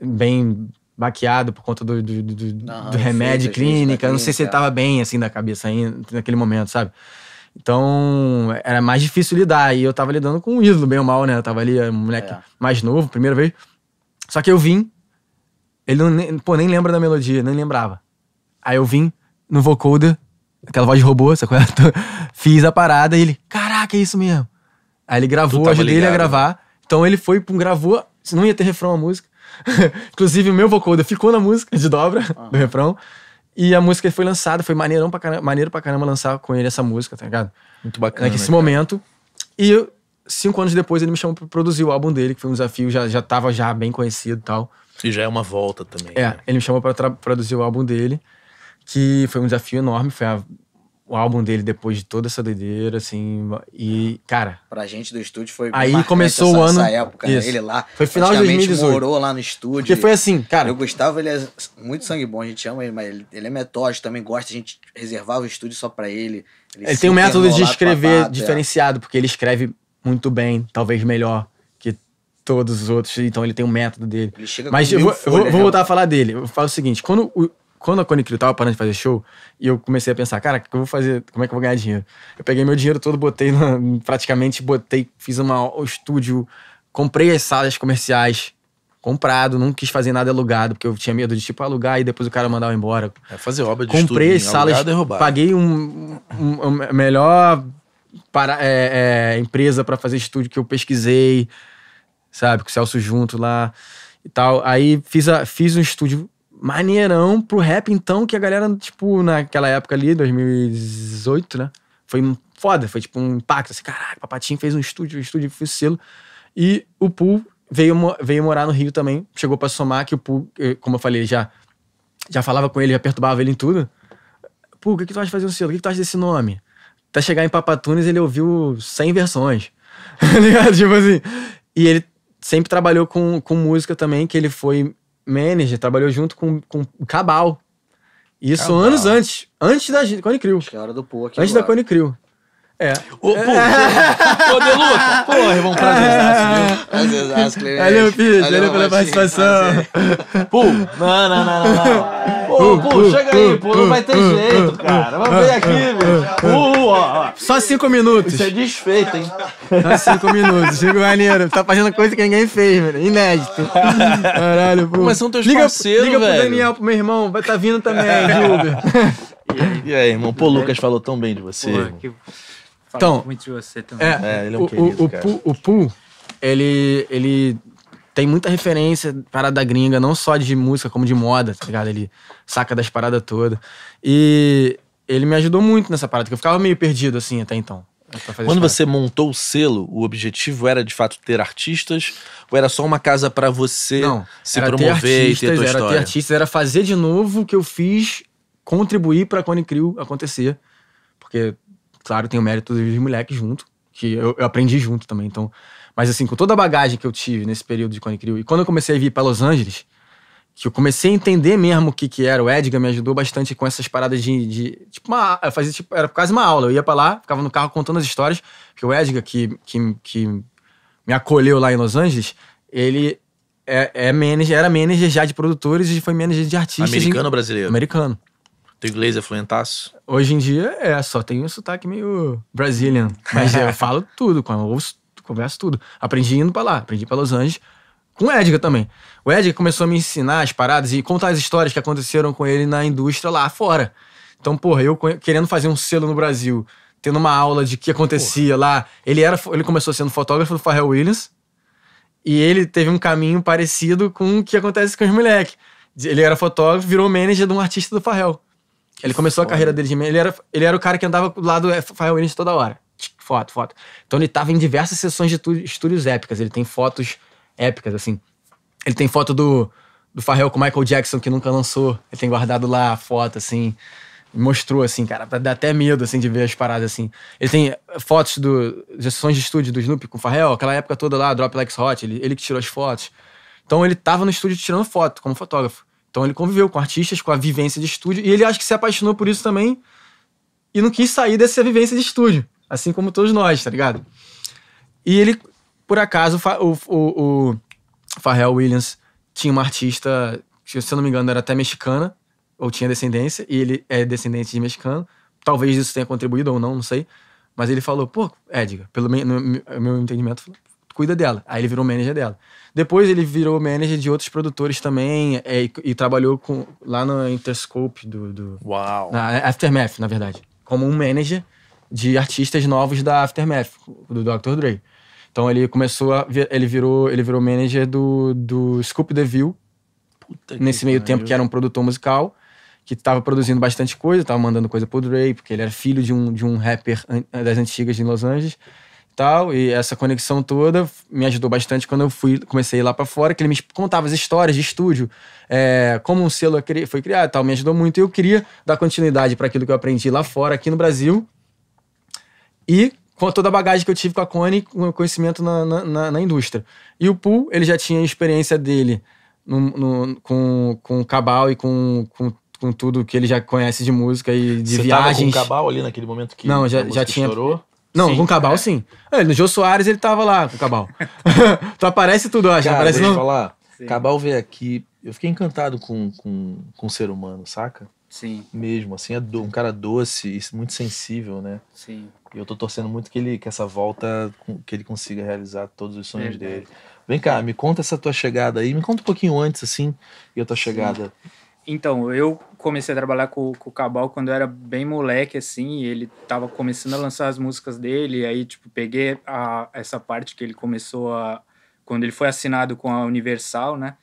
Speaker 2: bem baqueado por conta do, do, do, não, do remédio clínica. Não sei se ele tava é. bem assim da cabeça ainda naquele momento, sabe? Então era mais difícil lidar. E eu tava lidando com um ídolo, bem ou mal, né? Eu tava ali, um moleque é. mais novo, primeira vez. Só que eu vim, ele não, pô, nem lembra da melodia, nem lembrava. Aí eu vim no vocoder, aquela voz de robô, essa coisa, é? fiz a parada e ele, caraca, é isso mesmo. Aí ele gravou, ajudei ele a é né? gravar. Então ele foi, um gravou, não ia ter refrão a música. Inclusive, o meu vocoder ficou na música de dobra ah. do refrão. E a música foi lançada, foi maneirão pra caramba, maneiro pra caramba lançar com ele essa música, tá ligado? Muito bacana. Nesse né, momento. E eu, cinco anos depois ele me chamou para produzir o álbum dele, que foi um desafio, já, já tava já bem conhecido e tal.
Speaker 1: E já é uma volta também. É,
Speaker 2: né? ele me chamou para produzir o álbum dele, que foi um desafio enorme, foi a, o álbum dele depois de toda essa doideira,
Speaker 3: assim, e, cara... Pra gente do estúdio foi Aí começou essa, o ano... Essa época, né? isso. ele lá... Foi final de 2018. morou lá no estúdio. Porque foi assim, cara... O Gustavo, ele é muito sangue bom, a gente ama ele, mas ele, ele é metódico, também gosta, a gente reservava o estúdio só pra ele. Ele, ele tem um método de escrever é. diferenciado,
Speaker 2: é. porque ele escreve muito bem, talvez melhor que todos os outros, então ele tem um método dele. Mas eu vou, vou, vou, voltar a né? falar dele. Eu falo o seguinte: quando, o, quando a Conicrio tava parando de fazer show, e eu comecei a pensar, cara, o que eu vou fazer? Como é que eu vou ganhar dinheiro? Eu peguei meu dinheiro todo, botei, na, praticamente botei, fiz uma, um estúdio, comprei as salas comerciais comprado, não quis fazer nada alugado, porque eu tinha medo de tipo alugar e depois o cara mandar eu embora.
Speaker 1: É fazer obra de Comprei estúdio, né? salas, é paguei
Speaker 2: um, um, um melhor para, é, é, empresa para fazer estúdio que eu pesquisei, sabe? Com o Celso junto lá e tal. Aí fiz, a, fiz um estúdio maneirão pro rap, então, que a galera, tipo, naquela época ali, 2018, né? Foi foda, foi tipo um impacto. Assim, caraca, Papatinho fez um estúdio, um estúdio, fiz selo. E o Pool veio, veio morar no Rio também, chegou para somar, que o Pool, como eu falei, já, já falava com ele, já perturbava ele em tudo. Pô, o que, que tu acha de fazer um selo? O que, que tu acha desse nome? até chegar em Papatunes, ele ouviu 100 versões. Tá ligado? Tipo assim. E ele sempre trabalhou com, com música também, que ele foi manager, trabalhou junto com, com Cabal. Isso Cabal. anos antes. Antes da Cone Crew. Acho
Speaker 3: que é do pô aqui. Antes agora. da Cone
Speaker 2: Crew. É.
Speaker 1: Ô, pô, pô, Deluca, porra, irmão, prazer. Tá, prazer, tá, Valeu, Pete, valeu pela participação. Pô, não, não, não, não. Pô, pô, chega aí, pô, não vai ter jeito, cara. Vamos ver aqui, velho. Uh, ó, Só cinco
Speaker 2: minutos. Isso é desfeito, hein? Só cinco minutos. Chega maneiro. Tá fazendo coisa que ninguém fez, velho. Inédito.
Speaker 1: Caralho, pô. Mas são teus liga, parceiros, liga velho. Liga pro Daniel,
Speaker 2: pro meu irmão. Vai tá vindo também, de
Speaker 1: Uber. E aí, irmão? Pô, o Lucas falou tão bem de você. Pô, que então, muito de você também. É, é ele é um o, querido, o, cara.
Speaker 2: O Pooh, ele, ele tem muita referência parada gringa, não só de música, como de moda, tá ligado? Ele saca das paradas todas. E ele me ajudou muito nessa parada, porque eu ficava meio perdido, assim, até então.
Speaker 1: Quando você montou o selo, o objetivo era de fato ter artistas ou era só uma casa para você Não, se promover ter artistas, e ter tua era história? Era ter
Speaker 2: artistas, era fazer de novo o que eu fiz, contribuir para a Cone Crew acontecer. Porque claro, tem o mérito de dos moleques junto, que eu, eu, aprendi junto também. Então, mas assim, com toda a bagagem que eu tive nesse período de Cone Crew, e quando eu comecei a vir para Los Angeles, que eu comecei a entender mesmo o que que era, o Edgar me ajudou bastante com essas paradas de, de tipo, uma, fazia, tipo, era quase uma aula. Eu ia para lá, ficava no carro contando as histórias, porque o Edgar que, que, que me acolheu lá em Los Angeles, ele é, é manager, era manager já de produtores e foi manager de artistas. Americano em, ou brasileiro? Americano. Teu inglês
Speaker 1: é fluentaço?
Speaker 2: Hoje em dia é, só tem um sotaque meio Brazilian. Mas eu falo tudo, converso tudo. Aprendi indo pra lá, aprendi pra Los Angeles. Com o Edgar também. O Edgar começou a me ensinar as paradas e contar as histórias que aconteceram com ele na indústria lá fora. Então, porra, eu querendo fazer um selo no Brasil, tendo uma aula de que acontecia porra. lá. Ele era, ele começou sendo fotógrafo do Pharrell Williams e ele teve um caminho parecido com o que acontece com os moleques. Ele era fotógrafo, virou manager de um artista do Pharrell ele começou foda. a carreira dele de ele era, ele era o cara que andava do lado do Rafael Williams toda hora. Foto, foto. Então ele tava em diversas sessões de estúdios épicas. Ele tem fotos épicas, assim. Ele tem foto do, do Farrell com Michael Jackson, que nunca lançou. Ele tem guardado lá a foto, assim. Mostrou, assim, cara, dá até medo, assim, de ver as paradas, assim. Ele tem fotos do, de sessões de estúdio do Snoop com o Farrell, aquela época toda lá, Drop Like Hot, ele, ele que tirou as fotos. Então ele tava no estúdio tirando foto, como fotógrafo. Então ele conviveu com artistas, com a vivência de estúdio, e ele acho que se apaixonou por isso também e não quis sair dessa vivência de estúdio, assim como todos nós, tá ligado? E ele, por acaso, o, o, o Pharrell Williams tinha uma artista, se eu não me engano, era até mexicana, ou tinha descendência, e ele é descendente de mexicano. Talvez isso tenha contribuído ou não, não sei. Mas ele falou, pô, Edgar, pelo meu, meu, entendimento, falou, cuida dela. Aí ele virou manager dela. Depois ele virou manager de outros produtores também é, e, e, trabalhou com, lá no Interscope do. do Uau! Na Aftermath, na verdade. Como um manager de artistas novos da Aftermath, do Dr. Dre. Então ele começou a. Ele virou, ele virou manager do, do Scoop DeVille. Puta nesse meio tempo que era um produtor musical que estava produzindo bastante coisa, estava mandando coisa pro Dre, porque ele era filho de um, de um rapper das antigas de Los Angeles tal. E essa conexão toda me ajudou bastante quando eu fui comecei lá para fora, que ele me contava as histórias de estúdio, é, como um selo foi criado tal. Me ajudou muito e eu queria dar continuidade para aquilo que eu aprendi lá fora, aqui no Brasil. E com toda a bagagem que eu tive com a Cone, com o conhecimento na, na, na, indústria. E o Pool, ele já tinha a experiência dele no, no, com, com o Cabal e com, com, com, tudo que ele já conhece de música e de Você viagens. Você tava com o Cabal ali
Speaker 1: naquele momento que Não, já, já tinha, estourou? Não, Sim, com Cabal, é. sim. É, no Jô Soares ele tava lá com Cabal. tu aparece tudo, acho. Cara, aparece deixa eu falar. Sim. Cabal veio aqui. Eu fiquei encantado com, com, com o ser humano, saca? Sim. Mesmo, assim, é do, um cara doce e muito sensível, né? Sim. E eu tô torcendo muito que ele que essa volta, que ele consiga realizar todos os sonhos Verdade. dele. Vem cá, me conta essa tua chegada aí. Me conta um pouquinho antes, assim, e a tua chegada.
Speaker 4: Então, eu comecei a trabalhar com, com o Cabal quando eu era bem moleque, assim, ele tava começando a lançar as músicas dele, aí, tipo, peguei a, essa parte que ele começou a... quando ele foi assinado com a Universal, né?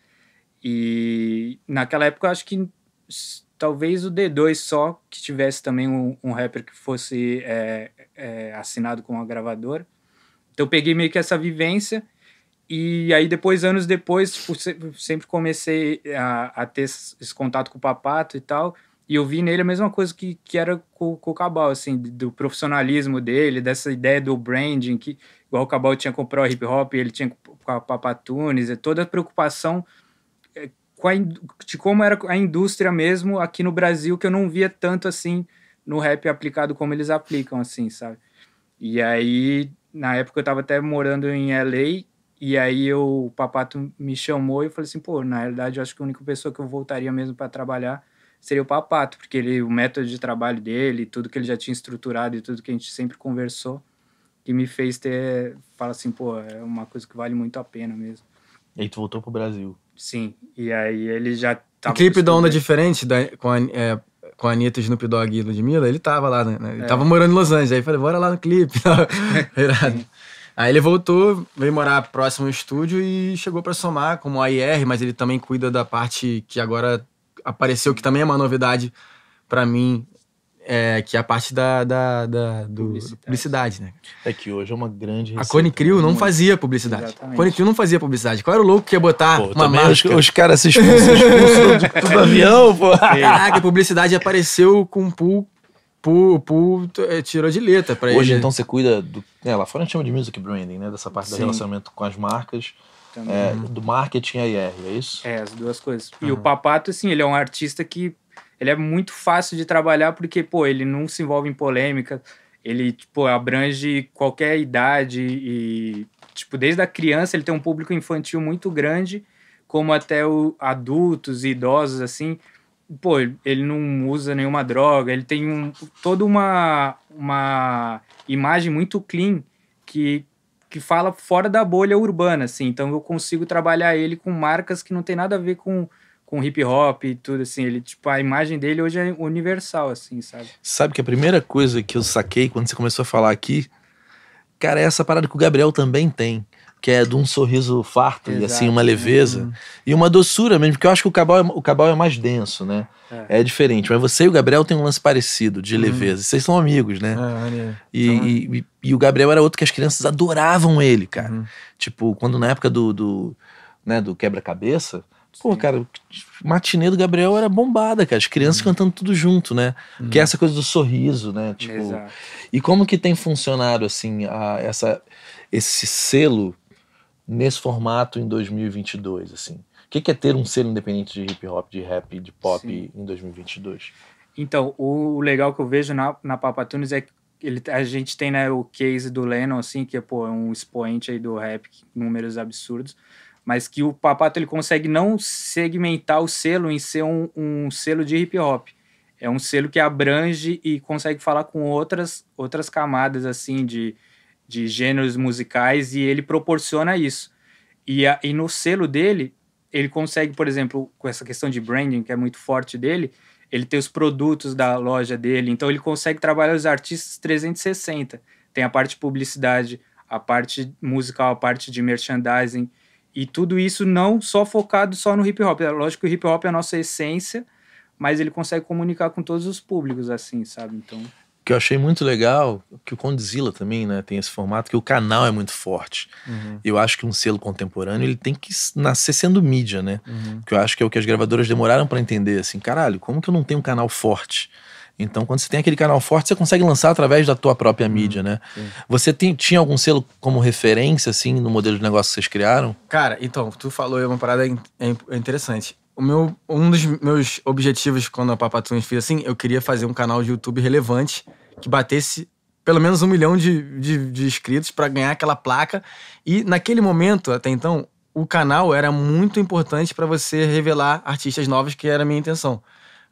Speaker 4: E naquela época, eu acho que talvez o D2 só que tivesse também um, um rapper que fosse é, é, assinado com a gravadora. Então, eu peguei meio que essa vivência e aí depois, anos depois, tipo, sempre comecei a, a, ter esse contato com o Papato e tal. E eu vi nele a mesma coisa que, que era com, com o Cabal, assim, do profissionalismo dele, dessa ideia do branding, que igual o Cabal tinha com o Pro Hip Hop, ele tinha com a Papatunes, toda a preocupação é, com a, de como era a indústria mesmo aqui no Brasil, que eu não via tanto assim no rap aplicado como eles aplicam, assim, sabe? E aí, na época eu tava até morando em LA e aí eu, o Papato me chamou e eu falei assim, pô, na realidade eu acho que a única pessoa que eu voltaria mesmo para trabalhar seria o Papato, porque ele, o método de trabalho dele, tudo que ele já tinha estruturado e tudo que a gente sempre conversou, que me fez ter, fala assim, pô, é uma coisa que vale muito a pena mesmo. E aí tu voltou pro Brasil. Sim, e aí ele já tava... O clipe da Onda
Speaker 2: Diferente, da, com, a, é, com a Anitta, Snoop Dogg e Ludmilla, ele tava lá, né? É. Ele é. tava morando em Los Angeles, aí falei, bora lá no clipe. Irado. Aí ele voltou, veio morar próximo ao estúdio e chegou para somar como AIR, mas ele também cuida da parte que agora apareceu, que também é uma novidade para mim, é, que é a parte da, da, da do, publicidade. publicidade. né? É que hoje é uma grande receita, A Cone Crew né? não fazia publicidade. Exatamente. A Cone Crew não fazia publicidade. Qual era o louco que ia botar pô, uma marca? Os, os caras se expulsam, expulsam do, do avião, pô. Caraca, a publicidade apareceu com um pulo. Pool, pool
Speaker 1: é, tirou de letra para ele. Hoje, então, você cuida
Speaker 4: do. É, lá fora a gente chama de music branding, né? Dessa parte Sim. do relacionamento com as marcas. É, do marketing aí IR, é isso? É, as duas coisas. Uhum. E o Papato, assim, ele é um artista que ele é muito fácil de trabalhar porque, pô, ele não se envolve em polêmica, ele, tipo, abrange qualquer idade e, tipo, desde a criança ele tem um público infantil muito grande, como até o adultos e idosos, assim pô, ele não usa nenhuma droga, ele tem um, toda uma, uma imagem muito clean que, que fala fora da bolha urbana, assim. Então eu consigo trabalhar ele com marcas que não tem nada a ver com, com hip hop e tudo assim. Ele, tipo, a imagem dele hoje é universal, assim, sabe?
Speaker 1: Sabe que a primeira coisa que eu saquei quando você começou a falar aqui, cara, é essa parada que o Gabriel também tem que é de um sorriso farto Exato, e assim uma leveza uhum. e uma doçura mesmo, porque eu acho que o Cabal é, o Cabal é mais denso, né? É. é diferente, mas você e o Gabriel têm um lance parecido de uhum. leveza. Uhum. Vocês são amigos, né? É, e, então... É. e, e, e, o Gabriel era outro que as crianças adoravam ele, cara. Uhum. Tipo, quando na época do, do, né, do quebra-cabeça, Pô, cara, o matinê do Gabriel era bombada, cara. As crianças uhum. cantando tudo junto, né? Uhum. Que é essa coisa do sorriso, né? Tipo, Exato. E como que tem funcionado, assim, a, essa, esse selo nesse formato em 2022, assim? O que, é ter um selo independente de hip hop, de rap, de pop Sim. em 2022?
Speaker 4: Então, o legal que eu vejo na, na Papa Tunes é que ele, a gente tem né, o case do Lennon, assim, que é pô, um expoente aí do rap, números absurdos, mas que o Papato ele consegue não segmentar o selo em ser um, um selo de hip hop. É um selo que abrange e consegue falar com outras, outras camadas, assim, de, de gêneros musicais e ele proporciona isso. E, a, e no selo dele, ele consegue, por exemplo, com essa questão de branding que é muito forte dele, ele tem os produtos da loja dele, então ele consegue trabalhar os artistas 360. Tem a parte de publicidade, a parte musical, a parte de merchandising e tudo isso não só focado só no hip hop. É lógico que o hip hop é a nossa essência, mas ele consegue comunicar com todos os públicos assim, sabe? Então
Speaker 1: que eu achei muito legal, que o Condzilla também né, tem esse formato, que o canal é muito forte. Uhum. Eu acho que um selo contemporâneo ele tem que nascer sendo mídia, né? Uhum. Que eu acho que é o que as gravadoras demoraram para entender. Assim, caralho, como que eu não tenho um canal forte? Então, quando você tem aquele canal forte, você consegue lançar através da tua própria uhum. mídia, né? Sim. Você tem, tinha algum selo como referência, assim, no modelo de negócio que vocês criaram?
Speaker 2: Cara, então, tu falou uma parada é, interessante o meu, um dos meus objetivos quando a Papatunes fez assim, eu queria fazer um canal de YouTube relevante que batesse pelo menos um milhão de, de, de inscritos para ganhar aquela placa. E naquele momento, até então, o canal era muito importante para você revelar artistas novos, que era a minha intenção.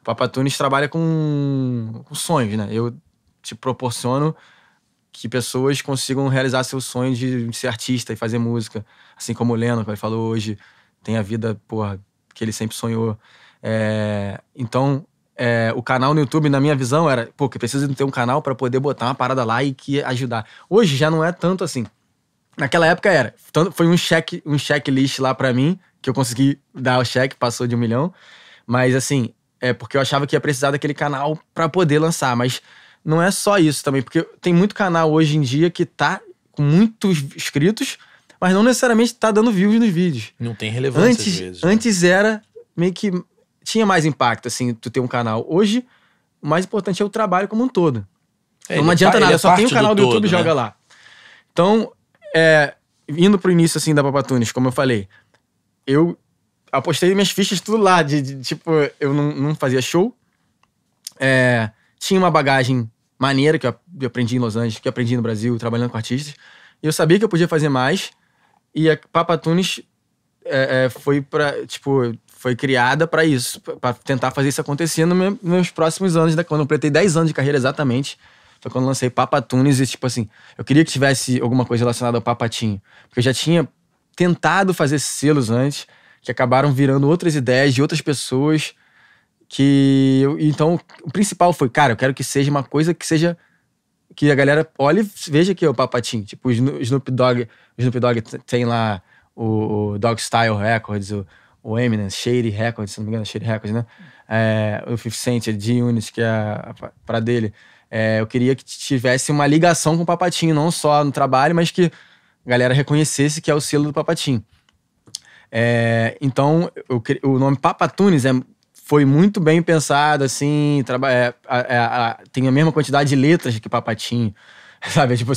Speaker 2: Papatunes trabalha com, com sonhos, né? Eu te proporciono que pessoas consigam realizar seu sonho de, de ser artista e fazer música. Assim como o Leno, que ele falou hoje, tem a vida, porra, que ele sempre sonhou. É, então, é, o canal no YouTube, na minha visão, era, pô, que precisa ter um canal para poder botar uma parada lá e que ajudar. Hoje já não é tanto assim. Naquela época era. Tanto, foi um cheque, um checklist lá para mim, que eu consegui dar o cheque, passou de um milhão. Mas assim, é porque eu achava que ia precisar daquele canal para poder lançar. Mas não é só isso também, porque tem muito canal hoje em dia que tá com muitos inscritos, mas não necessariamente tá dando views nos vídeos.
Speaker 1: Não tem relevância antes, vezes,
Speaker 2: né? Antes era meio que tinha mais impacto, assim, tu ter um canal. Hoje, o mais importante é o trabalho como um todo. É, então, não adianta tá- nada, é só tem o um canal do, do YouTube, todo, né? joga né? lá. Então, é, indo pro início, assim, da Papatunes, como eu falei, eu apostei minhas fichas tudo lá, de, de tipo, eu não, não fazia show, é, tinha uma bagagem maneira que eu aprendi em Los Angeles, que eu aprendi no Brasil, trabalhando com artistas, e eu sabia que eu podia fazer mais, e a Papa Tunes é, é, foi para tipo, foi criada para isso, para tentar fazer isso acontecer no meu, nos meus próximos anos, da né? Quando eu completei 10 anos de carreira exatamente, foi quando lancei Papa Tunes e, tipo assim, eu queria que tivesse alguma coisa relacionada ao Papatinho. Porque eu já tinha tentado fazer selos antes, que acabaram virando outras ideias de outras pessoas. Que eu, então, o principal foi, cara, eu quero que seja uma coisa que seja que a galera olhe e veja que é tipo, o Papatim. Tipo, o Snoop Dogg, o Snoop Dogg tem lá o, o Dog Style Records, o, o Eminem, Shady Records, se não me engano, Shady Records, né? É, o 50 Cent, a g que é a, a pra dele. É, eu queria que tivesse uma ligação com o Papatinho, não só no trabalho, mas que a galera reconhecesse que é o selo do Papatinho. É, então, eu, o nome Papatunes é foi muito bem pensado, assim, é, é, é, tem a mesma quantidade de letras que Papatinho. Sabe? É, tipo,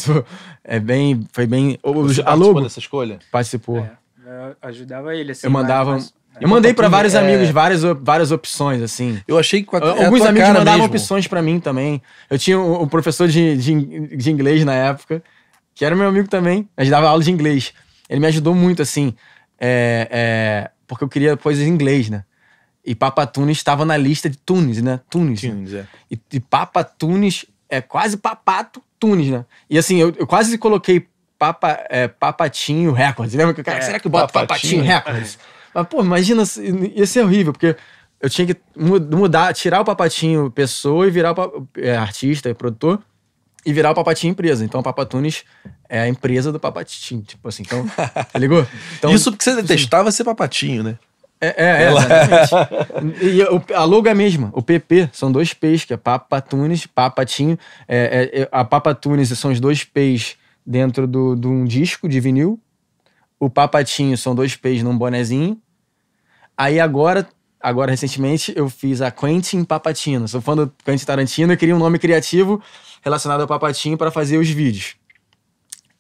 Speaker 2: é bem. Foi bem. Você a participou dessa escolha? Participou.
Speaker 4: É, ajudava ele, assim. Eu mandava. Eu mandei para vários é, amigos
Speaker 2: várias, várias opções, assim. Eu achei que. A, Alguns amigos mandavam mesmo. opções para mim também. Eu tinha um, um professor de, de, de inglês na época, que era meu amigo também, mas dava aula de inglês. Ele me ajudou muito, assim. É, é, porque eu queria coisas em inglês, né? E Papa Tunis estava na lista de Tunis, né? Tunis. Né? Tunis, né? é. E, e, Papa Tunis é quase Papato Tunis, né? E assim, eu, eu quase coloquei Papa, é, Papatinho Records. Lembra que o cara, é, será que bota Papatinho, Papatinho é. Records? Mas, pô, imagina, ia ser horrível, porque eu tinha que mudar, tirar o Papatinho pessoa e virar o é, artista, produtor e virar o Papatinho empresa. Então, o Papatunes é a empresa do Papatinho, tipo assim. Então, tá ligou? Então, Isso porque você tipo assim detestava ser Papatinho, né? É, é, é exatamente. e o, a logo é a mesma. O PP são dois P's, que é Papa Tunis, papatinho. É, é, é, a Papa Tunis são os dois P's dentro do, de um disco de vinil. O Papatinho são dois P's num bonezinho. Aí agora, agora recentemente, eu fiz a Quentin Papatino. Sou fã do Quentin Tarantino e queria um nome criativo relacionado ao Papatinho para fazer os vídeos.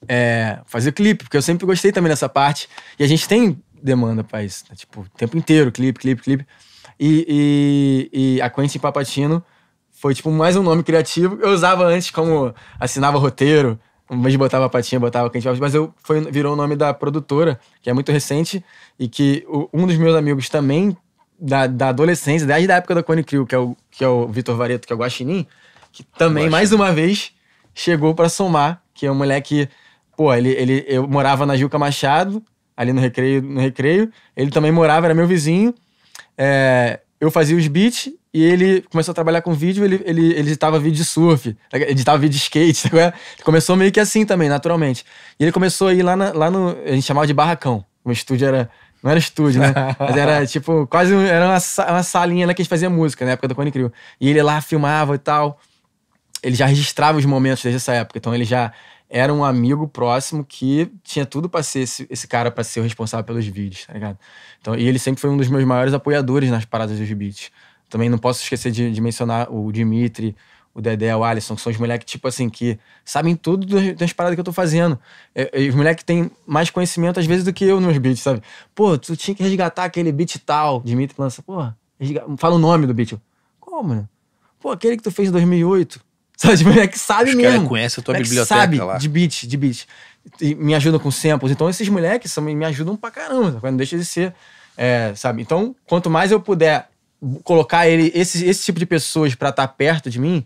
Speaker 2: É, fazer o clipe, porque eu sempre gostei também dessa parte. E a gente tem demanda, país. Né? Tipo, o tempo inteiro, clipe, clipe, clipe. E, e, e a Quentin Papatino foi, tipo, mais um nome criativo. Eu usava antes como assinava roteiro, mas vez botava patinha, botava quente, mas eu foi, virou o nome da produtora, que é muito recente, e que o, um dos meus amigos também, da, da adolescência, desde a época da Cone Crew, que é o, que é o Vitor Vareto, que é o Guaxinim, que também, mais uma vez, chegou para somar, que é um moleque, pô, ele, ele, eu morava na Juca Machado, ali no recreio, no recreio. Ele também morava, era meu vizinho. É, eu fazia os beats e ele começou a trabalhar com vídeo, ele, ele, ele editava vídeo de surf, editava vídeo de skate, sabe? Tá começou meio que assim também, naturalmente. E ele começou a ir lá, na, lá no. A gente chamava de barracão. O estúdio era. Não era estúdio, né? Mas era tipo, quase um, era uma, uma salinha lá né, que a gente fazia música na época do Cone Crew. E ele lá filmava e tal. Ele já registrava os momentos desde essa época. Então ele já era um amigo próximo que tinha tudo para ser esse, esse cara para ser o responsável pelos vídeos, tá ligado? Então, e ele sempre foi um dos meus maiores apoiadores nas paradas dos beats. Também não posso esquecer de, de mencionar o Dimitri, o Dedé, o Alisson, que são os moleques, tipo assim, que sabem tudo das paradas que eu tô fazendo. E, é, é, os moleques têm mais conhecimento, às vezes, do que eu nos beats, sabe? Pô, tu tinha que resgatar aquele beat tal. Dimitri lança, pô, resga... fala o nome do beat. Eu, Como, mano? Né? Pô, aquele que tu fez em 2008. Sabe, tipo, é que sabe Os mesmo. conhece a tua biblioteca sabe lá. de beat, de beat. E me ajudam com samples. Então esses moleques são, me ajudam pra caramba, não deixa de ser, é, sabe? Então, quanto mais eu puder colocar ele, esse, esse tipo de pessoas pra estar tá perto de mim,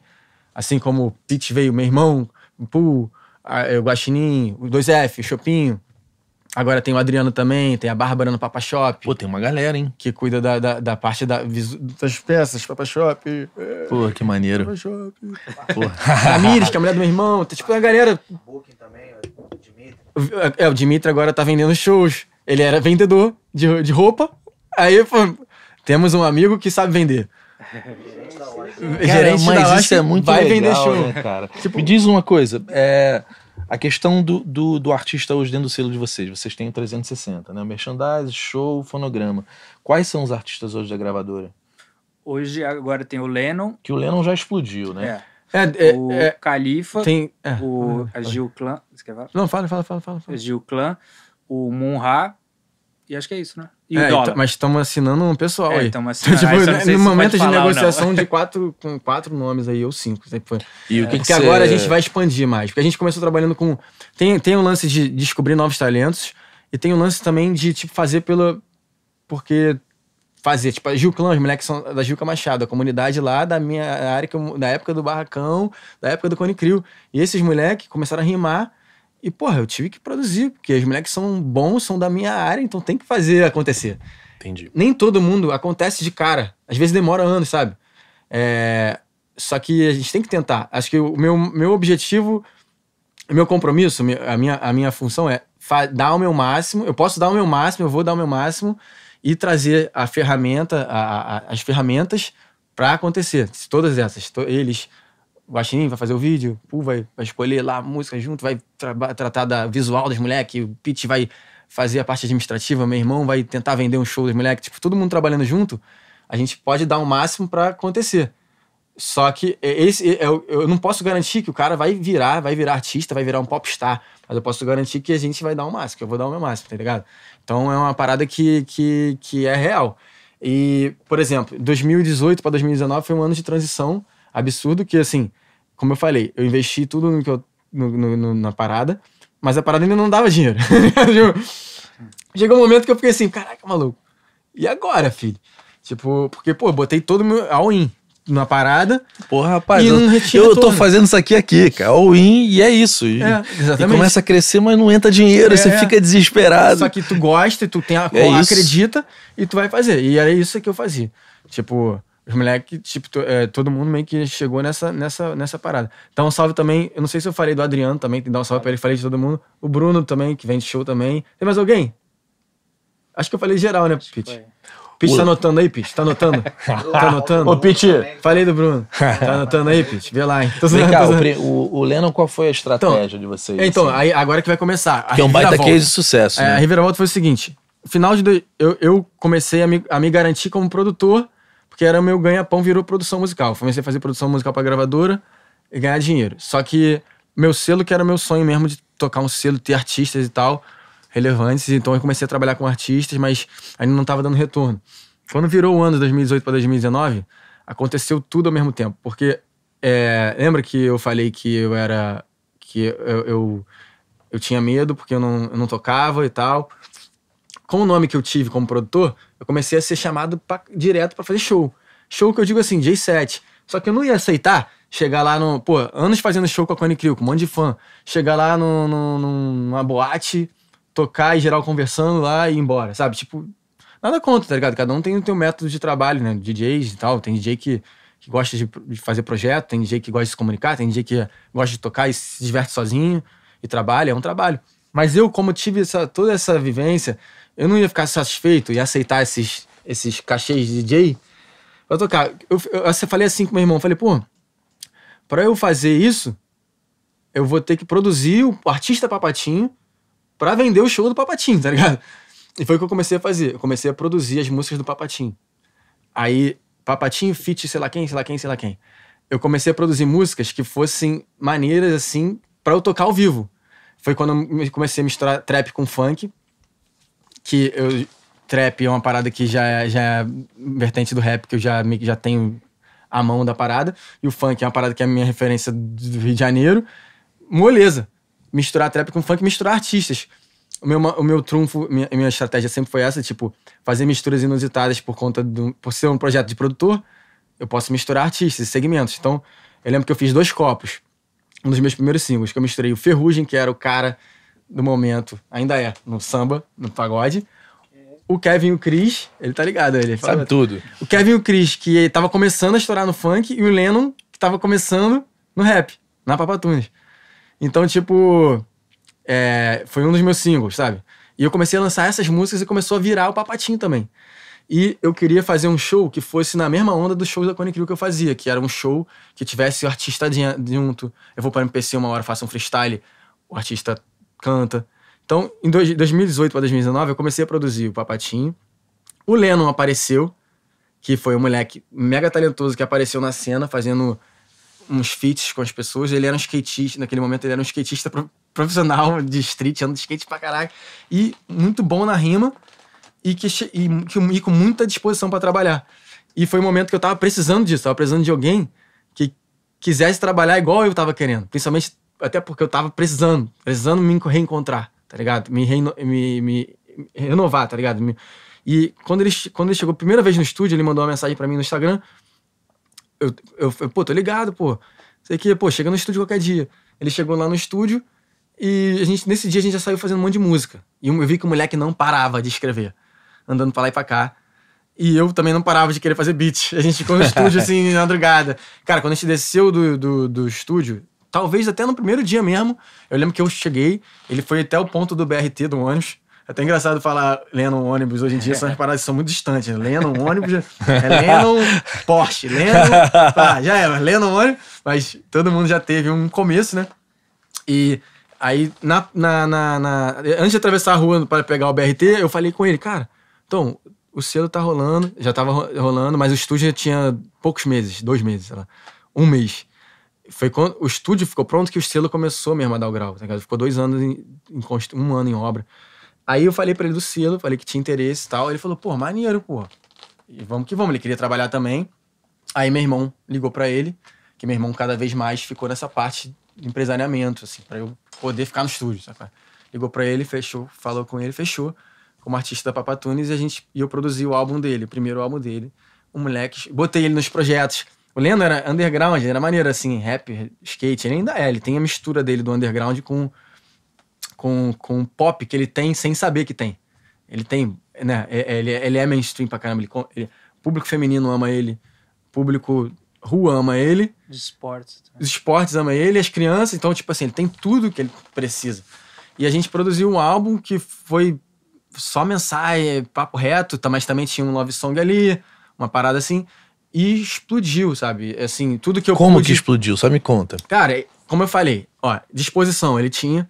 Speaker 2: assim como o Pete veio, meu irmão, Poo, o Guaxinim, o 2F, o Chopinho, Agora tem o Adriano também, tem a Bárbara no Papa Shop. Pô, tem uma galera, hein? Que cuida da, da, da parte da, das peças, Papa Shop. Pô, que maneiro. Papa Shop. Ramires, que é a mulher do meu irmão. Tem, tipo, a galera. Booking também, o Dimitri. É, é, o Dimitri agora tá vendendo shows. Ele era vendedor de, de roupa. Aí, pô, temos um amigo que sabe vender.
Speaker 4: Gerente da loja cara, mas da isso é muito vai legal, vender show. Né, cara? Tipo, Me
Speaker 1: diz uma coisa. É a questão do, do, do, artista hoje dentro do selo de vocês, vocês têm 360, né? Merchandise, show, fonograma. Quais são os artistas hoje da gravadora?
Speaker 4: Hoje agora tem o Lennon. Que o Lennon já explodiu, né? É. é, é o é, Califa, tem, é. o a Gil Clan. Não, fala, fala, fala, fala. fala. Gil Clan, o Munra, e acho que é isso, né? E é, o dólar. Então,
Speaker 2: mas estamos assinando um pessoal é, aí. Assinando. tipo, aí ah, no momento de negociação de
Speaker 4: quatro, com
Speaker 2: quatro nomes aí, ou cinco. Foi. E o que, é. que Porque agora a gente vai expandir mais. Porque a gente começou trabalhando com. Tem, tem um lance de descobrir novos talentos e tem um lance também de tipo, fazer pela. Porque fazer. Tipo, a Gil Clã, os moleques são da Gilca Machado, a comunidade lá da minha área, eu, da época do Barracão, da época do Cone Crio. E esses moleques começaram a rimar e, porra, eu tive que produzir, porque os moleques são bons, são da minha área, então tem que fazer acontecer. Entendi. Nem todo mundo acontece de cara. Às vezes demora anos, sabe? É... Só que a gente tem que tentar. Acho que o meu, meu objetivo, o meu compromisso, a minha, a minha função é dar o meu máximo. Eu posso dar o meu máximo, eu vou dar o meu máximo e trazer a ferramenta, a, a, as ferramentas para acontecer. Todas essas, eles, Guaxinim vai fazer o vídeo, o vai, vai escolher lá a música junto, vai tra tratar da visual das moleques, o Pete vai fazer a parte administrativa, meu irmão vai tentar vender um show das moleques, tipo, todo mundo trabalhando junto, a gente pode dar o um máximo para acontecer. Só que é, esse, é, eu, eu não posso garantir que o cara vai virar, vai virar artista, vai virar um popstar. Mas eu posso garantir que a gente vai dar o um máximo, que eu vou dar o meu máximo, tá ligado? Então é uma parada que, que, que é real. E, por exemplo, 2018 para 2019 foi um ano de transição absurdo que, assim, como eu falei, eu investi tudo no que eu, no, no, na parada, mas a parada ainda não dava dinheiro. Tipo, chegou um momento que eu fiquei assim, caraca, maluco, e agora, filho? Tipo, porque, pô, eu botei todo meu all-in na parada.
Speaker 1: Porra, rapaz, e não, eu todo. tô fazendo isso aqui aqui, cara. All-in e é isso. E, é, e começa a crescer, mas não entra dinheiro, é, você é. fica desesperado. Só
Speaker 2: que tu gosta e tu tem a, é acredita e tu vai fazer. E era isso que eu fazia. Tipo, os moleques, tipo, é, todo mundo meio que chegou nessa, nessa, nessa parada. Então, um salve também. Eu não sei se eu falei do Adriano também, tem que dar um salve pra ele. Falei de todo mundo. O Bruno também, que vem de show também. Tem mais alguém? Acho que eu falei geral, né, Pete? Pete, tá anotando aí, Pete? Tá anotando? tá anotando? Ô, Pete. Falei do Bruno.
Speaker 1: Tá anotando aí, Pete? Vê lá, hein? Tô Vem cá, o, o Lennon, qual foi a estratégia então, de vocês? Então, assim? aí, agora que vai começar. Que é um baita case de sucesso. É, né?
Speaker 2: A foi o seguinte. Final de... eu, eu comecei a me, a me garantir como produtor que era meu ganha-pão, virou produção musical. Comecei a fazer produção musical pra gravadora e ganhar dinheiro. Só que meu selo, que era meu sonho mesmo de tocar um selo, ter artistas e tal, relevantes. Então eu comecei a trabalhar com artistas, mas ainda não tava dando retorno. Quando virou o ano de 2018 para 2019, aconteceu tudo ao mesmo tempo. Porque é, lembra que eu falei que eu era. que eu, eu, eu tinha medo porque eu não, eu não tocava e tal com o nome que eu tive como produtor, eu comecei a ser chamado pra, direto para fazer show. Show que eu digo assim, J7. Só que eu não ia aceitar chegar lá no. Pô, anos fazendo show com a Connie Crew, com um monte de fã. Chegar lá no, no, numa boate, tocar e geral conversando lá e ir embora, sabe? Tipo, nada contra, tá ligado? Cada um tem o seu método de trabalho, né? DJs e tal. Tem DJ que, que gosta de, fazer projeto, tem DJ que gosta de se comunicar, tem DJ que gosta de tocar e se diverte sozinho e trabalha, é um trabalho. Mas eu, como tive essa, toda essa vivência eu não ia ficar satisfeito e aceitar esses, esses cachês de DJ pra tocar. Eu, eu, eu falei assim com meu irmão, falei, pô, pra eu fazer isso, eu vou ter que produzir o artista Papatinho pra vender o show do Papatinho, tá ligado? E foi o que eu comecei a fazer. Eu comecei a produzir as músicas do Papatinho. Aí, Papatinho, Fit, sei lá quem, sei lá quem, sei lá quem. Eu comecei a produzir músicas que fossem maneiras assim para eu tocar ao vivo. Foi quando eu comecei a misturar trap com funk que eu. Trap é uma parada que já é, já é vertente do rap, que eu já, já tenho a mão da parada. E o funk é uma parada que é a minha referência do Rio de Janeiro. Moleza. Misturar trap com funk, misturar artistas. O meu, o meu trunfo, minha, minha estratégia sempre foi essa, tipo, fazer misturas inusitadas por conta do. Por ser um projeto de produtor, eu posso misturar artistas e segmentos. Então, eu lembro que eu fiz dois copos. Um dos meus primeiros singles, que eu misturei o Ferrugem, que era o cara do momento ainda é no samba, no pagode. O Kevin e o Chris, ele tá ligado, ele fala, sabe tudo. O Kevin e o Chris, que tava começando a estourar no funk, e o Lennon, que tava começando no rap, na Papatunes. Então, tipo, é, foi um dos meus singles, sabe? E eu comecei a lançar essas músicas e começou a virar o papatinho também. E eu queria fazer um show que fosse na mesma onda dos shows da Cone Crew que eu fazia, que era um show que tivesse o artista junto. Eu vou para o MPC uma hora, faço um freestyle, o artista canta. Então, em 2018 para 2019, eu comecei a produzir o Papatinho. O Lennon apareceu, que foi um moleque mega talentoso que apareceu na cena fazendo uns feats com as pessoas. Ele era um skatista, naquele momento ele era um skatista profissional de street, andando de skate pra caralho. E muito bom na rima e, que, e, que, e com muita disposição para trabalhar. E foi um momento que eu tava precisando disso, tava precisando de alguém que quisesse trabalhar igual eu tava querendo. Principalmente até porque eu tava precisando, precisando me reencontrar, tá ligado? Me, reino, me, me, me renovar, tá ligado? Me, e quando ele, quando ele chegou a primeira vez no estúdio, ele mandou uma mensagem para mim no Instagram. Eu, eu, eu, pô, tô ligado, pô. Sei que, pô, chega no estúdio qualquer dia. Ele chegou lá no estúdio e a gente, nesse dia a gente já saiu fazendo um monte de música. E eu vi que o moleque não parava de escrever, andando pra lá e pra cá. E eu também não parava de querer fazer beat. A gente ficou no estúdio assim, na madrugada. Cara, quando a gente desceu do, do, do estúdio, Talvez até no primeiro dia mesmo. Eu lembro que eu cheguei, ele foi até o ponto do BRT do ônibus. É até engraçado falar Lennon ônibus hoje em dia, essas paradas são muito distantes. Lennon ônibus, é Lennon Porsche, Lennon. Tá, já é, mas Lennon ônibus. Mas todo mundo já teve um começo, né? E aí, na, na, na, na antes de atravessar a rua para pegar o BRT, eu falei com ele, cara, então, o selo tá rolando, já tava rolando, mas o estúdio já tinha poucos meses, dois meses, sei lá, um mês foi quando o estúdio ficou pronto que o selo começou mesmo a dar o grau, tá ligado? Ficou dois anos, em, em, um ano em obra. Aí eu falei para ele do selo, falei que tinha interesse e tal. Ele falou, pô, maneiro, pô. E vamos que vamos. Ele queria trabalhar também. Aí meu irmão ligou para ele, que meu irmão cada vez mais ficou nessa parte de empresariamento, assim, para eu poder ficar no estúdio, saca? Ligou para ele, fechou, falou com ele, fechou. Como artista da Papatunes e a gente e eu produzi o álbum dele, o primeiro álbum dele. O moleque, botei ele nos projetos o Leno era underground, era maneiro assim, rap, skate. Ele ainda é, ele tem a mistura dele do underground com, com, com pop que ele tem sem saber que tem. Ele tem, né? É, é, ele, é, ele é mainstream pra caramba. Ele, ele, público feminino ama ele, público rua ama ele.
Speaker 4: Os esportes.
Speaker 2: Tá. Os esportes ama ele, as crianças. Então, tipo assim, ele tem tudo que ele precisa. E a gente produziu um álbum que foi só mensagem, papo reto, tá, mas também tinha um love song ali, uma parada assim. E explodiu, sabe? Assim, tudo que eu Como pude... que
Speaker 1: explodiu? Só me conta.
Speaker 2: Cara, é, como eu falei, ó, disposição ele tinha.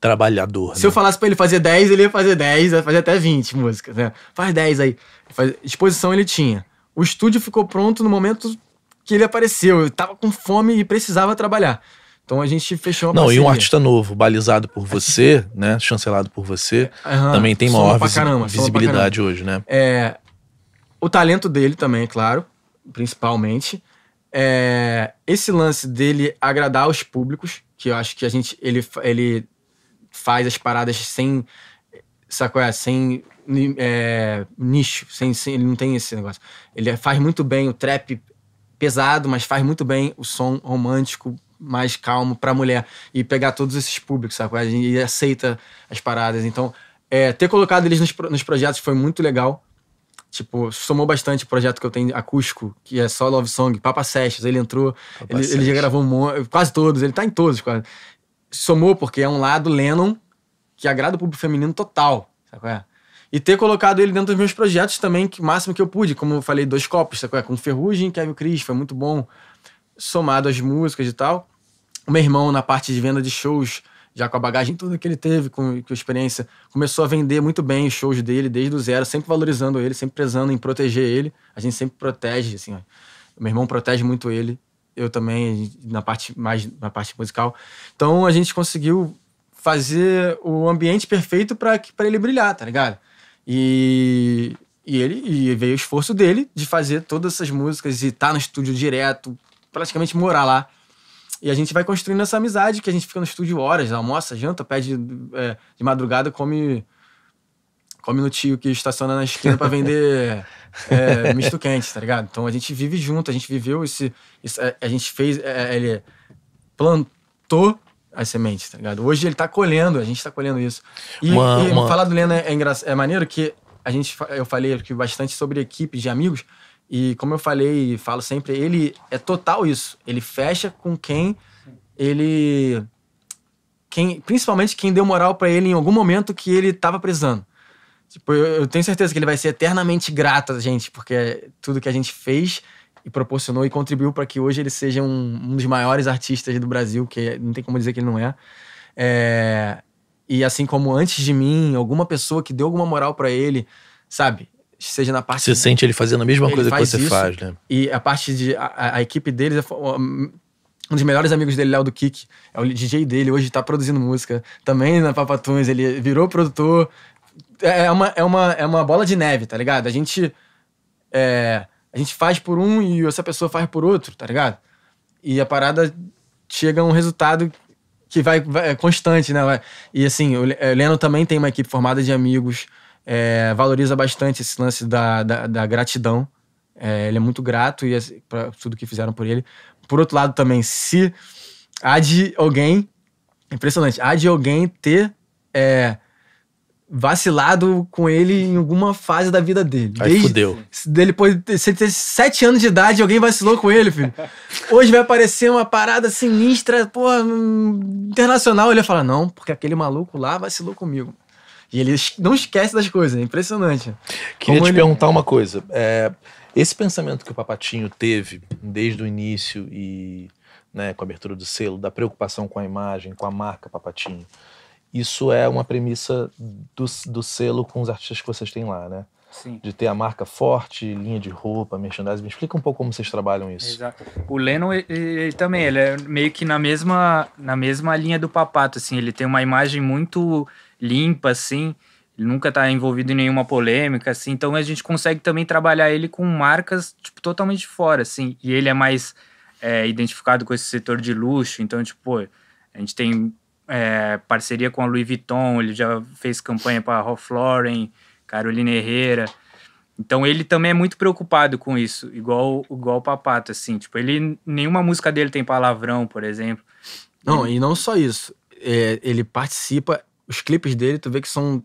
Speaker 1: Trabalhador. Se né? eu
Speaker 2: falasse pra ele fazer 10, ele ia fazer 10, ia fazer até 20 músicas, né? Faz 10 aí. Faz... Disposição ele tinha. O estúdio ficou pronto no momento que ele apareceu. Eu tava com fome e precisava trabalhar. Então a gente fechou uma Não, parceria. e um artista
Speaker 1: novo, balizado por você, né? Chancelado por você, Aham, também tem maior vis caramba, visibilidade hoje, né?
Speaker 2: É. O talento dele também, é claro principalmente. É, esse lance dele agradar os públicos, que eu acho que a gente ele, ele faz as paradas sem sacou? É, sem é, nicho, sem, sem, ele não tem esse negócio. Ele é, faz muito bem o trap pesado, mas faz muito bem o som romântico mais calmo para mulher e pegar todos esses públicos, sabe? A gente é? aceita as paradas. Então, é, ter colocado eles nos, nos projetos foi muito legal. Tipo, somou bastante o projeto que eu tenho acústico, que é só Love Song, Papa Sessions, ele entrou, ele, ele, já gravou um, quase todos, ele tá em todos quase. Somou porque é um lado Lennon que agrada o público feminino total, sabe qual é? E ter colocado ele dentro dos meus projetos também, que máximo que eu pude, como eu falei, dois copos, sabe qual é? Com Ferrugem, Kevin Cris, foi muito bom, somado às músicas e tal. O meu irmão na parte de venda de shows, já com a bagagem toda que ele teve, com, com a experiência, começou a vender muito bem os shows dele desde o zero, sempre valorizando ele, sempre prezando em proteger ele. A gente sempre protege, assim, ó. meu irmão protege muito ele, eu também na parte mais na parte musical. Então a gente conseguiu fazer o ambiente perfeito para ele brilhar, tá ligado? E, e ele e veio o esforço dele de fazer todas essas músicas e estar tá no estúdio direto, praticamente morar lá. E a gente vai construindo essa amizade que a gente fica no estúdio horas, almoça, janta, pede é, de madrugada, come come no tio que estaciona na esquina para vender é, misto quente, tá ligado? Então a gente vive junto, a gente viveu esse. esse é, a, gente fez. É, é, ele plantou as sementes, tá ligado? Hoje ele tá colhendo, a gente tá colhendo isso. E, uma, e uma... falar do Lena é, é, é maneiro que a gente, eu falei aqui bastante sobre equipes de amigos, e como eu falei e falo sempre, ele é total isso. Ele fecha com quem ele. Quem, principalmente quem deu moral para ele em algum momento que ele tava precisando. Tipo, eu, eu, tenho certeza que ele vai ser eternamente grato a gente, porque é tudo que a gente fez e proporcionou e contribuiu para que hoje ele seja um, um, dos maiores artistas do Brasil, que não tem como dizer que ele não é. é. E assim como antes de mim, alguma pessoa que deu alguma moral para ele, sabe? seja na parte. Você de... sente ele fazendo a mesma ele coisa que você isso, faz, né? E a parte de. A, a equipe deles é um dos melhores amigos dele, Léo do Kik é o DJ dele, hoje tá produzindo música, também na Papatunes, ele virou produtor. É, é uma, é, uma, é uma bola de neve, tá ligado? A gente, é, a gente faz por um e essa pessoa faz por outro, tá ligado? E a parada chega a um resultado que vai, vai é constante, né? E assim, é, o Leno também tem uma equipe formada de amigos é, valoriza bastante esse lance da, da, da gratidão. É, ele é muito grato e assim, para tudo que fizeram por ele. Por outro lado, também, se há de alguém. Impressionante, há de alguém ter. É, vacilado com ele em alguma fase da vida dele. Aí Desde, fudeu. Ele pode ter, ter sete anos de idade alguém vacilou com ele, filho. Hoje vai aparecer uma parada sinistra, porra, internacional. Ele vai falar, não, porque aquele maluco lá vacilou comigo. E ele não esquece das coisas, é impressionante. Queria Como te ele... perguntar uma
Speaker 1: coisa. É, esse pensamento que o Papatinho teve desde o início e né, com a abertura do selo, da preocupação com a imagem, com a marca Papatinho, isso é uma premissa do, do selo com os artistas que vocês têm lá, né? Sim. De ter a marca forte, linha de roupa, merchandising. Me explica um pouco como vocês trabalham isso.
Speaker 4: Exato. O Lennon, ele, ele, também, ele é meio que na mesma, na mesma linha do Papato, assim. Ele tem uma imagem muito limpa, assim. Ele nunca tá envolvido em nenhuma polêmica, assim. Então a gente consegue também trabalhar ele com marcas, tipo, totalmente fora, assim. E ele é mais é, identificado com esse setor de luxo. Então, tipo, a gente tem é, parceria com a Louis Vuitton, ele já fez campanha para Ralph Lauren, Carolina Herrera. Então ele também é muito preocupado com isso, igual igual o Papato, assim, tipo, ele nenhuma música dele tem palavrão, por exemplo. Não, ele... e não só isso. É, ele participa
Speaker 2: os clipes dele, tu vê que são.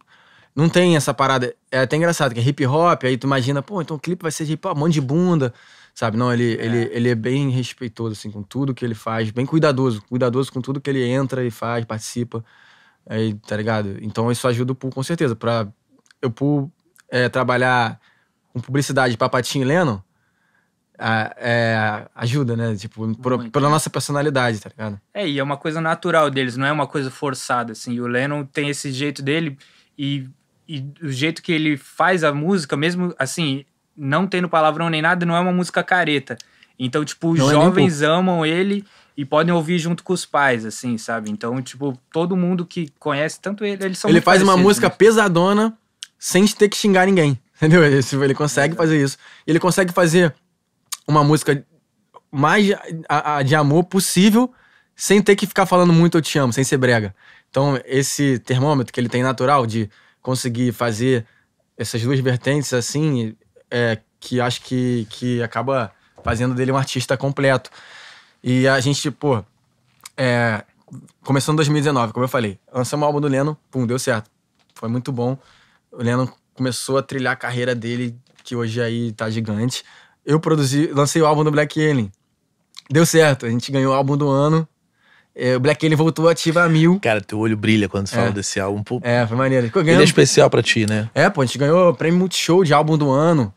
Speaker 2: Não tem essa parada. É até engraçado, que é hip hop, aí tu imagina, pô, então o clipe vai ser de hip hop, um monte de bunda, sabe? Não, ele é. Ele, ele é bem respeitoso, assim, com tudo que ele faz, bem cuidadoso, cuidadoso com tudo que ele entra e faz, participa, aí, tá ligado? Então isso ajuda o Pool, com certeza, pra eu Pool é, trabalhar com publicidade pra Patinho e Lennon, a, é, ajuda, né? Tipo, por, pela é. nossa personalidade, tá ligado?
Speaker 4: É, e é uma coisa natural deles, não é uma coisa forçada, assim. E o Lennon tem esse jeito dele e, e o jeito que ele faz a música, mesmo assim, não tendo palavrão nem nada, não é uma música careta. Então, tipo, os não é jovens é amam ele e podem ouvir junto com os pais, assim, sabe? Então, tipo, todo mundo que conhece tanto ele, eles são Ele faz uma música né?
Speaker 2: pesadona sem ter que xingar ninguém. Entendeu? Tipo, ele consegue fazer isso. Ele consegue fazer uma música mais a, a, de amor possível, sem ter que ficar falando muito eu te amo, sem ser brega. Então, esse termômetro que ele tem natural de conseguir fazer essas duas vertentes assim, é, que acho que, que acaba fazendo dele um artista completo. E a gente, pô, é, começando em 2019, como eu falei, lançamos o álbum do Lennon, pum, deu certo. Foi muito bom. O Lennon começou a trilhar a carreira dele, que hoje aí tá gigante eu produzi, lancei o álbum do Black Alien. Deu certo, a
Speaker 1: gente ganhou o álbum do ano. É, o Black Alien voltou ativa a mil. Cara, teu olho brilha quando você é. fala desse álbum. Pô, é, foi maneiro. Ganhamos... Ele é especial pra ti, né?
Speaker 2: É, pô, a gente ganhou o prêmio Multishow de álbum do ano.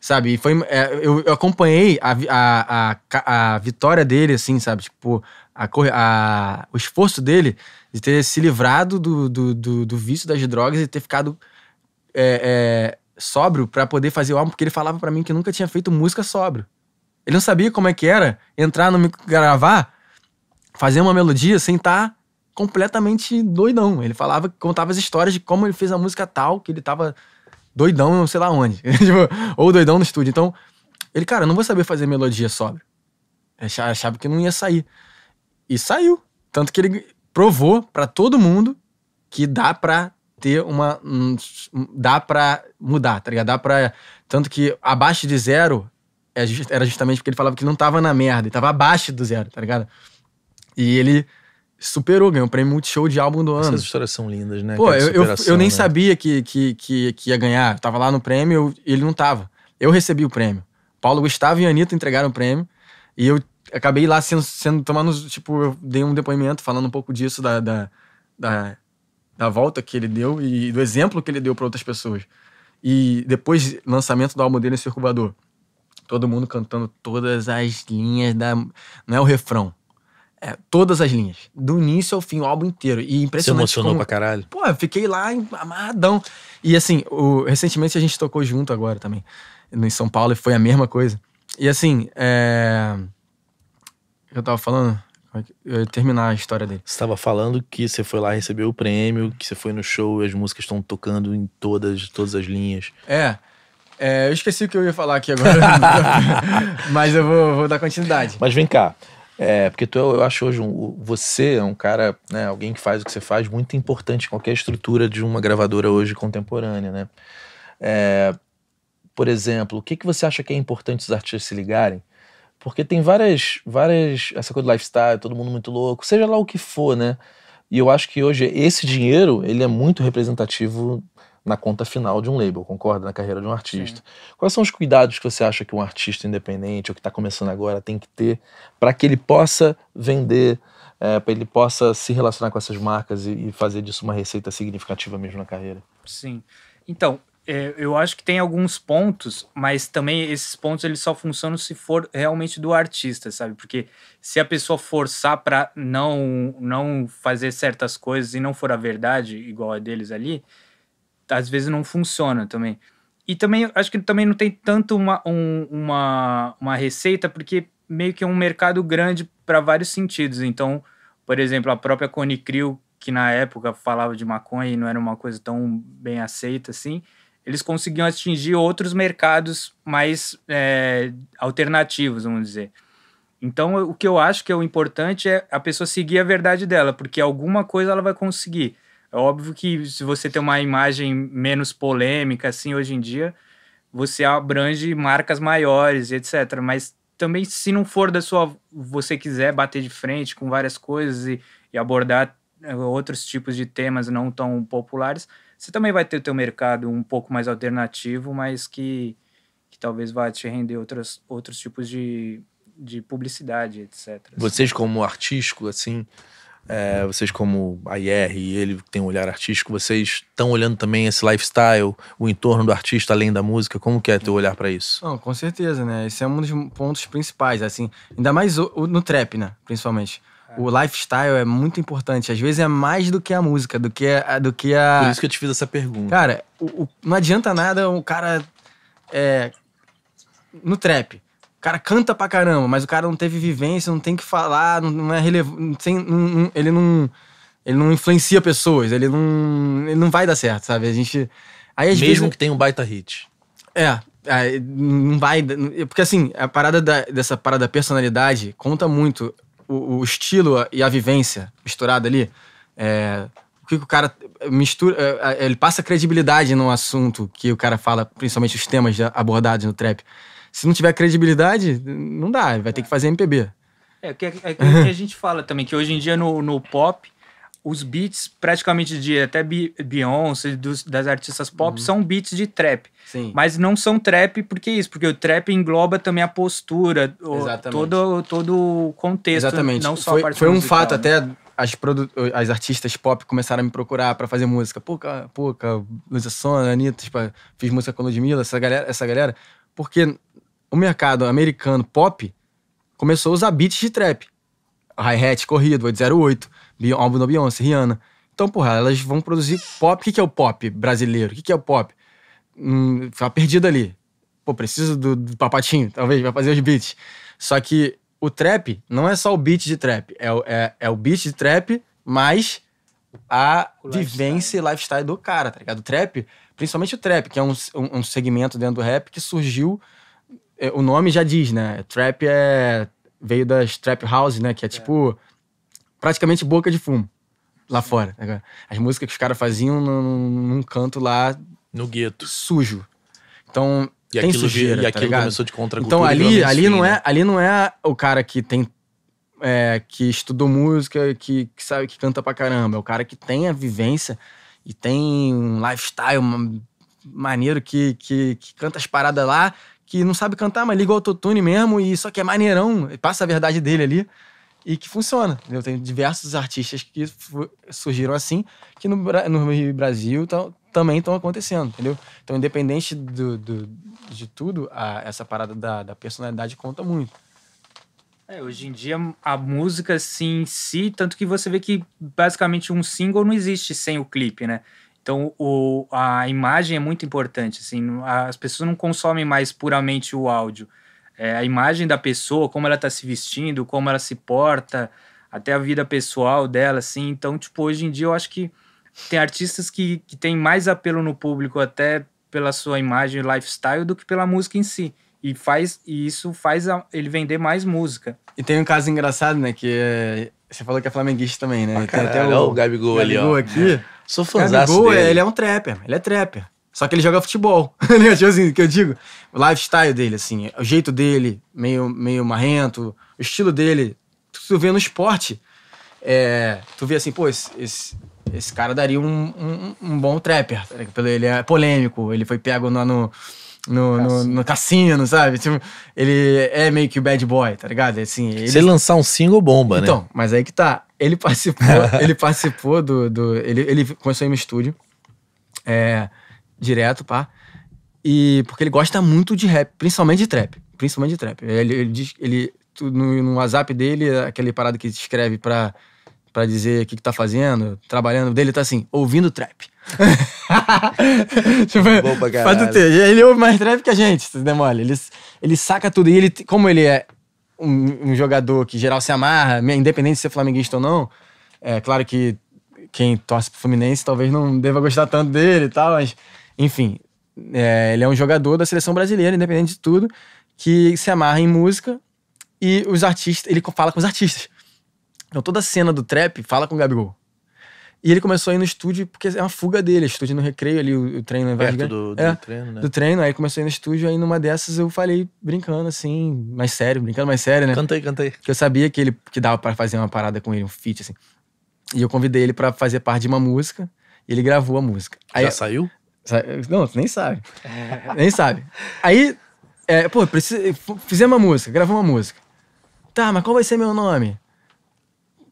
Speaker 2: Sabe? E foi, é, eu, eu, acompanhei a, a, a, a, vitória dele, assim, sabe? Tipo, a, a, o esforço dele de ter se livrado do, do, do, do vício das drogas e ter ficado é, é sóbrio para poder fazer o álbum, porque ele falava para mim que nunca tinha feito música sóbrio. Ele não sabia como é que era entrar no micro, gravar, fazer uma melodia sem estar tá completamente doidão. Ele falava, contava as histórias de como ele fez a música tal, que ele tava doidão, não sei lá onde. Tipo, ou doidão no estúdio. Então, ele, cara, não vou saber fazer melodia sóbrio. Achava que não ia sair. E saiu. Tanto que ele provou para todo mundo que dá pra ter uma. Um, dá pra mudar, tá ligado? Dá pra. Tanto que abaixo de zero é era justamente porque ele falava que não tava na merda, ele tava abaixo do zero, tá ligado? E ele superou, ganhou o prêmio Multishow de álbum do ano. Essas histórias são
Speaker 1: lindas, né? Pô, eu, eu, eu, nem né?
Speaker 2: sabia que, que, que, que, ia ganhar. Eu tava lá no prêmio, eu, ele não tava. Eu recebi o prêmio. Paulo Gustavo e Anitta entregaram o prêmio. E eu acabei lá sendo, sendo tomando, tipo, eu dei um depoimento falando um pouco disso, da, da, da, da volta que ele deu e do exemplo que ele deu para outras pessoas. E depois lançamento do álbum dele nesse incubador todo mundo cantando todas as linhas da. Não é o refrão. É, todas as linhas. Do início ao fim, o álbum inteiro. E impressionante. Você emocionou como... pra caralho. Pô, eu fiquei lá amarradão. E assim, o... recentemente a gente tocou junto agora também. Em São Paulo, e foi a mesma coisa. E assim, é. Eu
Speaker 1: tava falando terminar a história dele. Você estava falando que você foi lá receber o prêmio, que você foi no show e as músicas estão tocando em todas, todas as linhas. É. é eu
Speaker 2: esqueci o que eu ia falar aqui agora.
Speaker 1: mas eu vou, vou, dar continuidade. Mas vem cá. É, porque tu, é, eu acho hoje, um, você é um cara, né, alguém que faz o que você faz, muito importante em qualquer estrutura de uma gravadora hoje contemporânea, né? É, por exemplo, o que, que você acha que é importante os artistas se ligarem? Porque tem várias, várias. Essa coisa do lifestyle, todo mundo muito louco, seja lá o que for, né? E eu acho que hoje esse dinheiro, ele é muito representativo na conta final de um label, concorda? Na carreira de um artista. Sim. Quais são os cuidados que você acha que um artista independente ou que está começando agora tem que ter para que ele possa vender, é, para ele possa se relacionar com essas marcas e, e, fazer disso uma receita significativa mesmo na carreira?
Speaker 4: Sim. Então, é, eu acho que tem alguns pontos, mas também esses pontos eles só funcionam se for realmente do artista, sabe? Porque se a pessoa forçar para não não fazer certas coisas e não for a verdade igual a deles ali, às vezes não funciona também. E também acho que também não tem tanto uma, um, uma, uma receita, porque meio que é um mercado grande para vários sentidos. Então, por exemplo, a própria Cone Crew, que na época falava de maconha e não era uma coisa tão bem aceita assim, eles conseguiam atingir outros mercados mais é, alternativos, vamos dizer. Então, o que eu acho que é o importante é a pessoa seguir a verdade dela, porque alguma coisa ela vai conseguir. É óbvio que se você tem uma imagem menos polêmica, assim, hoje em dia, você abrange marcas maiores, etc. Mas também, se não for da sua. Você quiser bater de frente com várias coisas e, e abordar é, outros tipos de temas não tão populares, você também vai ter o teu mercado um pouco mais alternativo, mas que, que talvez vá te render outras, outros tipos de, de publicidade, etc. Assim.
Speaker 1: Vocês como artístico, assim, é, vocês como a IR e ele que tem um olhar artístico, vocês estão olhando também esse lifestyle, o entorno do artista além da música, como que é teu olhar para isso?
Speaker 2: Não, com certeza, né? Esse é um dos pontos principais, assim, ainda mais no trap, né, principalmente. O lifestyle é muito importante. Às vezes é mais do que a música, do que a.
Speaker 1: Do que a... Por isso que eu te fiz essa pergunta. Cara,
Speaker 2: o, o, não adianta nada um cara. É, no trap. O cara canta pra caramba, mas o cara não teve vivência, não tem que falar, não, não é relevante. Ele não. Ele não influencia pessoas, ele não. Ele não vai dar certo, sabe? A gente. Aí, Mesmo vezes, que
Speaker 1: tenha um baita hit.
Speaker 2: É, não vai. Porque assim, a parada da, dessa parada da personalidade conta muito o, o estilo e a vivência misturada ali. É, o que o cara mistura. É, é, ele passa credibilidade num assunto que o cara fala, principalmente os temas abordados no trap. Se não tiver credibilidade, não dá, vai ter que fazer MPB.
Speaker 4: É, é, é, é, é que a gente fala também, que hoje em dia no, no pop os beats praticamente de até Beyoncé, dos, das artistas pop, uhum. são beats de trap. Sim. Mas não são trap, porque é isso? Porque o trap engloba também a postura, o, todo, todo o contexto. Exatamente. Não só foi, a foi um fato né? até
Speaker 2: as, as artistas pop começaram a me procurar para fazer música. Pouca, pouca, Luísa Sona, Anitta, tipo, fiz música com Ludmilla, essa galera, essa galera. Porque o mercado americano pop começou a usar beats de trap. Hi-hat corrido, 808 álbum da Beyoncé, Rihanna. Então, porra, elas vão produzir pop. O que, que é o pop brasileiro? O que, que é o pop? Hum, tá perdido ali. Pô, preciso do, do papatinho, talvez, vai fazer os beats. Só que o trap não é só o beat de trap. É, é, é o beat de trap, mais a o vivência lifestyle. e lifestyle do cara, tá ligado? O trap, principalmente o trap, que é um, um, um segmento dentro do rap que surgiu. É, o nome já diz, né? Trap é. Veio das trap houses, né? Que é, é. tipo praticamente boca de fumo lá fora. Tá Agora. As músicas que os caras faziam num, num, canto lá. No gueto. Sujo. Então. E tem aquilo, sujeira, e tá aquilo começou de contra Então ali, ali, não é, né? ali não é o cara que tem. É, que estudou música, que, que sabe que canta pra caramba. É o cara que tem a vivência e tem um lifestyle maneiro que, que, que canta as paradas lá, que não sabe cantar, mas liga o autotune mesmo e só que é maneirão, passa a verdade dele ali e que funciona. Eu tenho diversos artistas que surgiram assim, que no, no Brasil tão, também estão acontecendo, entendeu? Então, independente do, do de
Speaker 4: tudo, a, essa parada da, da, personalidade conta muito. É, hoje em dia, a música assim, em si, tanto que você vê que basicamente um single não existe sem o clipe, né? Então, o, a imagem é muito importante, assim, as pessoas não consomem mais puramente o áudio, é, a imagem da pessoa, como ela tá se vestindo, como ela se porta, até a vida pessoal dela, assim. Então, tipo, hoje em dia eu acho que tem artistas que, que têm mais apelo no público até pela sua imagem e lifestyle do que pela música em si. E, faz, e isso faz a, ele vender mais música. E tem um caso engraçado,
Speaker 2: né? Que é, você falou que é flamenguista também, né? Ah, tem até o, o Gabigol, Gabigol ali, ó. aqui. É. Sou fãzão dele. Gabigol, ele é um trapper. Ele é trapper. Só que ele joga futebol. Tá tipo assim, que eu digo, o lifestyle dele, assim, o jeito dele, meio, meio marrento, o estilo dele. Tu, vê no esporte, é, tu vê assim, pô, esse, esse, esse cara daria um, um, um bom trapper. Tá ele é polêmico, ele foi pego no, no, no, no, no cassino, sabe? Tipo, ele é meio que o bad boy, tá ligado? Assim, ele... Se ele
Speaker 1: lançar um single, bomba, então, né? Então,
Speaker 2: mas aí que tá. Ele participou, ele participou do. do ele, ele em um estúdio. É, direto, pá. E porque ele gosta muito de rap, principalmente de trap. Principalmente de trap. Ele, ele diz. Ele, no, no WhatsApp dele, aquele parada que escreve pra, pra dizer o que, que tá fazendo, trabalhando, dele tá assim, ouvindo trap. tipo, Bom pra faz o Ele ouve mais trap que a gente, tu demole. Ele, ele saca tudo. E ele, como ele é um, um jogador que geral se amarra, independente de ser flamenguista ou não, é claro que quem torce pro Fluminense talvez não deva gostar tanto dele e tal, mas enfim, é, ele é um jogador da seleção brasileira, independente de tudo, que se amarra em música e os artistas, ele fala com os artistas. Então toda a cena do trap fala com o Gabigol. E ele começou a ir no estúdio, porque é uma fuga dele, estúdio no recreio ali, o, o treino. Perto do, do é, treino, né? Do treino, aí começou ir no estúdio, aí numa dessas eu falei brincando assim, mais sério, brincando mais sério, né? Cantei, cantei. Que eu sabia que ele, que dava para fazer uma parada com ele, um feat assim. E eu convidei ele para fazer parte de uma música, e ele gravou a música. Aí, Já saiu? Não, tu nem sabe. nem sabe. Aí, é, pô, precisa, fizemos uma música, gravamos uma música. Tá, mas qual vai ser meu nome?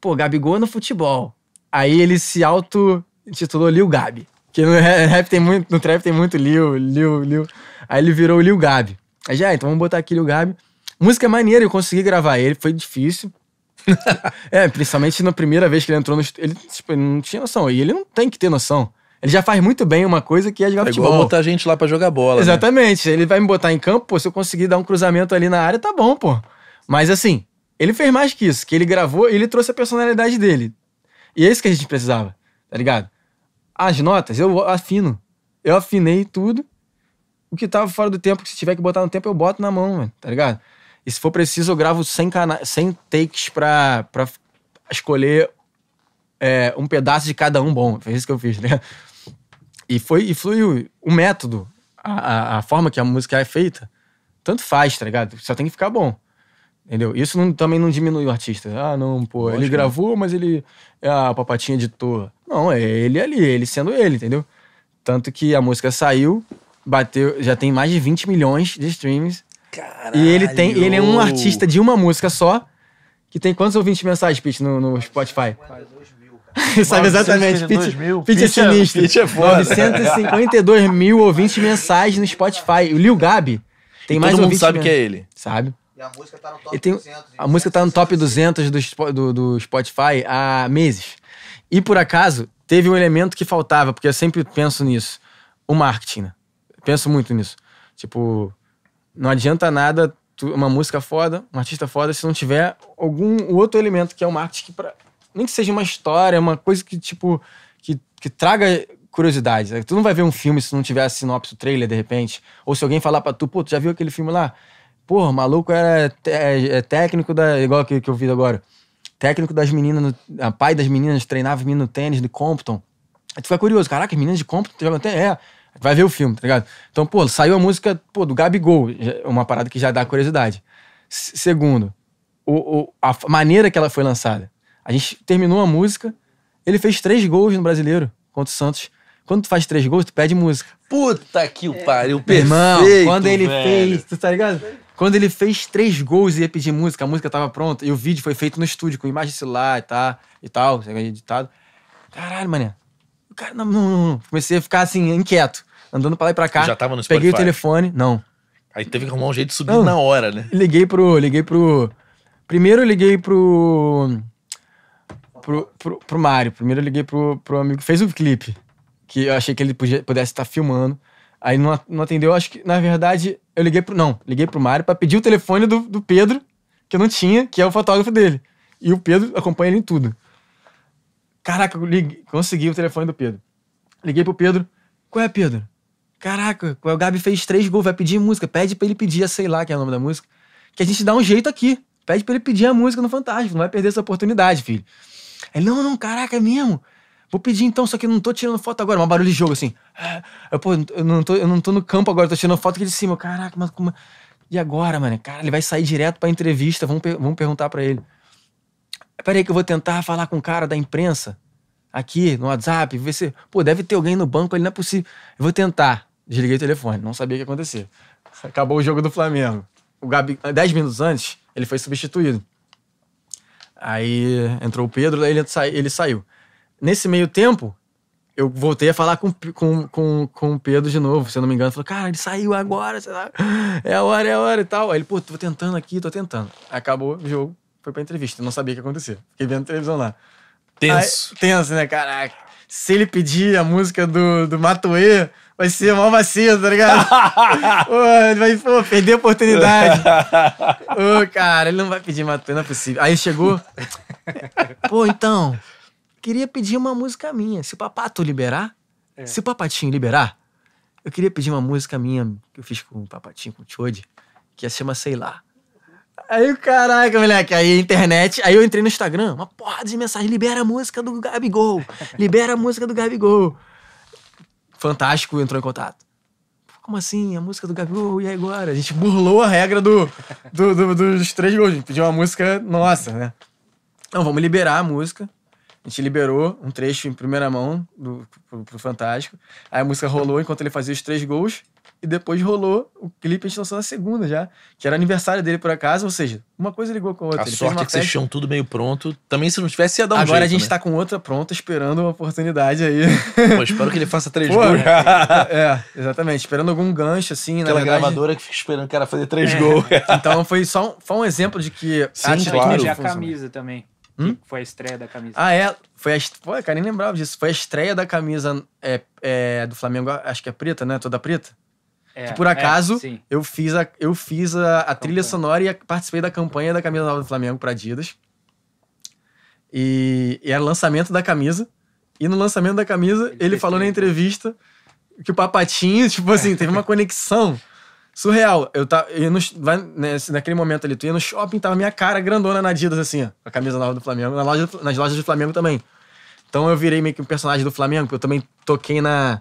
Speaker 2: Pô, Gabigol no futebol. Aí ele se auto-intitulou Lil Gabi. Que no rap tem muito, no trap tem muito Lil, Lil, Lil. Aí ele virou Lil Gabi. Aí já, ah, então vamos botar aqui Lil Gabi. Música é maneira, eu consegui gravar ele, foi difícil. é, principalmente na primeira vez que ele entrou no. Ele tipo, não tinha noção. E ele não tem que ter noção. Ele já faz muito bem uma coisa que é jogar é futebol. Igual botar a gente lá para jogar bola. Né? Exatamente. Né? Ele vai me botar em campo, pô, se eu conseguir dar um cruzamento ali na área, tá bom, pô. Mas assim, ele fez mais que isso, que ele gravou e ele trouxe a personalidade dele. E é isso que a gente precisava, tá ligado? As notas, eu afino. Eu afinei tudo. O que tava fora do tempo, que se tiver que botar no tempo, eu boto na mão, mano, tá ligado? E se for preciso, eu gravo 100, cana takes pra, pra escolher é, um pedaço de cada um bom. Foi isso que eu fiz, né? E foi e fluiu. O método, a, a, a, forma que a música é feita, tanto faz, tá ligado? Só tem que ficar bom. Entendeu? Isso não, também não diminui o artista. Ah, não, pô, Lógico. ele né? gravou, mas ele. é a papatinha editou. Não, é ele ali, ele sendo ele, entendeu? Tanto que a música saiu, bateu, já tem mais de 20 milhões de streams. Caralho. E ele tem, ele é um artista de uma música só, que tem quantos ouvintes mensais, Pete, no, no Spotify? 50. Sabe exatamente. Pitch, mil. pitch, pitch é sinistro. Pitch é foda. 952 mil ouvintes mensais no Spotify. O Lil Gabi tem e mais todo ouvintes. Todo mundo sabe mesmo. que é ele. Sabe.
Speaker 3: E a música tá no top
Speaker 2: tem, 200. A música tá no top 200 do, do, do Spotify há meses. E por acaso, teve um elemento que faltava, porque eu sempre penso nisso. O marketing, né? Penso muito nisso. Tipo, não adianta nada uma música foda, um artista foda, se não tiver algum outro elemento que é o marketing que pra, nem que seja uma história, uma coisa que, tipo, que, que traga curiosidade. Tu não vai ver um filme se não tiver a sinopse, o trailer, de repente. Ou se alguém falar pra tu, pô, tu já viu aquele filme lá? Pô, maluco era é, é técnico da. igual que, que eu vi agora. Técnico das meninas, no, pai das meninas, treinava menino tênis de Compton. Aí tu fica curioso, caraca, as meninas de Compton jogam até. É, vai ver o filme, tá ligado? Então, pô, saiu a música pô, do Gabigol, uma parada que já dá curiosidade. S segundo, o, o, a maneira que ela foi lançada. A gente terminou a música, ele fez três gols no brasileiro contra o Santos. Quando tu faz três gols, tu pede música. Puta
Speaker 1: que o pariu, é. perfeito, Irmão, quando ele velho. fez,
Speaker 2: tu tá ligado? Quando ele fez três gols e ia pedir música, a música tava pronta e o vídeo foi feito no estúdio com imagem celular e, tá, e tal, editado. Caralho, mané. O cara, não, não, não. Comecei a ficar assim, inquieto, andando pra lá e pra cá. já tava no Spotify. Peguei o telefone, não. Aí
Speaker 1: teve que arrumar um jeito de subir
Speaker 2: não. na hora, né? Liguei pro, liguei pro... Primeiro eu liguei pro pro, pro, pro Mário. Primeiro eu liguei pro, pro amigo fez o clipe, que eu achei que ele podia, pudesse estar tá filmando. Aí não, não atendeu, acho que, na verdade, eu liguei pro. Não, liguei pro Mário para pedir o telefone do, do Pedro, que eu não tinha, que é o fotógrafo dele. E o Pedro acompanha ele em tudo. Caraca, eu consegui o telefone do Pedro. Liguei pro Pedro. Qual é, Pedro? Caraca, o Gabi fez três gols, vai pedir música. Pede pra ele pedir a sei lá que é o nome da música. Que a gente dá um jeito aqui. Pede pra ele pedir a música no Fantástico. Não vai perder essa oportunidade, filho. Ele, não, não, caraca, é mesmo. Vou pedir então, só que eu não tô tirando foto agora. Um barulho de jogo, assim. É, eu, pô, eu não tô, eu não tô no campo agora, tô tirando foto aqui de cima. Caraca, mas como... É? E agora, mano? Cara, ele vai sair direto pra entrevista, vamos, per vamos perguntar para ele. Peraí que eu vou tentar falar com o um cara da imprensa aqui no WhatsApp, ver se... Pô, deve ter alguém no banco ali, não é possível. Eu vou tentar. Desliguei o telefone, não sabia o que ia acontecer. Acabou o jogo do Flamengo. O Gabi, dez minutos antes, ele foi substituído. Aí entrou o Pedro, ele, sa ele saiu. Nesse meio tempo, eu voltei a falar com, com, com, com o Pedro de novo, se eu não me engano. Falou, cara, ele saiu agora, é a hora, é a hora e tal. Aí ele, pô, tô tentando aqui, tô tentando. Acabou o jogo, foi pra entrevista, não sabia o que ia acontecer. Fiquei vendo televisão lá. Tenso. Aí, tenso, né? Caraca se ele pedir a música do, do Matuê, vai ser mal vacina, tá ligado? pô, ele vai pô, perder a oportunidade. Ô, cara, ele não vai pedir Matuê, não é possível. Aí chegou. pô, então, queria pedir uma música minha. Se o papato liberar, é. se o papatinho liberar, eu queria pedir uma música minha que eu fiz com o papatinho, com o Chode, que se chama Sei Lá. Aí, caraca, moleque, aí a internet. Aí eu entrei no Instagram, uma porra de mensagem: libera a música do Gabigol, libera a música do Gabigol. Fantástico entrou em contato. Como assim? A música do Gabigol, e agora? A gente burlou a regra do, do, do dos três gols. A gente pediu uma música nossa, né? Não, vamos liberar a música. A gente liberou um trecho em primeira mão do, pro, pro Fantástico. Aí a música rolou enquanto ele fazia os três gols. E depois rolou o clipe, a gente lançou na segunda já,
Speaker 1: que era aniversário dele por acaso, ou seja,
Speaker 2: uma coisa ligou com a outra. A ele sorte é que vocês tinham
Speaker 1: tudo meio pronto. Também se não tivesse, ia dar um Agora jeito, a gente né?
Speaker 2: tá com outra pronta, esperando uma oportunidade aí. Pô, espero que ele faça três gols. gols. É,
Speaker 1: exatamente. Esperando algum gancho, assim.
Speaker 2: Aquela verdade... gravadora que fica esperando o cara fazer três é. gols. então foi só um, foi um exemplo de que... Sim, a claro. a camisa
Speaker 4: também. Hum? Foi a estreia da camisa. Ah,
Speaker 2: é? Foi a est... Pô, cara, nem lembrava disso. Foi a estreia da camisa é, é, do Flamengo, acho que é preta, né? Toda preta.
Speaker 4: É, que por é, acaso é,
Speaker 2: eu fiz a, eu fiz a, a trilha sonora e participei da campanha da camisa nova do Flamengo para Adidas. E, e, era lançamento da camisa. E no lançamento da camisa, ele, ele falou na entrevista que o Papatinho, tipo assim, teve uma conexão surreal. Eu tava, eu no, né, naquele momento ali, tu ia no shopping, tava minha cara grandona na Adidas, assim, ó, a camisa nova do Flamengo, na loja, nas lojas do Flamengo também. Então eu virei meio que um personagem do Flamengo, eu também toquei na,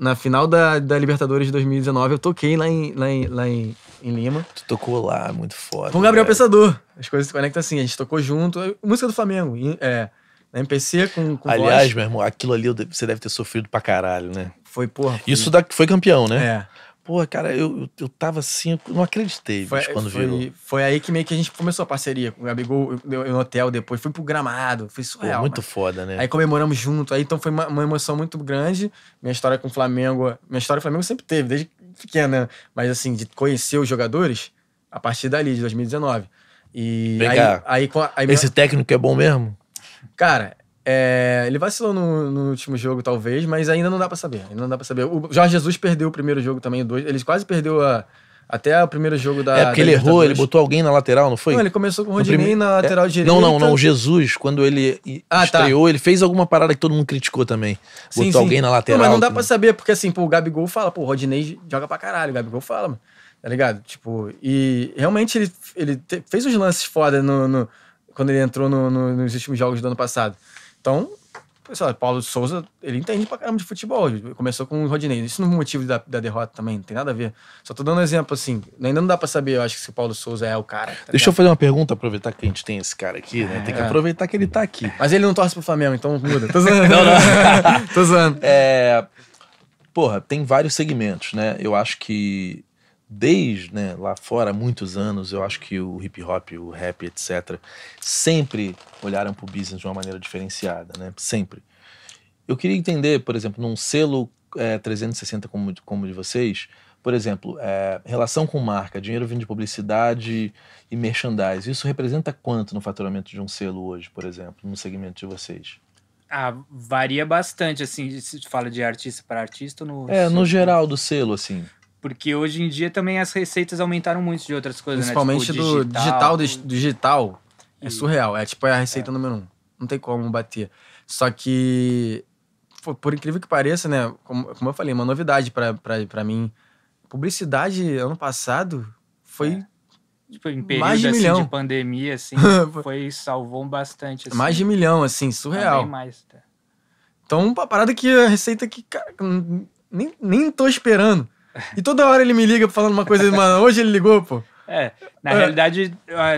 Speaker 2: na final da, da Libertadores de 2019, eu toquei lá em, lá em, lá em,
Speaker 1: em Lima. Tu tocou lá, muito foda. Com o Gabriel
Speaker 2: velho. Pensador. As coisas se conectam assim, a gente tocou junto. É, música do Flamengo, é, na MPC com, com Aliás, voz.
Speaker 1: meu irmão, aquilo ali você deve ter sofrido pra caralho, né? Foi, porra. Foi. Isso da, foi campeão, né? É.
Speaker 2: Pô, cara, eu, eu tava assim, eu
Speaker 1: não acreditei foi, quando foi, virou.
Speaker 2: Foi aí que meio que a gente começou a parceria com o Gabigol no hotel depois. Fui pro gramado, foi surreal. Pô, muito mas... foda, né? Aí comemoramos junto, aí então foi uma, uma, emoção muito grande. Minha história com o Flamengo, minha história com o Flamengo sempre teve, desde pequena, né? Mas assim, de conhecer os jogadores a partir dali, de 2019. E Vem aí, aí, aí, aí, Esse meu... técnico é bom mesmo? Cara, é, ele vacilou no, no, último jogo, talvez, mas ainda não dá para saber. Ainda não dá para saber. O Jorge Jesus perdeu o primeiro jogo também, dois. Ele quase perdeu a, até o primeiro jogo da. É, porque ele errou, ele
Speaker 1: botou alguém na lateral, não foi? Não, ele começou com o Rodinei prime... na é, lateral é... direita. Não, não, não. O Jesus, quando ele ah, tá. estreou, tá. ele fez alguma parada que todo mundo criticou também. botou sim. alguém na lateral. Não, mas não dá para pra
Speaker 2: saber, porque assim, pô, o Gabigol fala, pô, o Rodinei joga pra caralho, o Gabigol fala, mano. Tá ligado? Tipo, e realmente ele, ele te... fez uns lances foda no, no, quando ele entrou no, no, nos últimos jogos do ano passado. Então, pessoal, Paulo Souza, ele entende pra caramba de futebol. Começou com o Rodinei. Isso não é motivo da, da, derrota também, não tem nada a ver. Só tô dando um exemplo assim. Ainda não dá pra saber, eu acho que se o Paulo Souza é o cara. Tá Deixa eu fazer uma pergunta, aproveitar que a gente tem esse cara aqui, né? Tem que é. aproveitar que ele tá aqui. Mas ele não torce pro Flamengo, então muda. Tô zoando. não, não.
Speaker 1: tô zoando. É. Porra, tem vários segmentos, né? Eu acho que desde né, lá fora há muitos anos, eu acho que o hip hop, o rap, etc., sempre olharam para o business de uma maneira diferenciada, né? Sempre. Eu queria entender, por exemplo, num selo é, eh, 360 como, como de vocês, por exemplo, é, relação com marca, dinheiro vindo de publicidade e merchandise, isso representa quanto no faturamento de um selo hoje, por exemplo, no segmento de vocês?
Speaker 4: Ah, varia bastante, assim, se fala de artista para artista no... É, no
Speaker 1: geral do selo, assim.
Speaker 4: Porque hoje em dia também as receitas aumentaram muito de outras coisas, Principalmente né? tipo, do digital,
Speaker 2: digital, digital e... é surreal. É tipo é a receita é. número um. Não tem como bater. Só que, por incrível que pareça, né? Como, como eu falei, uma novidade para mim. Publicidade ano passado foi. É.
Speaker 4: Tipo, em período mais de, assim, milhão. de pandemia, assim, foi, salvou bastante. Assim. Mais de
Speaker 2: milhão, assim, surreal. Tá mais, tá. Então, uma parada que a receita que, cara, nem, nem tô esperando. E toda hora ele me liga falando uma coisa, mano, hoje ele ligou, pô.
Speaker 4: É, na é. realidade.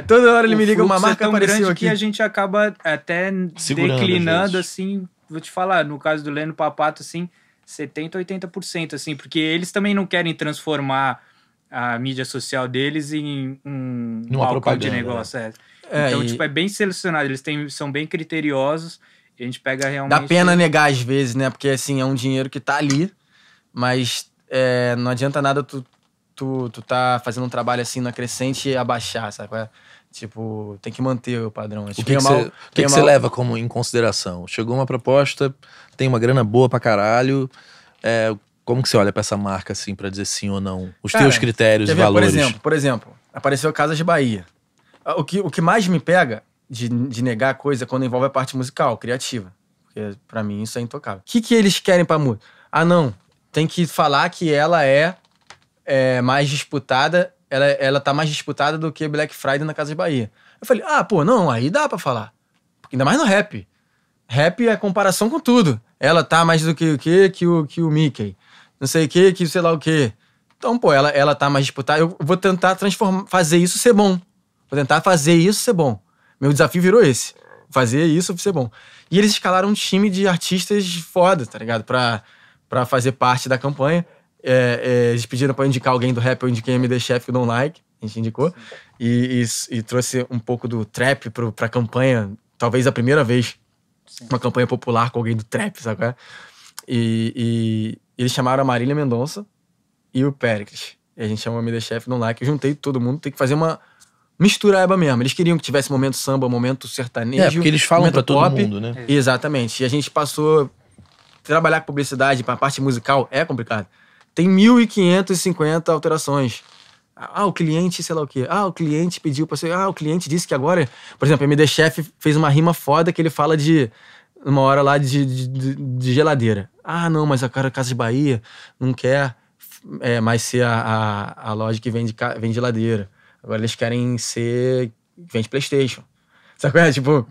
Speaker 4: Toda hora ele me liga uma é marca é tão grande aqui. que a gente acaba até Segurando, declinando, assim. Vou te falar, no caso do Leno Papato, assim, 70%, 80%, assim, porque eles também não querem transformar a mídia social deles em um Numa palco de né? negócio. É. É, então, tipo, é bem selecionado, eles têm, são bem criteriosos a gente pega realmente... Dá pena
Speaker 2: negar às vezes, né? Porque, assim, é um dinheiro que tá ali, mas é, não adianta nada tu, tu, tu tá fazendo um trabalho assim na crescente e abaixar, sabe? É, tipo, tem que manter o padrão. O que, você, que mal... você leva
Speaker 1: como em consideração? Chegou uma proposta, tem uma grana boa pra caralho. É, como que você olha para essa marca assim para dizer sim ou não? Os Cara, teus critérios e valores. Por exemplo,
Speaker 2: por exemplo, apareceu Casas de Bahia. Ah, o que, o que mais me pega de, de negar coisa quando envolve a parte musical, criativa. Porque para mim isso é intocável. O que, que eles querem pra música? Ah, não tem que falar que ela é, é mais disputada, ela, ela tá mais disputada do que Black Friday na Casa de Bahia. Eu falei, ah, pô, não, aí dá para falar. ainda mais no rap. Rap é comparação com tudo. Ela tá mais do que o que, que o, que o Mickey. Não sei o que, que sei lá o que. Então, pô, ela, ela tá mais disputada. Eu vou tentar transformar, fazer isso ser bom. Vou tentar fazer isso ser bom. Meu desafio virou esse. Fazer isso ser bom. E eles escalaram um time de artistas foda, tá ligado? Pra para fazer parte da campanha. É, é, eles pediram para indicar alguém do rap, eu indiquei MD Chef do Like, a gente indicou, e, e, e, trouxe um pouco do trap para a campanha, talvez a primeira vez, Sim. uma campanha popular com alguém do trap, sabe? E, e, eles chamaram a Marília Mendonça e o Pericles. E a gente chamou o MD Chef do Like, eu juntei todo mundo, tem que fazer uma mistura a mesmo. Eles queriam que tivesse momento samba, momento sertanejo. É, porque eles falam pra pop. todo mundo, né? Exatamente. E a gente passou Trabalhar com publicidade para a parte musical é complicado. Tem 1.550 alterações. Ah, o cliente, sei lá o quê. Ah, o cliente pediu para você. Ah, o cliente disse que agora. Por exemplo, o MD Chef fez uma rima foda que ele fala de uma hora lá de, de, de geladeira. Ah, não, mas a cara Casa de Bahia não quer é, mais ser a, a, a, loja que vende, vende geladeira. Agora eles querem ser. vende PlayStation. Sabe qual é? Tipo,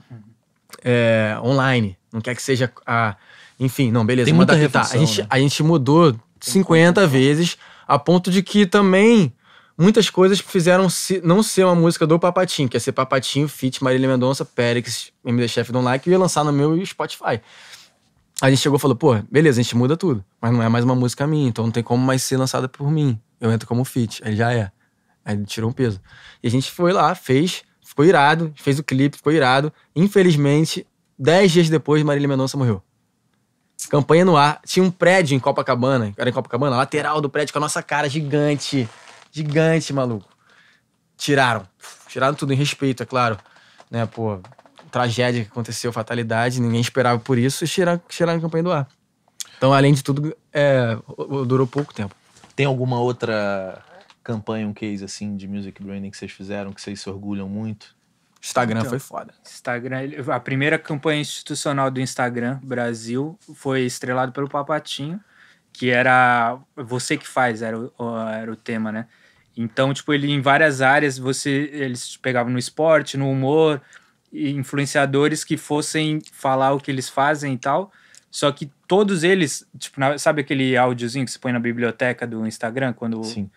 Speaker 2: é, online. Não quer que seja a, enfim, não, beleza. Tem muita tá, a, gente, né? a gente mudou Tem 50 vezes, a ponto de que também muitas coisas fizeram se, não ser uma música do Papatinho, que ia é ser Papatinho, Fit, Marília Mendonça, Périx, MD Chef Don't Like, e ia lançar no meu Spotify. A gente chegou e falou, pô, beleza, a gente muda tudo, mas não é mais uma música minha, então não tem como mais ser lançada por mim. Eu entro como Fit, aí já é. Aí ele tirou um peso. E a gente foi lá, fez, ficou irado, fez o clipe, ficou irado. Infelizmente, dez dias depois, Marília Mendonça morreu. Campanha no ar. Tinha um prédio em Copacabana, era em Copacabana, lateral do prédio com a nossa cara gigante. Gigante, maluco. Tiraram. Tiraram tudo em respeito, é claro. Né, pô, tragédia que aconteceu, fatalidade, ninguém esperava por isso, e tiraram, tiraram a campanha do ar. Então, além de tudo,
Speaker 1: é, durou pouco tempo. Tem alguma outra campanha, um case assim de music branding que vocês fizeram que vocês se orgulham muito? Instagram então, foi
Speaker 4: foda. Instagram, a primeira campanha institucional do Instagram Brasil foi estrelado pelo Papatinho, que era você que faz, era o, era o tema, né? Então, tipo, ele em várias áreas, você eles pegavam no esporte, no humor, influenciadores que fossem falar o que eles fazem e tal. Só que todos eles, tipo, na, sabe aquele áudiozinho que você põe na biblioteca do Instagram quando Sim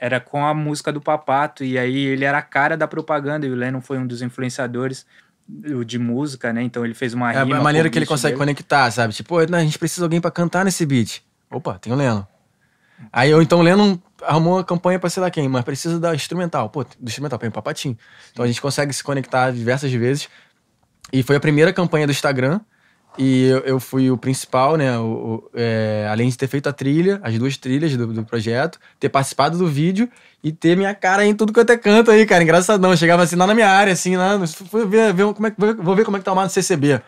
Speaker 4: era com a música do Papato, e aí ele era a cara da propaganda, e o Lennon foi um dos influenciadores de música, né? Então ele fez uma é, rima. É a maneira que ele consegue dele.
Speaker 2: conectar, sabe? Tipo, a gente precisa de alguém para cantar nesse beat. Opa, tem o Lennon. Aí eu então o Lennon arrumou a campanha para sei lá quem, mas precisa da instrumental. Pô, do instrumental, põe um papatinho. Então a gente consegue se conectar diversas vezes. E foi a primeira campanha do Instagram e eu, eu, fui o principal, né? O, o, é, além de ter feito a trilha, as duas trilhas do, do, projeto, ter participado do vídeo e ter minha cara em tudo quanto é canto aí, cara. Engraçadão. Eu chegava assim lá na minha área, assim, lá. fui ver, ver como é, vou ver como é que tá o mar no CCB.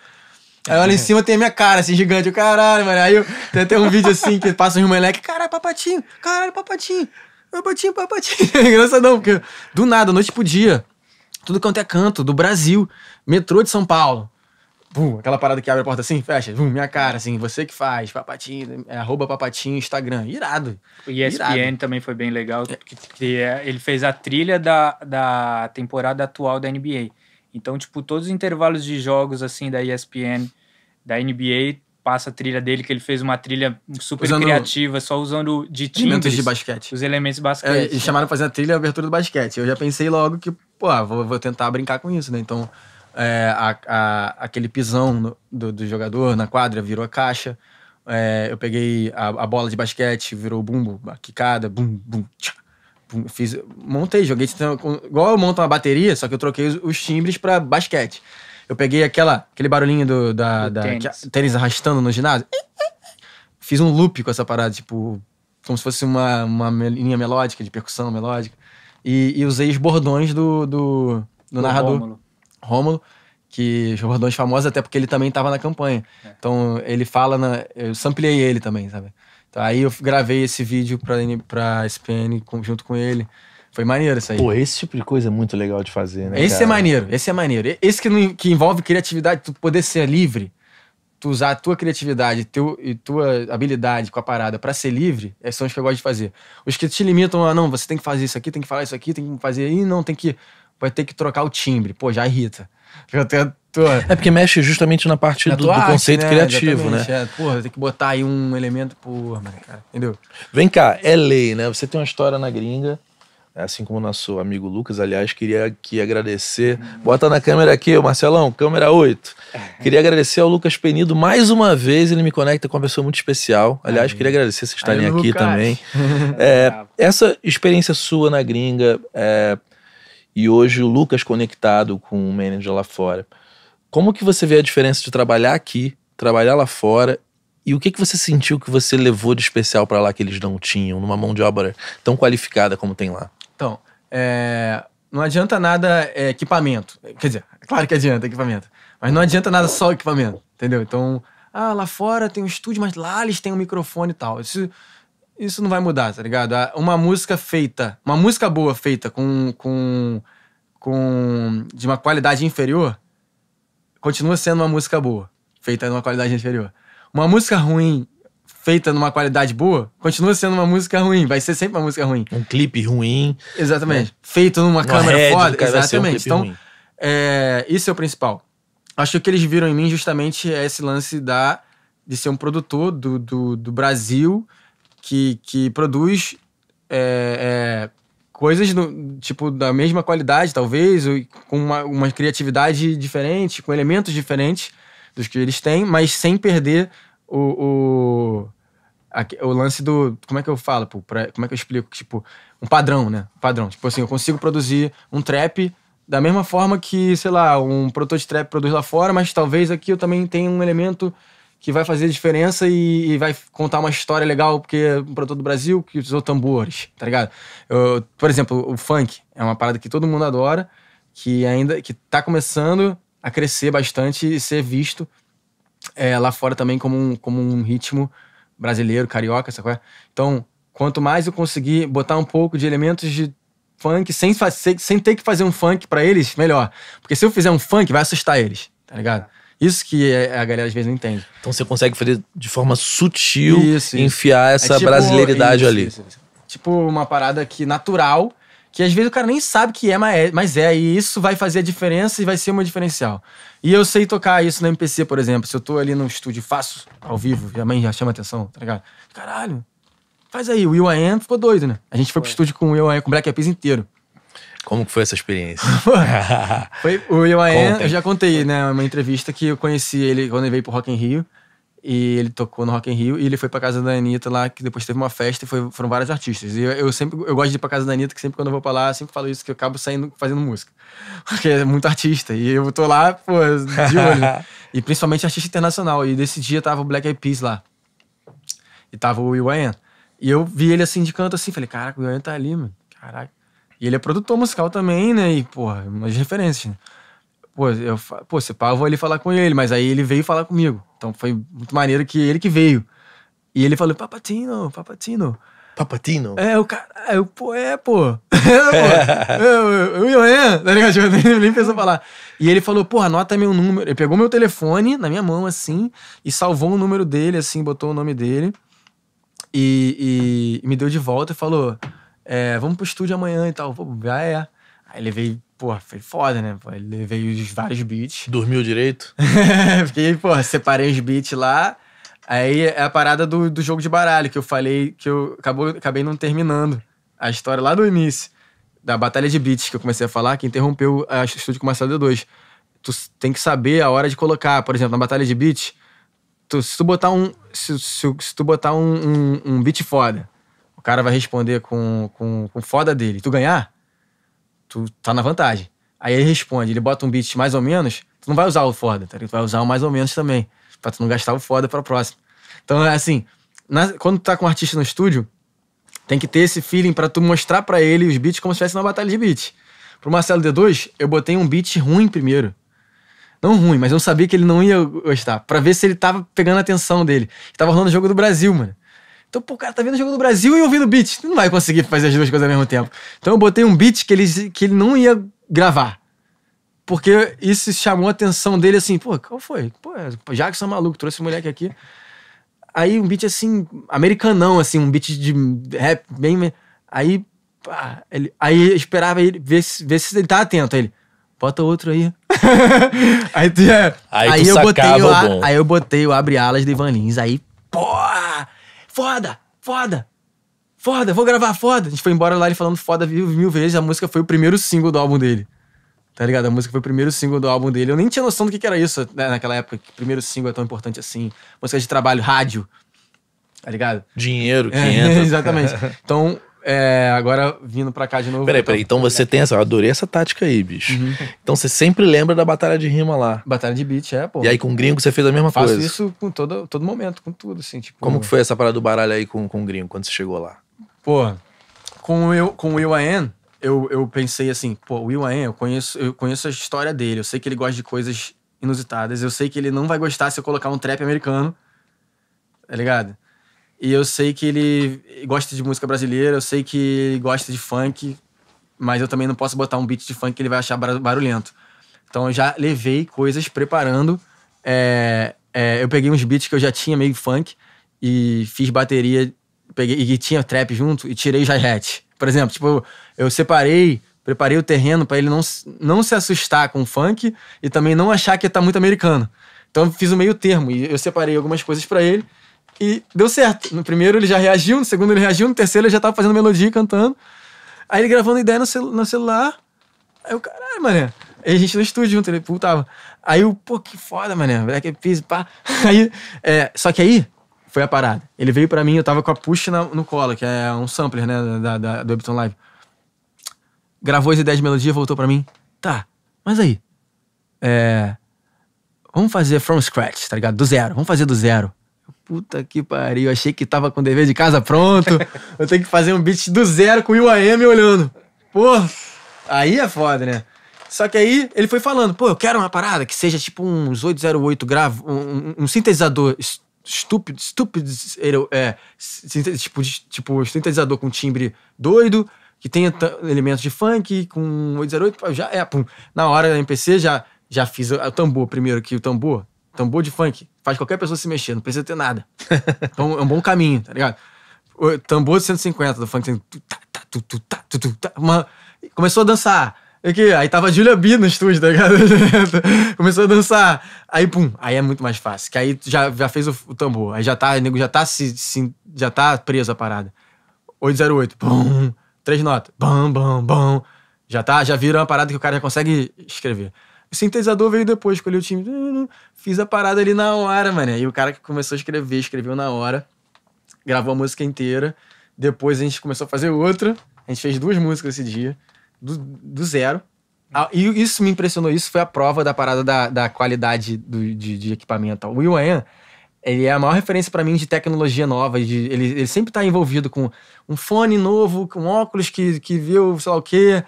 Speaker 2: Aí olha em é. cima tem a minha cara, assim, gigante. Eu, caralho, mano. Aí eu, tem até um vídeo assim que passa um moleque, caralho, papatinho, caralho, papatinho, papatinho, papatinho. engraçadão, porque do nada, noite pro dia. Tudo quanto é canto, do Brasil, metrô de São Paulo. Pum, aquela parada que abre a porta assim, fecha, pum, minha cara, assim, você que faz, papatinho, é, arroba
Speaker 4: papatinho, Instagram, irado. O ESPN irado. também foi bem legal, é. que, que é, ele fez a trilha da, da temporada atual da NBA. Então, tipo, todos os intervalos de jogos, assim, da ESPN, da NBA, passa a trilha dele, que ele fez uma trilha super usando criativa, só usando de timbres. Elementos de basquete. Os elementos de é, basquete. É, chamaram pra
Speaker 2: fazer a trilha a abertura do basquete. Eu já pensei logo que, pô, ah, vou, vou tentar brincar com isso, né? Então, é, a, a, aquele pisão no, do, do, jogador na quadra virou a caixa. É, eu peguei a, a, bola de basquete, virou bumbo, a quicada, bum, bum, tchá, fiz, montei, joguei igual eu monto uma bateria, só que eu troquei os, os timbres para basquete. Eu peguei aquela, aquele barulhinho do, da, do da tênis. Que, tênis arrastando no ginásio, fiz um loop com essa parada, tipo, como se fosse uma, uma linha melódica, de percussão melódica. E, e usei os bordões do, do, do narrador. Rômulo. Rômulo, que jogou Rodões famoso até porque ele também estava na campanha. É. Então ele fala na, eu sampliei ele também, sabe? Então, aí eu gravei esse vídeo para para SPN junto com ele. Foi maneiro isso aí. Pô,
Speaker 1: esse tipo de coisa é muito legal de fazer, né? Esse é cara? é
Speaker 2: maneiro, esse é maneiro. Esse que, que envolve criatividade, tu poder ser livre, tu usar a tua criatividade teu, e tua habilidade com a parada para ser livre, esses é, são os que eu gosto de fazer. Os que te limitam a, não, você tem que fazer isso aqui, tem que falar isso aqui, tem que fazer aí, não, tem que vai ter que trocar o timbre. Pô, já irrita. Eu tenho,
Speaker 1: é porque mexe justamente na parte do, do, conceito né? criativo, Exatamente, né? É. Porra, tem que botar aí um elemento por. Cara, entendeu? Vem cá, é lei, né? Você tem uma história na gringa, assim como o nosso amigo Lucas, aliás, queria aqui agradecer. Bota na câmera aqui, Marcelão, câmera 8. Queria agradecer ao Lucas Penido mais uma vez, ele me conecta com uma pessoa muito especial. Aliás, queria agradecer vocês estarem aí, aqui Lucas. também. É, essa experiência sua na gringa. É, e hoje o Lucas conectado com o manager lá fora. Como que você vê a diferença de trabalhar aqui, trabalhar lá fora e o que, que você sentiu que você levou de especial para lá que eles não tinham, numa mão de obra tão qualificada como tem lá?
Speaker 2: Então, é, não adianta nada é, equipamento. Quer dizer, é claro que adianta equipamento. Mas não adianta nada só equipamento, entendeu? Então, ah, lá fora tem um estúdio, mas lá eles têm um microfone e tal. Isso, isso não vai mudar, tá ligado? Uma música feita, uma música boa feita com. com, com de uma qualidade inferior, continua sendo uma música boa, feita numa qualidade inferior. Uma música ruim feita numa qualidade boa, continua sendo uma música ruim. Vai ser sempre uma música ruim. Um clipe ruim. Exatamente. Né? Feito numa, câmera head, foda. Exatamente. Um então, é, isso é o principal. Acho que o que eles viram em mim justamente é esse lance da, de ser um produtor do, do, do Brasil que, que produz é, é, coisas no, tipo da mesma qualidade, talvez, com uma, uma criatividade diferente, com elementos diferentes dos que eles têm, mas sem perder o, o o lance do. Como é que eu falo? Pô, pra, como é que eu explico? Tipo, um padrão, né? padrão. Tipo assim, eu consigo produzir um trap da mesma forma que, sei lá, um produtor de trap produz lá fora, mas talvez aqui eu também tenha um elemento que vai fazer diferença e, e, vai contar uma história legal porque é para todo o Brasil que usou tambores, tá ligado? Eu, por exemplo, o funk é uma parada que todo mundo adora, que ainda que tá começando a crescer bastante e ser visto é, lá fora também como um, como um ritmo brasileiro, carioca, é? Então, quanto mais eu conseguir botar um pouco de elementos de funk sem, sem ter que fazer um funk para eles, melhor. Porque se eu fizer um funk, vai assustar eles, tá ligado?
Speaker 1: Isso que a galera às vezes não entende. Então você consegue fazer de forma sutil isso, enfiar isso. É essa é tipo, brasileiridade isso, ali.
Speaker 2: Tipo uma parada que natural, que às vezes o cara nem sabe que é, é, mas é, E isso vai fazer a diferença e vai ser uma diferencial. E eu sei tocar isso no MPC, por exemplo. Se eu tô ali no estúdio faço ao vivo, minha mãe já chama atenção, tá ligado? Caralho, faz aí. O Will I Am ficou doido, né? A gente foi pro estúdio com o Will I Am, com o Black Eyed Peas inteiro.
Speaker 1: Como que foi essa experiência?
Speaker 2: foi, o Iwaen, eu já contei, né? Uma entrevista que eu conheci ele quando ele veio pro Rock in Rio. E ele tocou no Rock in Rio e ele foi pra casa da Anitta lá, que depois teve uma festa e foi, foram vários artistas. E eu, eu, sempre eu gosto de ir pra casa da Anitta, que sempre quando eu vou pra lá, sempre falo isso, que eu acabo saindo fazendo música. Porque é muito artista. E eu tô lá, pô, de olho. e principalmente artista internacional. E desse dia tava o Black Eyed Peas lá. E tava o Iwaen. E eu vi ele assim de canto assim, falei, caraca, o Iwaen tá ali, mano. Caraca. E ele é produtor musical também, né? E, porra, umas referências, né? Pô, eu, pô, se pá, eu vou ali falar com ele, mas aí ele veio falar comigo. Então foi muito maneiro que ele que veio. E ele falou, Papatino, Papatino. Papatino? É, o cara. É, pô, é, pô. É, pô. eu, eu, eu, é, tá ligado? Tipo, nem, pensou falar. E ele falou, Porra, anota meu número. Ele pegou meu telefone na minha mão, assim, e salvou o número dele, assim, botou o nome dele. E, e, e me deu de volta e falou: é, vamos pro estúdio amanhã e tal. Pô, já é. Aí levei, porra, foi foda, né? Pô, levei os vários beats. Dormiu direito? Fiquei, porra, separei os beats lá. Aí é a parada do, do jogo de baralho, que eu falei que eu acabou, acabei não terminando a história lá do início, da batalha de beats que eu comecei a falar, que interrompeu a estúdio comercial D2. Tu tem que saber a hora de colocar, por exemplo, na batalha de beats, tu, se tu botar um. Se, se, se tu botar um, um, um beat foda, o cara vai responder com, com, com foda dele. Tu ganhar, tu tá na vantagem. Aí ele responde, ele bota um beat mais ou menos, tu não vai usar o foda, tá? tu vai usar o mais ou menos também, pra tu não gastar o foda pra próxima. Então, é assim, na, quando tu tá com um artista no estúdio, tem que ter esse feeling para tu mostrar para ele os beats como se fosse uma batalha de beats. Pro Marcelo D2, eu botei um beat ruim primeiro. Não ruim, mas eu sabia que ele não ia gostar. para ver se ele tava pegando a atenção dele. Tava rolando o jogo do Brasil, mano. Então, pô, o cara tá vendo o jogo do Brasil e ouvindo beat. Não vai conseguir fazer as duas coisas ao mesmo tempo. Então eu botei um beat que ele, que ele não ia gravar. Porque isso chamou a atenção dele assim, pô, qual foi? Pô, que é maluco, trouxe esse moleque aqui. Aí um beat assim, americanão, assim, um beat de rap bem. Aí, pá, ele, aí esperava ele ver, ver se ele tá atento. Aí ele, bota outro aí. aí, tu, aí, aí, tu eu botei o, o aí eu botei o Abre Alas de Ivan Lins. Aí, porra! Foda! Foda! Foda, vou gravar foda. A gente foi embora lá ele falando foda mil vezes. A música foi o primeiro single do álbum dele. Tá ligado? A música foi o primeiro single do álbum dele. Eu nem tinha noção do que, que era isso né? naquela época. Que primeiro single é tão importante assim. Música de trabalho, rádio. Tá ligado?
Speaker 1: Dinheiro que é, Exatamente. Então, é, agora vindo pra cá de novo. Peraí, peraí. Então você tem essa. Eu adorei essa tática aí, bicho. Uhum. Então você sempre lembra da batalha de rima lá. Batalha de beat, é, pô. E aí com o gringo você fez a mesma faço coisa. Faço
Speaker 2: isso com todo, todo momento, com tudo, assim. Tipo, Como que
Speaker 1: foi essa parada do baralho aí com, com o gringo quando você chegou lá?
Speaker 2: Pô, com, eu, com o Will ian eu, eu pensei assim, pô, o Will ian eu conheço, eu conheço a história dele. Eu sei que ele gosta de coisas inusitadas. Eu sei que ele não vai gostar se eu colocar um trap americano. Tá ligado? E eu sei que ele gosta de música brasileira, eu sei que gosta de funk, mas eu também não posso botar um beat de funk que ele vai achar barulhento. Então eu já levei coisas preparando. É, é, eu peguei uns beats que eu já tinha meio funk e fiz bateria peguei, e tinha trap junto e tirei o hi-hat. Por exemplo, tipo, eu separei, preparei o terreno para ele não, não se assustar com o funk e também não achar que tá muito americano. Então eu fiz o meio termo e eu separei algumas coisas para ele e deu certo. No primeiro ele já reagiu, no segundo ele reagiu, no terceiro ele já tava fazendo melodia cantando. Aí ele gravando ideia no, cel no celular. Aí o caralho, mané. Aí a gente no estúdio junto, ele pultava. Aí o pô, que foda, mané. Black Eyed é pá. Aí, é, só que aí foi a parada. Ele veio pra mim, eu tava com a push na, no colo, que é um sampler, né, da, da, do Ableton Live. Gravou as ideias de melodia, voltou pra mim. Tá, mas aí. É, vamos fazer from scratch, tá ligado? Do zero. Vamos fazer do zero puta que pariu, achei que tava com o dever de casa pronto, eu tenho que fazer um beat do zero com o UAM olhando. Pô, aí é foda, né? Só que aí ele foi falando, pô, eu quero uma parada que seja tipo uns 808 grave, um, um, um sintetizador estúpido, estúpido, é, tipo, tipo, sintetizador com timbre doido, que tenha elementos de funk, com 808, já é, pum. Na hora da MPC já, já fiz o, tambor primeiro, aqui, o tambor, tambor de funk, Faz qualquer pessoa se mexer, não precisa ter nada. Então é um bom caminho, tá ligado? O tambor de 150 do funk. Começou a dançar. Aqui, aí tava a Julia B no estúdio, tá ligado? Começou a dançar. Aí, pum, aí é muito mais fácil. Que aí já, já fez o, o tambor. Aí já tá, o nego já tá se, se, já tá preso a parada. 808, pum, três notas. Bam, bam, bam. Já tá, já vira uma parada que o cara já consegue escrever. O sintetizador veio depois, escolhi o time. Fiz a parada ali na hora, mano. E o cara que começou a escrever, escreveu na hora, gravou a música inteira. Depois a gente começou a fazer outra. A gente fez duas músicas esse dia, do, do zero. E isso me impressionou, isso foi a prova da parada da, da qualidade do, de, de equipamento. O Yuan, ele é a maior referência para mim de tecnologia nova. De, ele, ele sempre está envolvido com um fone novo, com óculos que, que viu, sei lá o quê.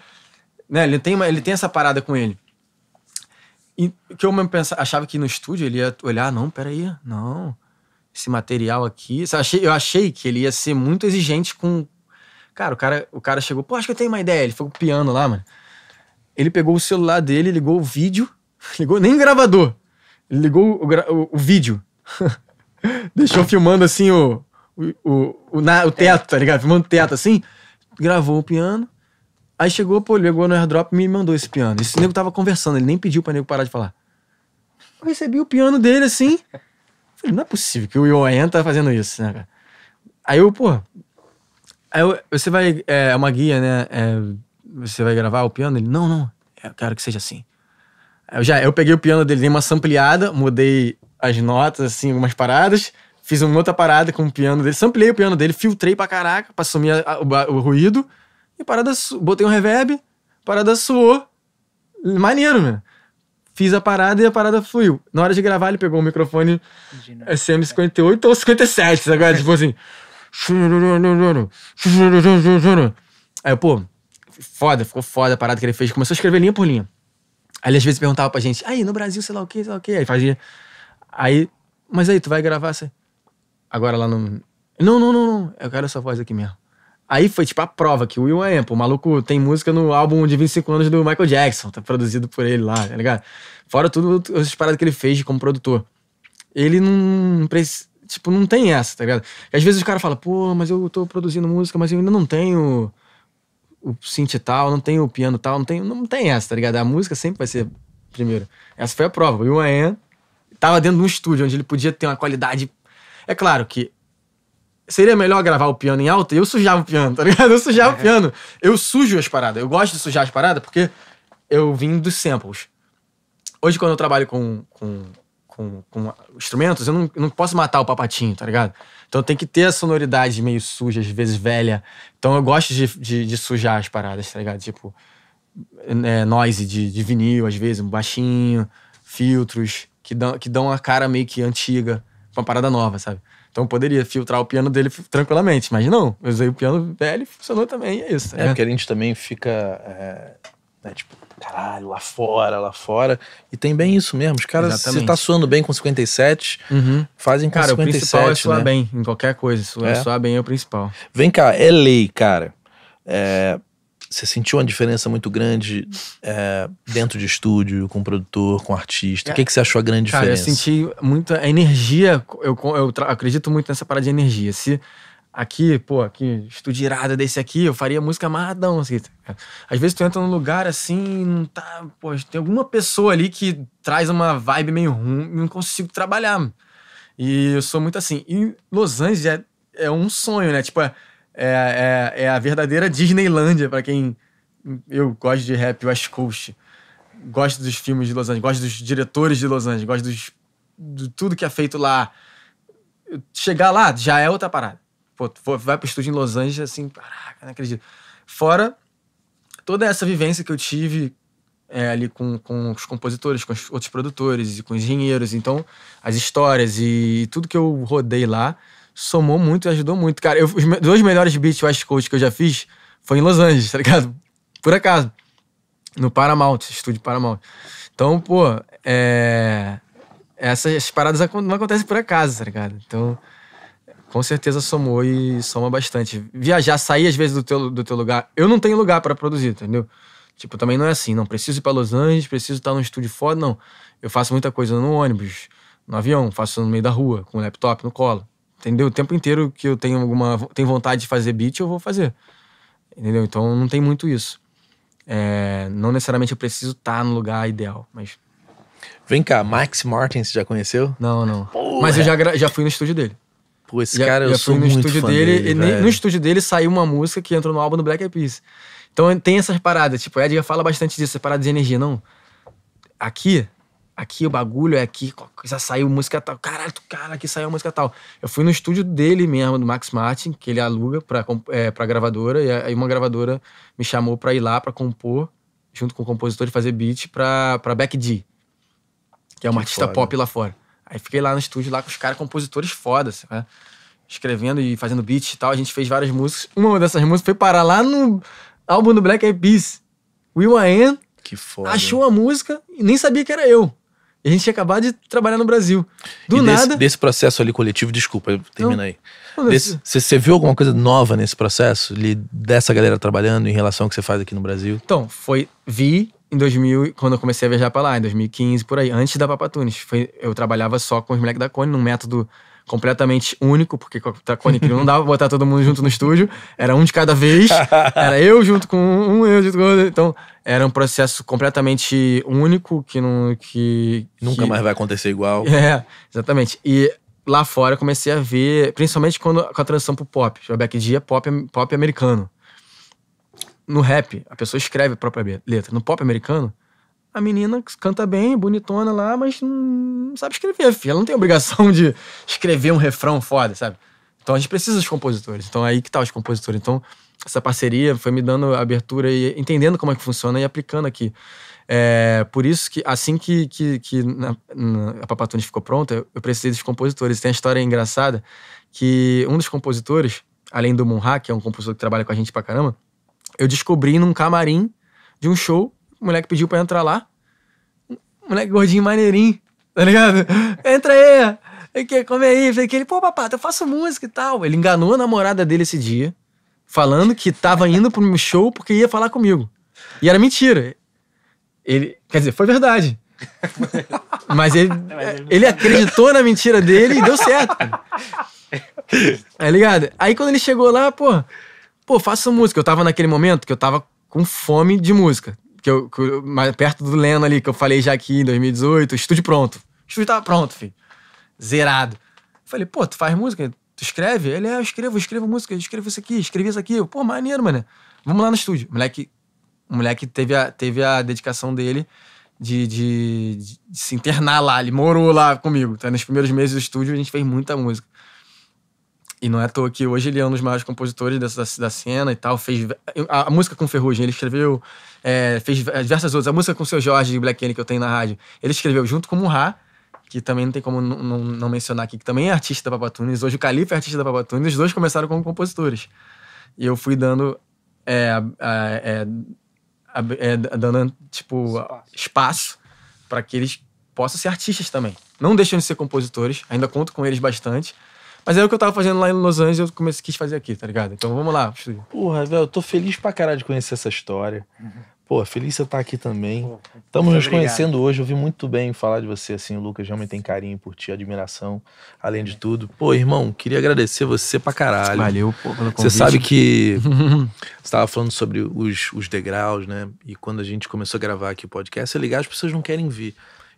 Speaker 2: Né? Ele, tem uma, ele tem essa parada com ele que eu mesmo pensava, achava que no estúdio ele ia olhar, não, peraí, não. Esse material aqui. Eu achei, eu achei que ele ia ser muito exigente com. Cara, o cara, o cara chegou, pô, acho que eu tenho uma ideia. Ele foi o piano lá, mano. Ele pegou o celular dele, ligou o vídeo, ligou nem o gravador. Ele ligou o, gra... o, o vídeo. Deixou filmando assim o, o, o, o, na, o teto, tá ligado? Filmando o teto assim. Gravou o piano Aí chegou, pô, ligou no airdrop e me mandou esse piano. Esse nego tava conversando, ele nem pediu pra nego parar de falar. Eu recebi o piano dele assim. Falei, não é possível que o Ioen tá fazendo isso, né, cara? Aí eu, pô. Aí eu, você vai. É, é uma guia, né? É, você vai gravar o piano? Ele, não, não. Eu quero que seja assim. Eu já eu peguei o piano dele, dei uma sampleada, mudei as notas, assim, algumas paradas. Fiz uma outra parada com o piano dele, samplei o piano dele, filtrei pra caraca pra sumir a, a, o, o ruído. E parada, botei um reverb, parada suou. Maneiro, né? Fiz a parada e a parada fluiu. Na hora de gravar, ele pegou o microfone é, SM58 ou 57, agora, tá tipo assim. Aí, pô, foda, ficou foda a parada que ele fez. Começou a escrever linha por linha. Aí ele às vezes perguntava pra gente, aí no Brasil, sei lá o quê sei lá o quê Aí fazia. Aí, mas aí, tu vai gravar assim? Agora lá no. Não, não, não, não. Eu quero essa voz aqui mesmo. Aí foi tipo a prova que o Will é Amp, o maluco tem música no álbum de 25 anos do Michael Jackson, tá produzido por ele lá, tá ligado? Fora tudo as paradas que ele fez como produtor. Ele não tipo, não tem essa, tá ligado? E às vezes o cara fala, pô, mas eu tô produzindo música, mas eu ainda não tenho o synth tal, não tenho o piano tal, não tem, não tem essa, tá ligado? A música sempre vai ser primeiro. Essa foi a prova. O Will Amp tava dentro de um estúdio onde ele podia ter uma qualidade é claro que seria melhor gravar o piano em alta? E eu sujava o piano, tá ligado? Eu sujava o é. piano. Eu sujo as paradas. Eu gosto de sujar as paradas porque eu vim dos samples. Hoje, quando eu trabalho com, com, com, com instrumentos, eu não, não posso matar o papatinho, tá ligado? Então tem que ter a sonoridade meio suja, às vezes velha. Então eu gosto de, de, de sujar as paradas, tá ligado? Tipo, é, noise de, de vinil, às vezes, um baixinho, filtros que dão, que dão uma cara meio que antiga, uma parada nova, sabe? Então eu poderia filtrar o piano dele tranquilamente, mas não. Eu usei o piano
Speaker 1: velho e funcionou também, é isso. Tá é, porque a gente também fica. É, né, tipo, caralho, lá fora, lá fora. E tem bem isso mesmo. Os caras, se tá suando bem com 57, uhum. fazem com cara, 57. Cara, o principal é né? suar né?
Speaker 2: bem em qualquer coisa. Suar, é. suar bem
Speaker 1: é o principal. Vem cá, é lei, cara. É, você sentiu uma diferença muito grande é, dentro de estúdio, com produtor, com artista? É. O que, que você achou a grande Cara, diferença? eu senti muita A energia, eu, eu acredito muito nessa parada de energia. Se
Speaker 2: aqui, pô, aqui, estúdio irado desse aqui, eu faria música amarradão. Assim. Tá Às vezes tu entra num lugar assim, não tá. Pô, tem alguma pessoa ali que traz uma vibe meio ruim e não consigo trabalhar. E eu sou muito assim. E Los Angeles é, é um sonho, né? Tipo, é é, é, é a verdadeira Disneylândia, para quem. Eu gosto de rap West Coast. Gosto dos filmes de Los Angeles, gosto dos diretores de Los Angeles, gosto dos, de tudo que é feito lá. Chegar lá já é outra parada. Pô, vai pro estúdio em Los Angeles assim, caraca, não acredito. Fora toda essa vivência que eu tive é, ali com, com os compositores, com os outros produtores e com os engenheiros. Então, as histórias e tudo que eu rodei lá somou muito e ajudou muito. Cara, eu, os dois melhores beats West Coast que eu já fiz foi em Los Angeles, tá ligado? Por acaso. No Paramount, estúdio Paramount. Então, pô, é, essas paradas não acontecem por acaso, tá ligado? Então, com certeza somou e soma bastante. Viajar, sair às vezes do teu, do teu lugar. Eu não tenho lugar para produzir, entendeu? Tipo, também não é assim, não preciso ir para Los Angeles, preciso estar num estúdio foda, não. Eu faço muita coisa no ônibus, no avião, faço no meio da rua, com o laptop no colo. Entendeu? O tempo inteiro que eu tenho alguma. tenho vontade de fazer beat, eu vou fazer. Entendeu? Então não tem muito isso. É, não necessariamente eu preciso estar tá no lugar ideal, mas. Vem cá, Max Martin, você
Speaker 1: já conheceu? Não, não. Porra. Mas eu já, já fui no estúdio dele. Pô, esse já, cara, eu já fui no estúdio dele, dele e no
Speaker 2: estúdio dele saiu uma música que entrou no álbum do Black Eyed Peas. Então tem essas paradas, tipo, a Edgar fala bastante disso, essa parada de energia, não. Aqui aqui o bagulho é aqui, já saiu música tal. Caralho, cara, aqui saiu música tal. Eu fui no estúdio dele mesmo, do Max Martin, que ele aluga pra, é, pra gravadora, e aí uma gravadora me chamou pra ir lá pra compor, junto com o compositor, de fazer beat pra, pra Beck D, que é uma que artista foda. pop lá fora. Aí fiquei lá no estúdio, lá com os caras, compositores fodas, né? escrevendo e fazendo beat e tal. A gente fez várias músicas. Uma dessas músicas foi parar lá no álbum do Black Eyed Peas. Will I Am. Que foda. Achou a música e nem sabia que era eu. A gente tinha acabado de trabalhar
Speaker 1: no Brasil. Do e nada. Desse, processo ali coletivo, desculpa, termina aí. Você viu alguma coisa nova nesse processo? Li, dessa galera trabalhando em relação ao que você faz aqui no Brasil?
Speaker 2: Então, foi. Vi em 2000, quando eu comecei a viajar para lá, em 2015, por aí, antes da Papatunes. Foi, eu trabalhava só com os moleques da Cone, num método completamente único, porque tá com a Cone Crew não dava pra botar todo mundo junto no estúdio, era um de cada vez, era eu junto com um, eu junto com outro, então era um processo completamente único que não que nunca que, mais vai acontecer igual. É, exatamente. E lá fora eu comecei a ver, principalmente quando com a transição pro pop, o back dia é pop, pop americano. No rap, a pessoa escreve a própria letra. No pop americano, a menina canta bem, bonitona lá, mas não sabe escrever, filha. Ela não tem obrigação de escrever um refrão foda, sabe? Então a gente precisa dos compositores. Então é aí que tá os compositores. Então essa parceria foi me dando abertura e entendendo como é que funciona e aplicando aqui. É, por isso que assim que, que, que na, na, a Papatunes ficou pronta, eu precisei dos compositores. Tem a história engraçada que um dos compositores, além do Munha, que é um compositor que trabalha com a gente pra caramba, eu descobri num camarim de um show o moleque pediu pra entrar lá. moleque gordinho, maneirinho, tá ligado? Entra aí! Aqui, come aí. Falei que ele, pô, papá, eu faço música e tal. Ele enganou a namorada dele esse dia, falando que tava indo pro meu show porque ia falar comigo. E era mentira. Ele, quer dizer, foi verdade. Mas ele, ele acreditou na mentira dele e deu certo. Tá ligado? Aí quando ele chegou lá, pô, pô, faço música. Eu tava naquele momento que eu tava com fome de música que eu, que eu, mais perto do Leno ali, que eu falei já aqui em 2018, estúdio pronto. O estúdio tava pronto, filho. Zerado. falei, pô, tu faz música? Tu escreve? Ele, é, eu escrevo, eu escrevo música, eu escrevo isso aqui, escrevi isso aqui. Pô, maneiro, mano. Vamos lá no estúdio. O moleque, o moleque teve, a, teve a dedicação dele de, de, de, de se internar lá. Ele morou lá comigo. Então, nos primeiros meses do estúdio, a gente fez muita música. E não é à toa que hoje ele é um dos maiores compositores dessa, da cena e tal. Fez a, a música com Ferrugem, ele escreveu, é, fez diversas outras. A música com o seu Jorge Black Alien que eu tenho na rádio, ele escreveu junto com o Ra, que também não tem como não, não mencionar aqui, que também é artista da Papatunes. Hoje o Califa é artista da Papatunes, os dois começaram como compositores. E eu fui dando. É, é, é dando tipo espaço, espaço para que eles possam ser artistas também. Não deixam de ser compositores, ainda conto com eles bastante, mas é o que eu tava fazendo lá em Los Angeles, eu comecei, quis fazer
Speaker 1: aqui, tá ligado? Então vamos lá. Porra, velho, eu tô feliz pra caralho de conhecer essa história. Uhum. Pô, feliz você estar tá aqui também. Estamos nos conhecendo hoje. Eu vi muito bem falar de você, assim. O Lucas realmente tem carinho por ti, admiração, além de tudo. Pô, irmão, queria agradecer você pra caralho. Valeu, pô, pelo convite. Você sabe que você estava falando sobre os, os degraus, né? E quando a gente começou a gravar aqui o podcast, é legal, as pessoas não querem vir.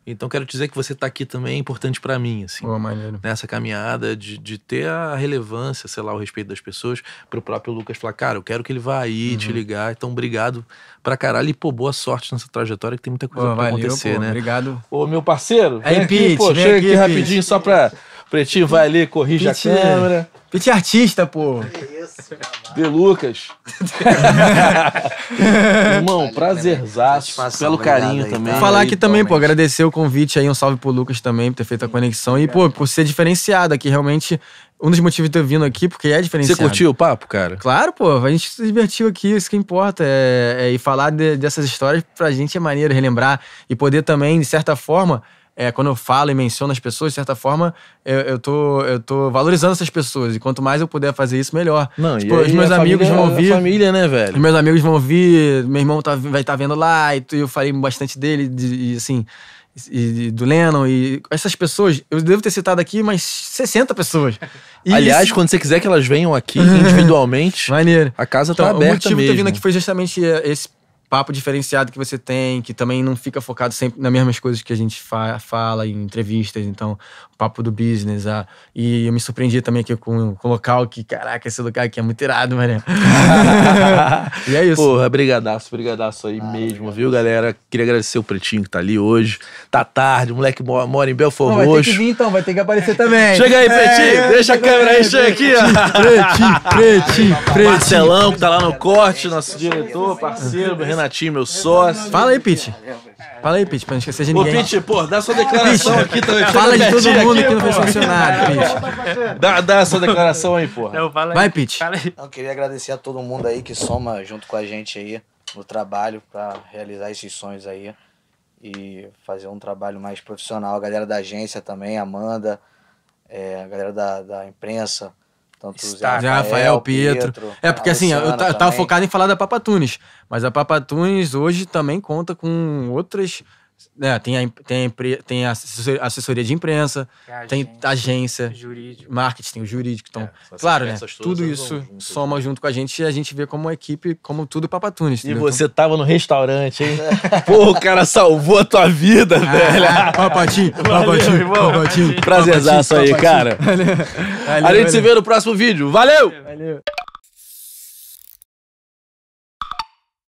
Speaker 1: Então quero dizer que você está aqui também é importante para mim, assim. Oh, maneira. Nessa caminhada de, de ter a relevância, sei lá, o respeito das pessoas, para o próprio Lucas falar, cara, eu quero que ele vá aí uhum. te ligar. Então obrigado pra caralho e, pô, boa sorte nessa trajetória que tem muita coisa oh, pra valeu, acontecer, pô, né? Obrigado. Ô, meu parceiro, é vem aqui, pô, vem chega aqui, aqui rapidinho só pra Pretinho vai ali, corrige Pete, a é. câmera.
Speaker 2: Pete é artista, pô. Que isso,
Speaker 1: De Lucas. Irmão, prazerzaço. Satisfação, pelo carinho aí, também. Tá? Falar aqui
Speaker 2: também, pô, agradecer o convite aí, um salve pro Lucas também, por ter feito a conexão. E, pô, por ser diferenciado aqui, realmente, um dos motivos de ter vindo aqui, porque é diferenciado. Você curtiu o
Speaker 1: papo, cara?
Speaker 2: Claro, pô. A gente se divertiu aqui, isso que importa. É, é, e falar de, dessas histórias pra gente é maneiro relembrar. E poder também, de certa forma, é, quando eu falo e menciono as pessoas, de certa forma, eu, eu, tô, eu tô valorizando essas pessoas. E quanto mais eu puder fazer isso, melhor. Não, tipo, e aí, os meus amigos família, vão é ouvir. família, né, velho? Os meus amigos vão ouvir, meu irmão tá, vai estar tá vendo lá, e eu falei bastante dele, de, assim. E, do Lennon e essas pessoas, eu devo ter citado aqui mais 60 pessoas. E Aliás, isso... quando você quiser que elas venham aqui individualmente,
Speaker 1: a casa tá então, tá aberta mesmo. O motivo mesmo. de ter vindo aqui
Speaker 2: foi justamente eh, esse papo diferenciado que você tem, que também não fica focado sempre nas mesmas coisas que a gente fa fala em entrevistas. Então, papo do business. Ah, e eu me surpreendi também aqui com, com o local que, caraca, esse lugar aqui é muito irado, mané.
Speaker 1: e é isso. Porra, brigadaço, brigadaço aí ah, mesmo, viu, galera? Queria agradecer o Pretinho que tá ali hoje. Tá tarde, o moleque mora em Belfort Roxo. Vai ter que
Speaker 2: vir então, vai ter que aparecer também. Chega aí, é, Pretinho, é, deixa a câmera aí, chega aqui, ó. Pretinho,
Speaker 1: Pretinho, Pretinho. Marcelão que tá lá no corte, nosso diretor, parceiro, Renatinho, meu sócio. Fala aí, Pete. É, é, Fala aí, Pete, pra não esquecer de ninguém. Ô, Pete, pô, dá
Speaker 3: sua declaração aqui também. Fala de todo mundo aqui, que não foi sancionado, Pete. Dá, dá sua declaração aí, pô. Vai, Pete. Eu queria agradecer a todo mundo aí que soma junto com a gente aí no trabalho para realizar esses sonhos aí e fazer um trabalho mais profissional. A galera da agência também, Amanda, é, a galera da, da imprensa, tanto Rafael,
Speaker 2: Pedro. Pietro. Pietro. É, porque ah, assim, eu, eu tava também. focado em falar da Papa Tunes, mas a Papa Tunes hoje também conta com outras né, tem a, tem, a, tem a assessoria de imprensa, é agência, tem agência, jurídico. marketing, tem o jurídico. Então, é, claro, né? Tudo isso junto, soma junto com a gente e a gente vê como uma equipe, como tudo papatunes. E você então... tava no restaurante,
Speaker 1: hein? Pô, o cara salvou a tua vida, ah, velho. Ah, ah, papatinho, papatinho, papatinho. Prazerzaço aí, cara. Valeu. Valeu, a gente valeu. se vê no próximo vídeo. Valeu! valeu.